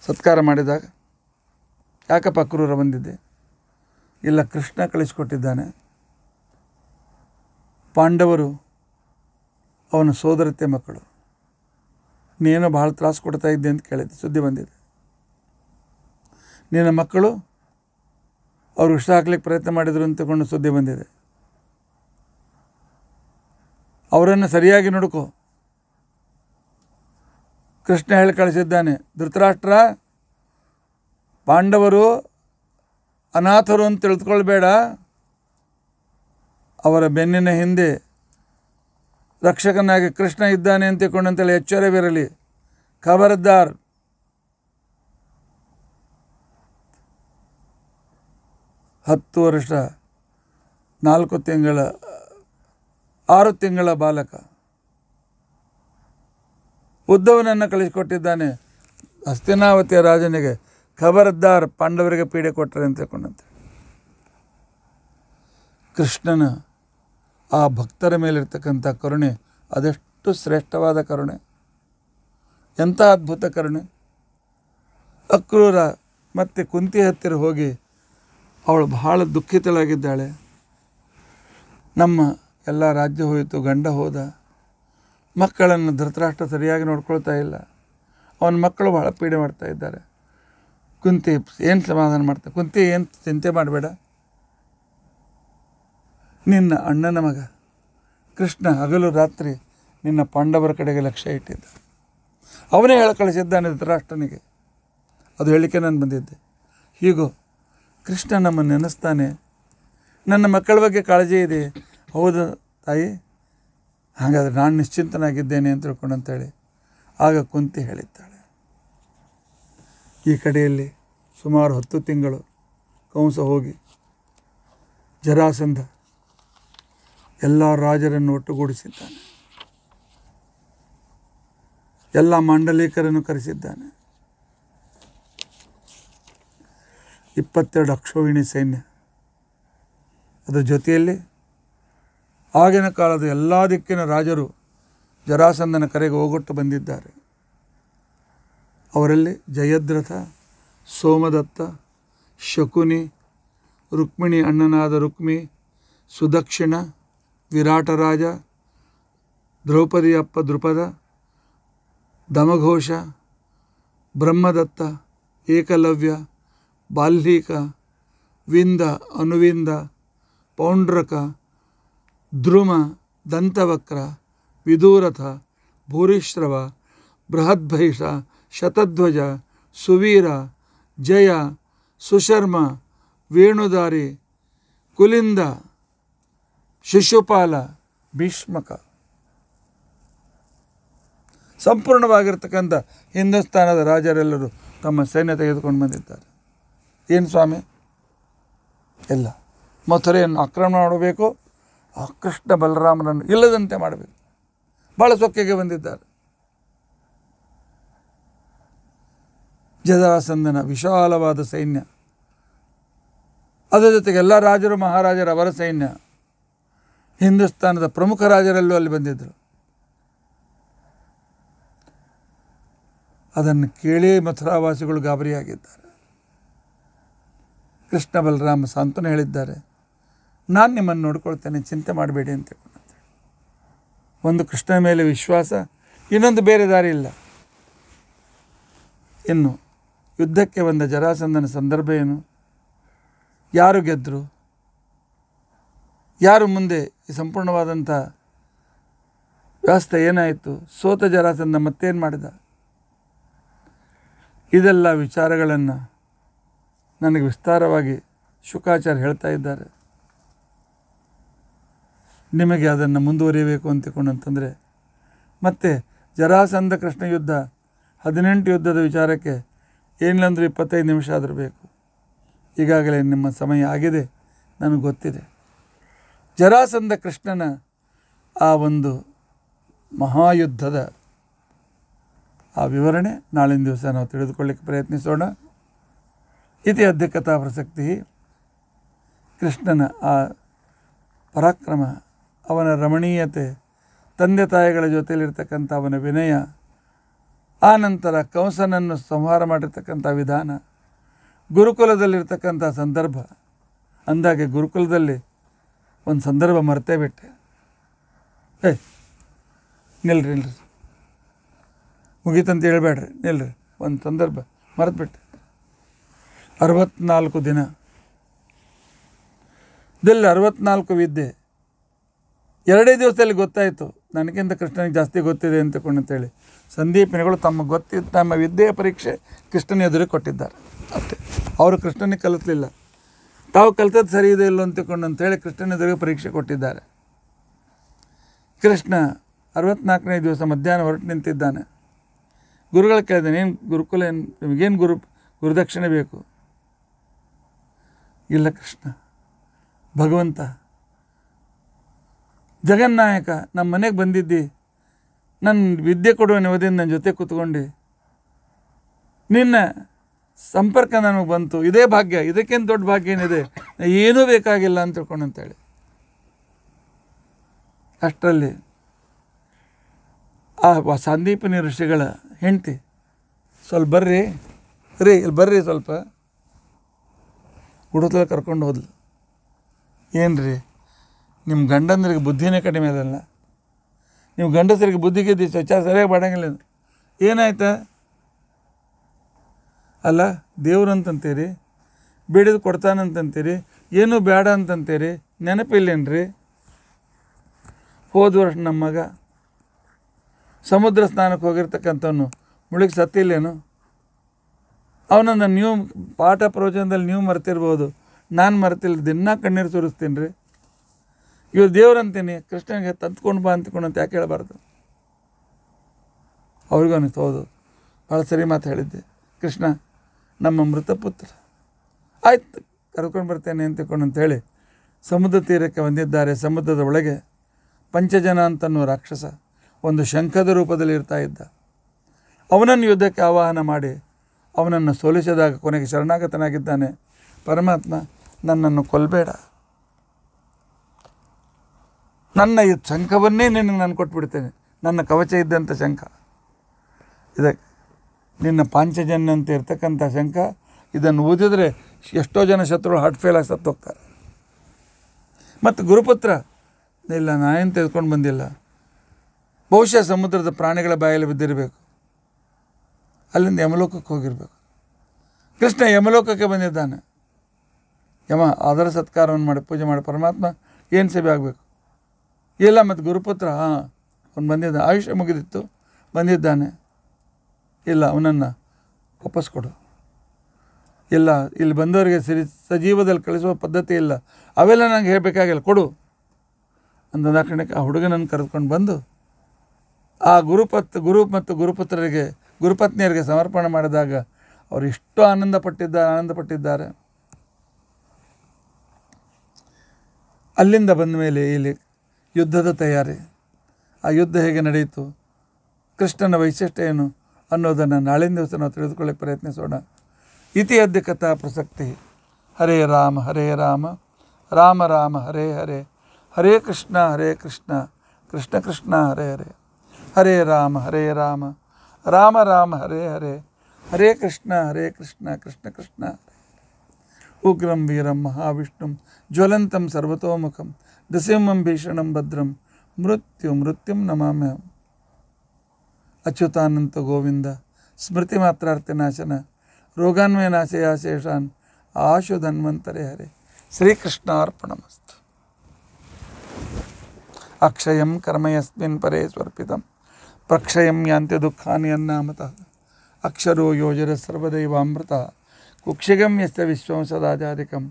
ಸತ್ಕಾರ ಮಾಡಿದಾಗ ಯಾಕಪ್ಪ ಅಕ್ರೂರ ಬಂದಿದ್ದೆ ಇಲ್ಲ ಕೃಷ್ಣ ಕಳಿಸಿಕೊಟ್ಟಿದ್ದಾನೆ ಪಾಂಡವರು ಅವನ ಸೋದರತೆ ಮಕ್ಕಳು ನೀನು ಭಾಳ ತ್ರಾಸು ಕೊಡ್ತಾ ಇದ್ದೆ ಅಂತ ಕೇಳಿದ್ದೆ ಸುದ್ದಿ ಬಂದಿದೆ ನಿನ್ನ ಮಕ್ಕಳು ಅವರು ವಿಷ ಹಾಕ್ಲಿಕ್ಕೆ ಪ್ರಯತ್ನ ಮಾಡಿದರು ಅಂತ ತಗೊಂಡು ಸುದ್ದಿ ಬಂದಿದೆ ಅವರನ್ನು ಸರಿಯಾಗಿ ನುಡುಕು ಕೃಷ್ಣ ಹೇಳಿ ಕಳಿಸಿದ್ದಾನೆ ಧೃತರಾಷ್ಟ್ರ ಪಾಂಡವರು ಅನಾಥರು ಅಂತ ತಿಳ್ಕೊಳ್ಬೇಡ ಅವರ ಬೆನ್ನಿನ ಹಿಂದೆ ರಕ್ಷಕನಾಗಿ ಕೃಷ್ಣ ಇದ್ದಾನೆ ಅಂತಕೊಂಡಂತೇಳಿ ಎಚ್ಚರವಿರಲಿ ಖಬರ್ದಾರ್ ಹತ್ತು ವರ್ಷ ನಾಲ್ಕು ತಿಂಗಳ ಆರು ತಿಂಗಳ ಬಾಲಕ ಉದ್ದವನನ್ನು ಕಳಿಸಿಕೊಟ್ಟಿದ್ದಾನೆ ಹಸ್ತಿನಾವತಿಯ ರಾಜನಿಗೆ ಖಬರ್ದಾರ್ ಪಾಂಡವರಿಗೆ ಪೀಡೆ ಕೊಟ್ಟರೆ ಅಂತ ಹೇಳ್ಕೊಂಡಂತೆ ಕೃಷ್ಣನ ಆ ಭಕ್ತರ ಮೇಲಿರ್ತಕ್ಕಂಥ ಕರುಣೆ ಅದೆಷ್ಟು ಶ್ರೇಷ್ಠವಾದ ಕರುಣೆ ಎಂಥ ಅದ್ಭುತ ಕರುಣೆ ಅಕ್ರೂರ ಮತ್ತು ಕುಂತಿ ಹತ್ತಿರ ಹೋಗಿ ಅವಳು ಬಹಳ ದುಃಖಿತಳಾಗಿದ್ದಾಳೆ ನಮ್ಮ ಎಲ್ಲ ರಾಜ್ಯ ಹೋಯಿತು ಗಂಡ ಹೋದ ಮಕ್ಕಳನ್ನು ಧೃತರಾಷ್ಟ್ರ ಸರಿಯಾಗಿ ನೋಡ್ಕೊಳ್ತಾ ಇಲ್ಲ ಅವನ ಮಕ್ಕಳು ಬಹಳ ಪೀಡೆ ಮಾಡ್ತಾ ಇದ್ದಾರೆ ಕುಂತಿ ಏನು ಸಮಾಧಾನ ಮಾಡ್ತಾ ಕುಂತಿ ಏನು ಚಿಂತೆ ಮಾಡಬೇಡ ನಿನ್ನ ಅಣ್ಣನ ಮಗ ಕೃಷ್ಣ ಹಗಲು ರಾತ್ರಿ ನಿನ್ನ ಪಾಂಡವರ ಕಡೆಗೆ ಲಕ್ಷ್ಯ ಇಟ್ಟಿದ್ದ ಅವನೇ ಹೇಳ ಕಳಿಸಿದ್ದಾನೆ ಧೃತರಾಷ್ಟ್ರನಿಗೆ ಅದು ಹೇಳಿಕೆ ನಾನು ಬಂದಿದ್ದೆ ಹೀಗೋ ಕೃಷ್ಣ ನಮ್ಮನ್ನು ನೆನೆಸ್ತಾನೆ ನನ್ನ ಮಕ್ಕಳ ಬಗ್ಗೆ ಕಾಳಜಿ ಇದೆ ಹೌದು ತಾಯಿ ಹಾಗಾದರೆ ನಾನು ನಿಶ್ಚಿಂತನಾಗಿದ್ದೇನೆ ಅಂತ ತಿಳ್ಕೊಂಡು ಅಂತೇಳಿ ಆಗ ಕುಂತಿ ಹೇಳಿದ್ದಾಳೆ ಈ ಕಡೆಯಲ್ಲಿ ಸುಮಾರು ಹತ್ತು ತಿಂಗಳು ಕಂಸ ಹೋಗಿ ಜರಾಸಂಧ ಎಲ್ಲ ರಾಜರನ್ನು ಒಟ್ಟುಗೂಡಿಸಿದ್ದಾನೆ ಎಲ್ಲ ಮಾಂಡಲೀಕರನ್ನು ಕರೆಸಿದ್ದಾನೆ ಇಪ್ಪತ್ತೆರಡು ಅಕ್ಷೋಹಿಣಿ ಸೈನ್ಯ ಅದರ ಜೊತೆಯಲ್ಲಿ ಆಗಿನ ಕಾಲದ ಎಲ್ಲ ದಿಕ್ಕಿನ ರಾಜರು ಜರಾಸಂದನ ಕರೆಗೆ ಹೋಗೊಟ್ಟು ಬಂದಿದ್ದಾರೆ ಅವರಲ್ಲಿ ಜಯದ್ರಥ ಸೋಮದತ್ತ ಶಕುನಿ ರುಕ್ಮಿಣಿ ಅಣ್ಣನಾದ ರುಕ್ಮಿ ಸುದಕ್ಷಿಣ विराट राज द्रौपदी अप द्रुपद दमघोष ब्रह्मदत्त एकलव्य बाल्लीक विंद अनुविंद पौंड्रक द्रुम दंतवक्र विदूरथ भूरिश्रव बृहदभष शतध्वज सुवीर जय सुशर्मा वेणुदारी कुलिंदा ಶಿಶುಪಾಲ ಭೀಷ್ಮಕ ಸಂಪೂರ್ಣವಾಗಿರ್ತಕ್ಕಂಥ ಹಿಂದೂಸ್ತಾನದ ರಾಜರೆಲ್ಲರೂ ತಮ್ಮ ಸೈನ್ಯ ತೆಗೆದುಕೊಂಡು ಬಂದಿದ್ದಾರೆ ಏನು ಸ್ವಾಮಿ ಇಲ್ಲ ಮಥುರೆಯನ್ನು ಆಕ್ರಮಣ ಮಾಡಬೇಕು ಆ ಕೃಷ್ಣ ಬಲರಾಮನನ್ನು ಇಲ್ಲದಂತೆ ಮಾಡಬೇಕು ಭಾಳ ಸೊಕ್ಕೆಗೆ ಬಂದಿದ್ದಾರೆ ಜದರಾಸಂದನ ವಿಶಾಲವಾದ ಸೈನ್ಯ ಅದರ ಜೊತೆಗೆ ಎಲ್ಲ ರಾಜರು ಮಹಾರಾಜರ ಅವರ ಸೈನ್ಯ ಹಿಂದೂಸ್ತಾನದ ಪ್ರಮುಖ ರಾಜರಲ್ಲೂ ಅಲ್ಲಿ ಬಂದಿದ್ದರು ಅದನ್ನು ಕೇಳಿ ಮಥುರಾವಾಸಿಗಳು ಗಾಬರಿಯಾಗಿದ್ದಾರೆ ಕೃಷ್ಣ ಬಲರಾಮ ಸಾಂತ್ವನ ಹೇಳಿದ್ದಾರೆ ನಾನು ನಿಮ್ಮನ್ನು ನೋಡ್ಕೊಳ್ತೇನೆ ಚಿಂತೆ ಮಾಡಬೇಡಿ ಅಂತ ಒಂದು ಕೃಷ್ಣನ ಮೇಲೆ ವಿಶ್ವಾಸ ಇನ್ನೊಂದು ಬೇರೆ ದಾರಿ ಇಲ್ಲ ಇನ್ನು ಯುದ್ಧಕ್ಕೆ ಬಂದ ಜರಾಸಂದನ ಸಂದರ್ಭ ಏನು ಯಾರು ಗೆದ್ದರು ಯಾರು ಮುಂದೆ ಈ ಸಂಪೂರ್ಣವಾದಂಥ ವ್ಯವಸ್ಥೆ ಏನಾಯಿತು ಸೋತ ಜರಾಸನ್ನ ಮತ್ತೇನು ಮಾಡಿದ ಇದೆಲ್ಲ ವಿಚಾರಗಳನ್ನು ನನಗೆ ವಿಸ್ತಾರವಾಗಿ ಶುಕಾಚಾರ್ಯ ಹೇಳ್ತಾ ಇದ್ದಾರೆ ನಿಮಗೆ ಅದನ್ನು ಮುಂದುವರಿಯಬೇಕು ಅಂತಿಕೊಂಡು ಅಂತಂದರೆ ಮತ್ತು ಜರಾಸಂದ ಕೃಷ್ಣ ಯುದ್ಧ ಹದಿನೆಂಟು ಯುದ್ಧದ ವಿಚಾರಕ್ಕೆ ಏನಿಲ್ಲ ಇಪ್ಪತ್ತೈದು ನಿಮಿಷ ಆದರೂ ಬೇಕು ಈಗಾಗಲೇ ನಿಮ್ಮ ಸಮಯ ಆಗಿದೆ ನನಗೆ ಗೊತ್ತಿದೆ ಜರಾಸಂಧ ಕೃಷ್ಣನ ಆ ಒಂದು ಮಹಾಯುದ್ಧದ ಆ ವಿವರಣೆ ನಾಳಿನ ದಿವಸ ನಾವು ತಿಳಿದುಕೊಳ್ಳಿಕ್ಕೆ ಪ್ರಯತ್ನಿಸೋಣ ಇತಿ ಅದ್ಯ ಕಥಾ ಪ್ರಸಕ್ತಿ ಕೃಷ್ಣನ ಆ ಪರಾಕ್ರಮ ಅವನ ರಮಣೀಯತೆ ತಂದೆ ತಾಯಿಗಳ ಜೊತೆಯಲ್ಲಿರ್ತಕ್ಕಂಥ ಅವನ ವಿನಯ ಆ ನಂತರ ಕಂಸನನ್ನು ಸಂಹಾರ ಮಾಡಿರ್ತಕ್ಕಂಥ ವಿಧಾನ ಗುರುಕುಲದಲ್ಲಿರ್ತಕ್ಕಂಥ ಸಂದರ್ಭ ಅಂದಾಗೆ ಗುರುಕುಲದಲ್ಲಿ ಒಂದು ಸಂದರ್ಭ ಮರೆತೇ ಬಿಟ್ಟೆ ಏ ನಿಲ್ರಿ ನಿಲ್ರಿ ಮುಗೀತಂತ ಹೇಳ್ಬೇಡ್ರಿ ನಿಲ್ರಿ ಒಂದು ಸಂದರ್ಭ ಮರೆತು ಬಿಟ್ಟೆ ಅರವತ್ನಾಲ್ಕು ದಿನ ಇದೆಲ್ಲ ಅರವತ್ನಾಲ್ಕು ವಿದ್ಯೆ ಎರಡೇ ದಿವಸದಲ್ಲಿ ಗೊತ್ತಾಯಿತು ನನಗಿಂತ ಕೃಷ್ಣನಿಗೆ ಜಾಸ್ತಿ ಗೊತ್ತಿದೆ ಅಂತಕೊಂಡು ಅಂತೇಳಿ ಸಂದೀಪಿನಗಳು ತಮ್ಮ ಗೊತ್ತಿ ತಮ್ಮ ವಿದ್ಯೆಯ ಪರೀಕ್ಷೆ ಕೃಷ್ಣನ ಎದುರಿಗೆ ಕೊಟ್ಟಿದ್ದಾರೆ ಅಷ್ಟೇ ಅವರು ಕೃಷ್ಣನಿಗೆ ಕಲಿತಲಿಲ್ಲ ತಾವು ಕಲಿತದ್ದು ಸರಿ ಇದೆ ಇಲ್ಲೋ ಅಂತ ಹೇಳಿ ಕೃಷ್ಣನ ಎದುರಿಗೆ ಪರೀಕ್ಷೆ ಕೊಟ್ಟಿದ್ದಾರೆ ಕೃಷ್ಣ ಅರವತ್ನಾಲ್ಕನೇ ದಿವಸ ಮಧ್ಯಾಹ್ನ ಹೊರಟು ನಿಂತಿದ್ದಾನೆ ಗುರುಗಳು ಕೇಳಿದ್ದಾನೆ ಏನು ಗುರುಕುಲ ಏನು ನಿಮಗೇನು ಗುರು ಗುರುದಕ್ಷಿಣೆ ಬೇಕು ಇಲ್ಲ ಕೃಷ್ಣ ಭಗವಂತ ಜಗನ್ನಾಯಕ ನಮ್ಮ ಮನೆಗೆ ಬಂದಿದ್ದಿ ನನ್ನ ವಿದ್ಯೆ ಕೊಡುವ ನೆವದಿಂದ ನನ್ನ ಜೊತೆ ಕೂತ್ಕೊಂಡು ನಿನ್ನ ಸಂಪರ್ಕ ನನಗೆ ಬಂತು ಇದೇ ಭಾಗ್ಯ ಇದಕ್ಕೇನು ದೊಡ್ಡ ಭಾಗ್ಯ ಏನಿದೆ ಏನೂ ಬೇಕಾಗಿಲ್ಲ ಅಂತ ತಿಳ್ಕೊಂಡು ಅಂತೇಳಿ ಅಷ್ಟರಲ್ಲಿ ಆ ಸಂದೀಪನಿ ಋಷಿಗಳ ಹೆಂಡತಿ ಸ್ವಲ್ಪ ಬರ್ರಿ ರೀ ಇಲ್ಲಿ ಬರ್ರಿ ಸ್ವಲ್ಪ ಹುಡುತಲ್ಲಿ ಕರ್ಕೊಂಡು ಹೋದ್ಲು ಏನು ರೀ ನಿಮ್ಮ ಗಂಡಂದ್ರಿಗೆ ಬುದ್ಧಿನೇ ಕಡಿಮೆ ಅದಲ್ಲ ನೀವು ಗಂಡಸರಿಗೆ ಬುದ್ಧಿಗೆ ಸ್ವಚ್ಛ ಸರಿಯಾಗಿ ಮಾಡಂಗಿಲ್ಲ ಏನಾಯ್ತಾ ಅಲ್ಲ ದೇವ್ರಂತಂತೀರಿ ಬಿಡಿದು ಕೊಡ್ತಾನಂತಂತೀರಿ ಏನೂ ಬೇಡ ಅಂತಂತೀರಿ ನೆನಪಿಲ್ಲೇನ್ರಿ ಹೋದ ವರ್ಷ ನಮ್ಮ ಮಗ ಸಮುದ್ರ ಸ್ನಾನಕ್ಕೆ ಹೋಗಿರ್ತಕ್ಕಂಥವನು ಮುಳುಗಿ ಸತ್ತಿಲ್ಲೇನು ಅವನನ್ನು ನೀವು ಪಾಠ ಪ್ರವಚನದಲ್ಲಿ ನೀವು ಮರೆತಿರ್ಬೋದು ನಾನು ಮರೆತಿಲ್ಲ ದಿನ ಕಣ್ಣೀರು ಸುರಿಸ್ತೀನಿ ರೀ ಇವ್ರು ದೇವ್ರಂತೀನಿ ಕೃಷ್ಣನಿಗೆ ತಂದ್ಕೊಂಡು ಬಾ ಅಂತಕೊಂಡು ಅಂತ ಯಾಕೆ ಹೇಳಬಾರ್ದು ಅವ್ರಿಗೂ ಅನಿಸ್ತು ಹೌದು ಭಾಳ ಸರಿ ಮಾತು ಹೇಳಿದ್ದೆ ಕೃಷ್ಣ ನಮ್ಮ ಮೃತ ಪುತ್ರ ಆಯ್ತು ಕರ್ಕೊಂಡು ಬರ್ತೇನೆ ಅಂತಕೊಂಡು ಅಂತೇಳಿ ಸಮುದ್ರ ತೀರಕ್ಕೆ ಬಂದಿದ್ದಾರೆ ಸಮುದ್ರದ ಒಳಗೆ ಪಂಚಜನ ಅನ್ನುವ ರಾಕ್ಷಸ ಒಂದು ಶಂಖದ ರೂಪದಲ್ಲಿ ಇರ್ತಾ ಇದ್ದ ಅವನನ್ನು ಯುದ್ಧಕ್ಕೆ ಆವಾಹನ ಮಾಡಿ ಅವನನ್ನು ಸೋಲಿಸಿದಾಗ ಕೊನೆಗೆ ಶರಣಾಗತನಾಗಿದ್ದಾನೆ ಪರಮಾತ್ಮ ನನ್ನನ್ನು ಕೊಲ್ಲಬೇಡ ನನ್ನ ಈ ಶಂಖವನ್ನೇ ನಿನಗೆ ನಾನು ಕೊಟ್ಬಿಡ್ತೇನೆ ನನ್ನ ಕವಚ ಇದ್ದಂಥ ಶಂಖ ಇದಕ್ಕೆ ನಿನ್ನ ಪಾಂಚಜನ್ಯ ಅಂತ ಇರ್ತಕ್ಕಂಥ ಶಂಕ ಇದನ್ನು ಓದಿದರೆ ಎಷ್ಟೋ ಜನ ಶತ್ರುಗಳು ಹಾರ್ಟ್ ಫೇಲ್ ಆಗಿ ಸತ್ತು ಹೋಗ್ತಾರೆ ಮತ್ತು ಗುರುಪುತ್ರ ಇಲ್ಲ ನಾನೇನು ತೆಗೆದುಕೊಂಡು ಬಂದಿಲ್ಲ ಬಹುಶಃ ಸಮುದ್ರದ ಪ್ರಾಣಿಗಳ ಬಾಯಲ್ಲಿ ಬಿದ್ದಿರಬೇಕು ಅಲ್ಲಿಂದ ಯಮಲೋಕಕ್ಕೆ ಹೋಗಿರಬೇಕು ಕೃಷ್ಣ ಯಮಲೋಕಕ್ಕೆ ಬಂದಿದ್ದಾನೆ ಯಮ ಅದರ ಸತ್ಕಾರವನ್ನು ಮಾಡಿ ಪೂಜೆ ಮಾಡಿ ಪರಮಾತ್ಮ ಏನು ಸೇವೆ ಆಗಬೇಕು ಇಲ್ಲ ಮತ್ತು ಗುರುಪುತ್ರ ಹಾಂ ಅವನು ಬಂದಿದ್ದ ಆಯುಷ್ಯ ಮುಗಿದಿತ್ತು ಬಂದಿದ್ದಾನೆ ಇಲ್ಲ ಅವನನ್ನು ವಾಪಸ್ ಕೊಡು ಇಲ್ಲ ಇಲ್ಲಿ ಬಂದವರಿಗೆ ಸರಿ ಸಜೀವದಲ್ಲಿ ಕಳಿಸುವ ಪದ್ಧತಿ ಇಲ್ಲ ಅವೆಲ್ಲ ನನಗೆ ಹೇಳಬೇಕಾಗಿಲ್ಲ ಕೊಡು ಅಂದ ಕಾರಣಕ್ಕೆ ಆ ಹುಡುಗನನ್ನು ಕರೆದುಕೊಂಡು ಬಂದು ಆ ಗುರುಪತ್ ಗುರು ಮತ್ತು ಗುರುಪುತ್ರರಿಗೆ ಗುರುಪತ್ನಿಯರಿಗೆ ಸಮರ್ಪಣೆ ಮಾಡಿದಾಗ ಅವರು ಎಷ್ಟು ಆನಂದ ಪಟ್ಟಿದ್ದ ಆನಂದ ಪಟ್ಟಿದ್ದಾರೆ ಅಲ್ಲಿಂದ ಬಂದ ಮೇಲೆ ಇಲ್ಲಿ ಯುದ್ಧದ ತಯಾರಿ ಆ ಯುದ್ಧ ಹೇಗೆ ನಡೆಯಿತು ಕೃಷ್ಣನ ವೈಶಿಷ್ಟ್ಯ ಏನು ಅನ್ನೋದನ್ನು ನಾಳಿನ ದಿವಸ ನಾವು ತಿಳಿದುಕೊಳ್ಳಿ ಪ್ರಯತ್ನಿಸೋಣ ಇತಿ ಅದ್ಯ ಕಥಾ ಪ್ರಸಕ್ತಿ ಹರೇ ರಾಮ ಹರೇ ರಾಮ ರಾಮ ರಾಮ ಹರೇ ಹರೇ ಹರೇ ಕೃಷ್ಣ ಹರೇ ಕೃಷ್ಣ ಕೃಷ್ಣ ಕೃಷ್ಣ ಹರೇ ಹರೇ ಹರೇ ರಾಮ ಹರೇ ರಾಮ ರಾಮ ರಾಮ ಹರೇ ಹರೇ ಹರೇ ಕೃಷ್ಣ ಹರೇ ಕೃಷ್ಣ ಕೃಷ್ಣ ಕೃಷ್ಣ ಉಗ್ರಂ ವೀರಂ ಮಹಾವಿಷ್ಣುಂ ಜ್ವಲಂತಂ ಸರ್ವತೋಮುಖಂ ನೃಸಿಂಹಂ ಭೀಷಣಂ ಭದ್ರಂ ಮೃತ್ಯು ಮೃತ್ಯುಂ ನಮಾಮ್ಯಹಂ अच्युतानंत गोविंद स्मृति मात्रार्थ नाशन रोगान्वय नाशया आशु धन्वंतरे हरे श्री कृष्णार्पणमस्तु अक्षय कर्म यस्मिन् परे स्वर्पितं प्रक्षयं यान्ति दुःखानि अक्षरो योजर सर्वदैवामृतः कुक्षिगम यस्य विश्वं सदाचारिकं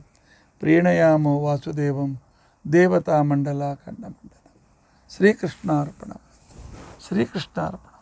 प्रीणयामो वासुदेवं देवतामण्डलाखण्डमण्डलं श्रीकृष्णार्पणं श्रीकृष्णार्पणम्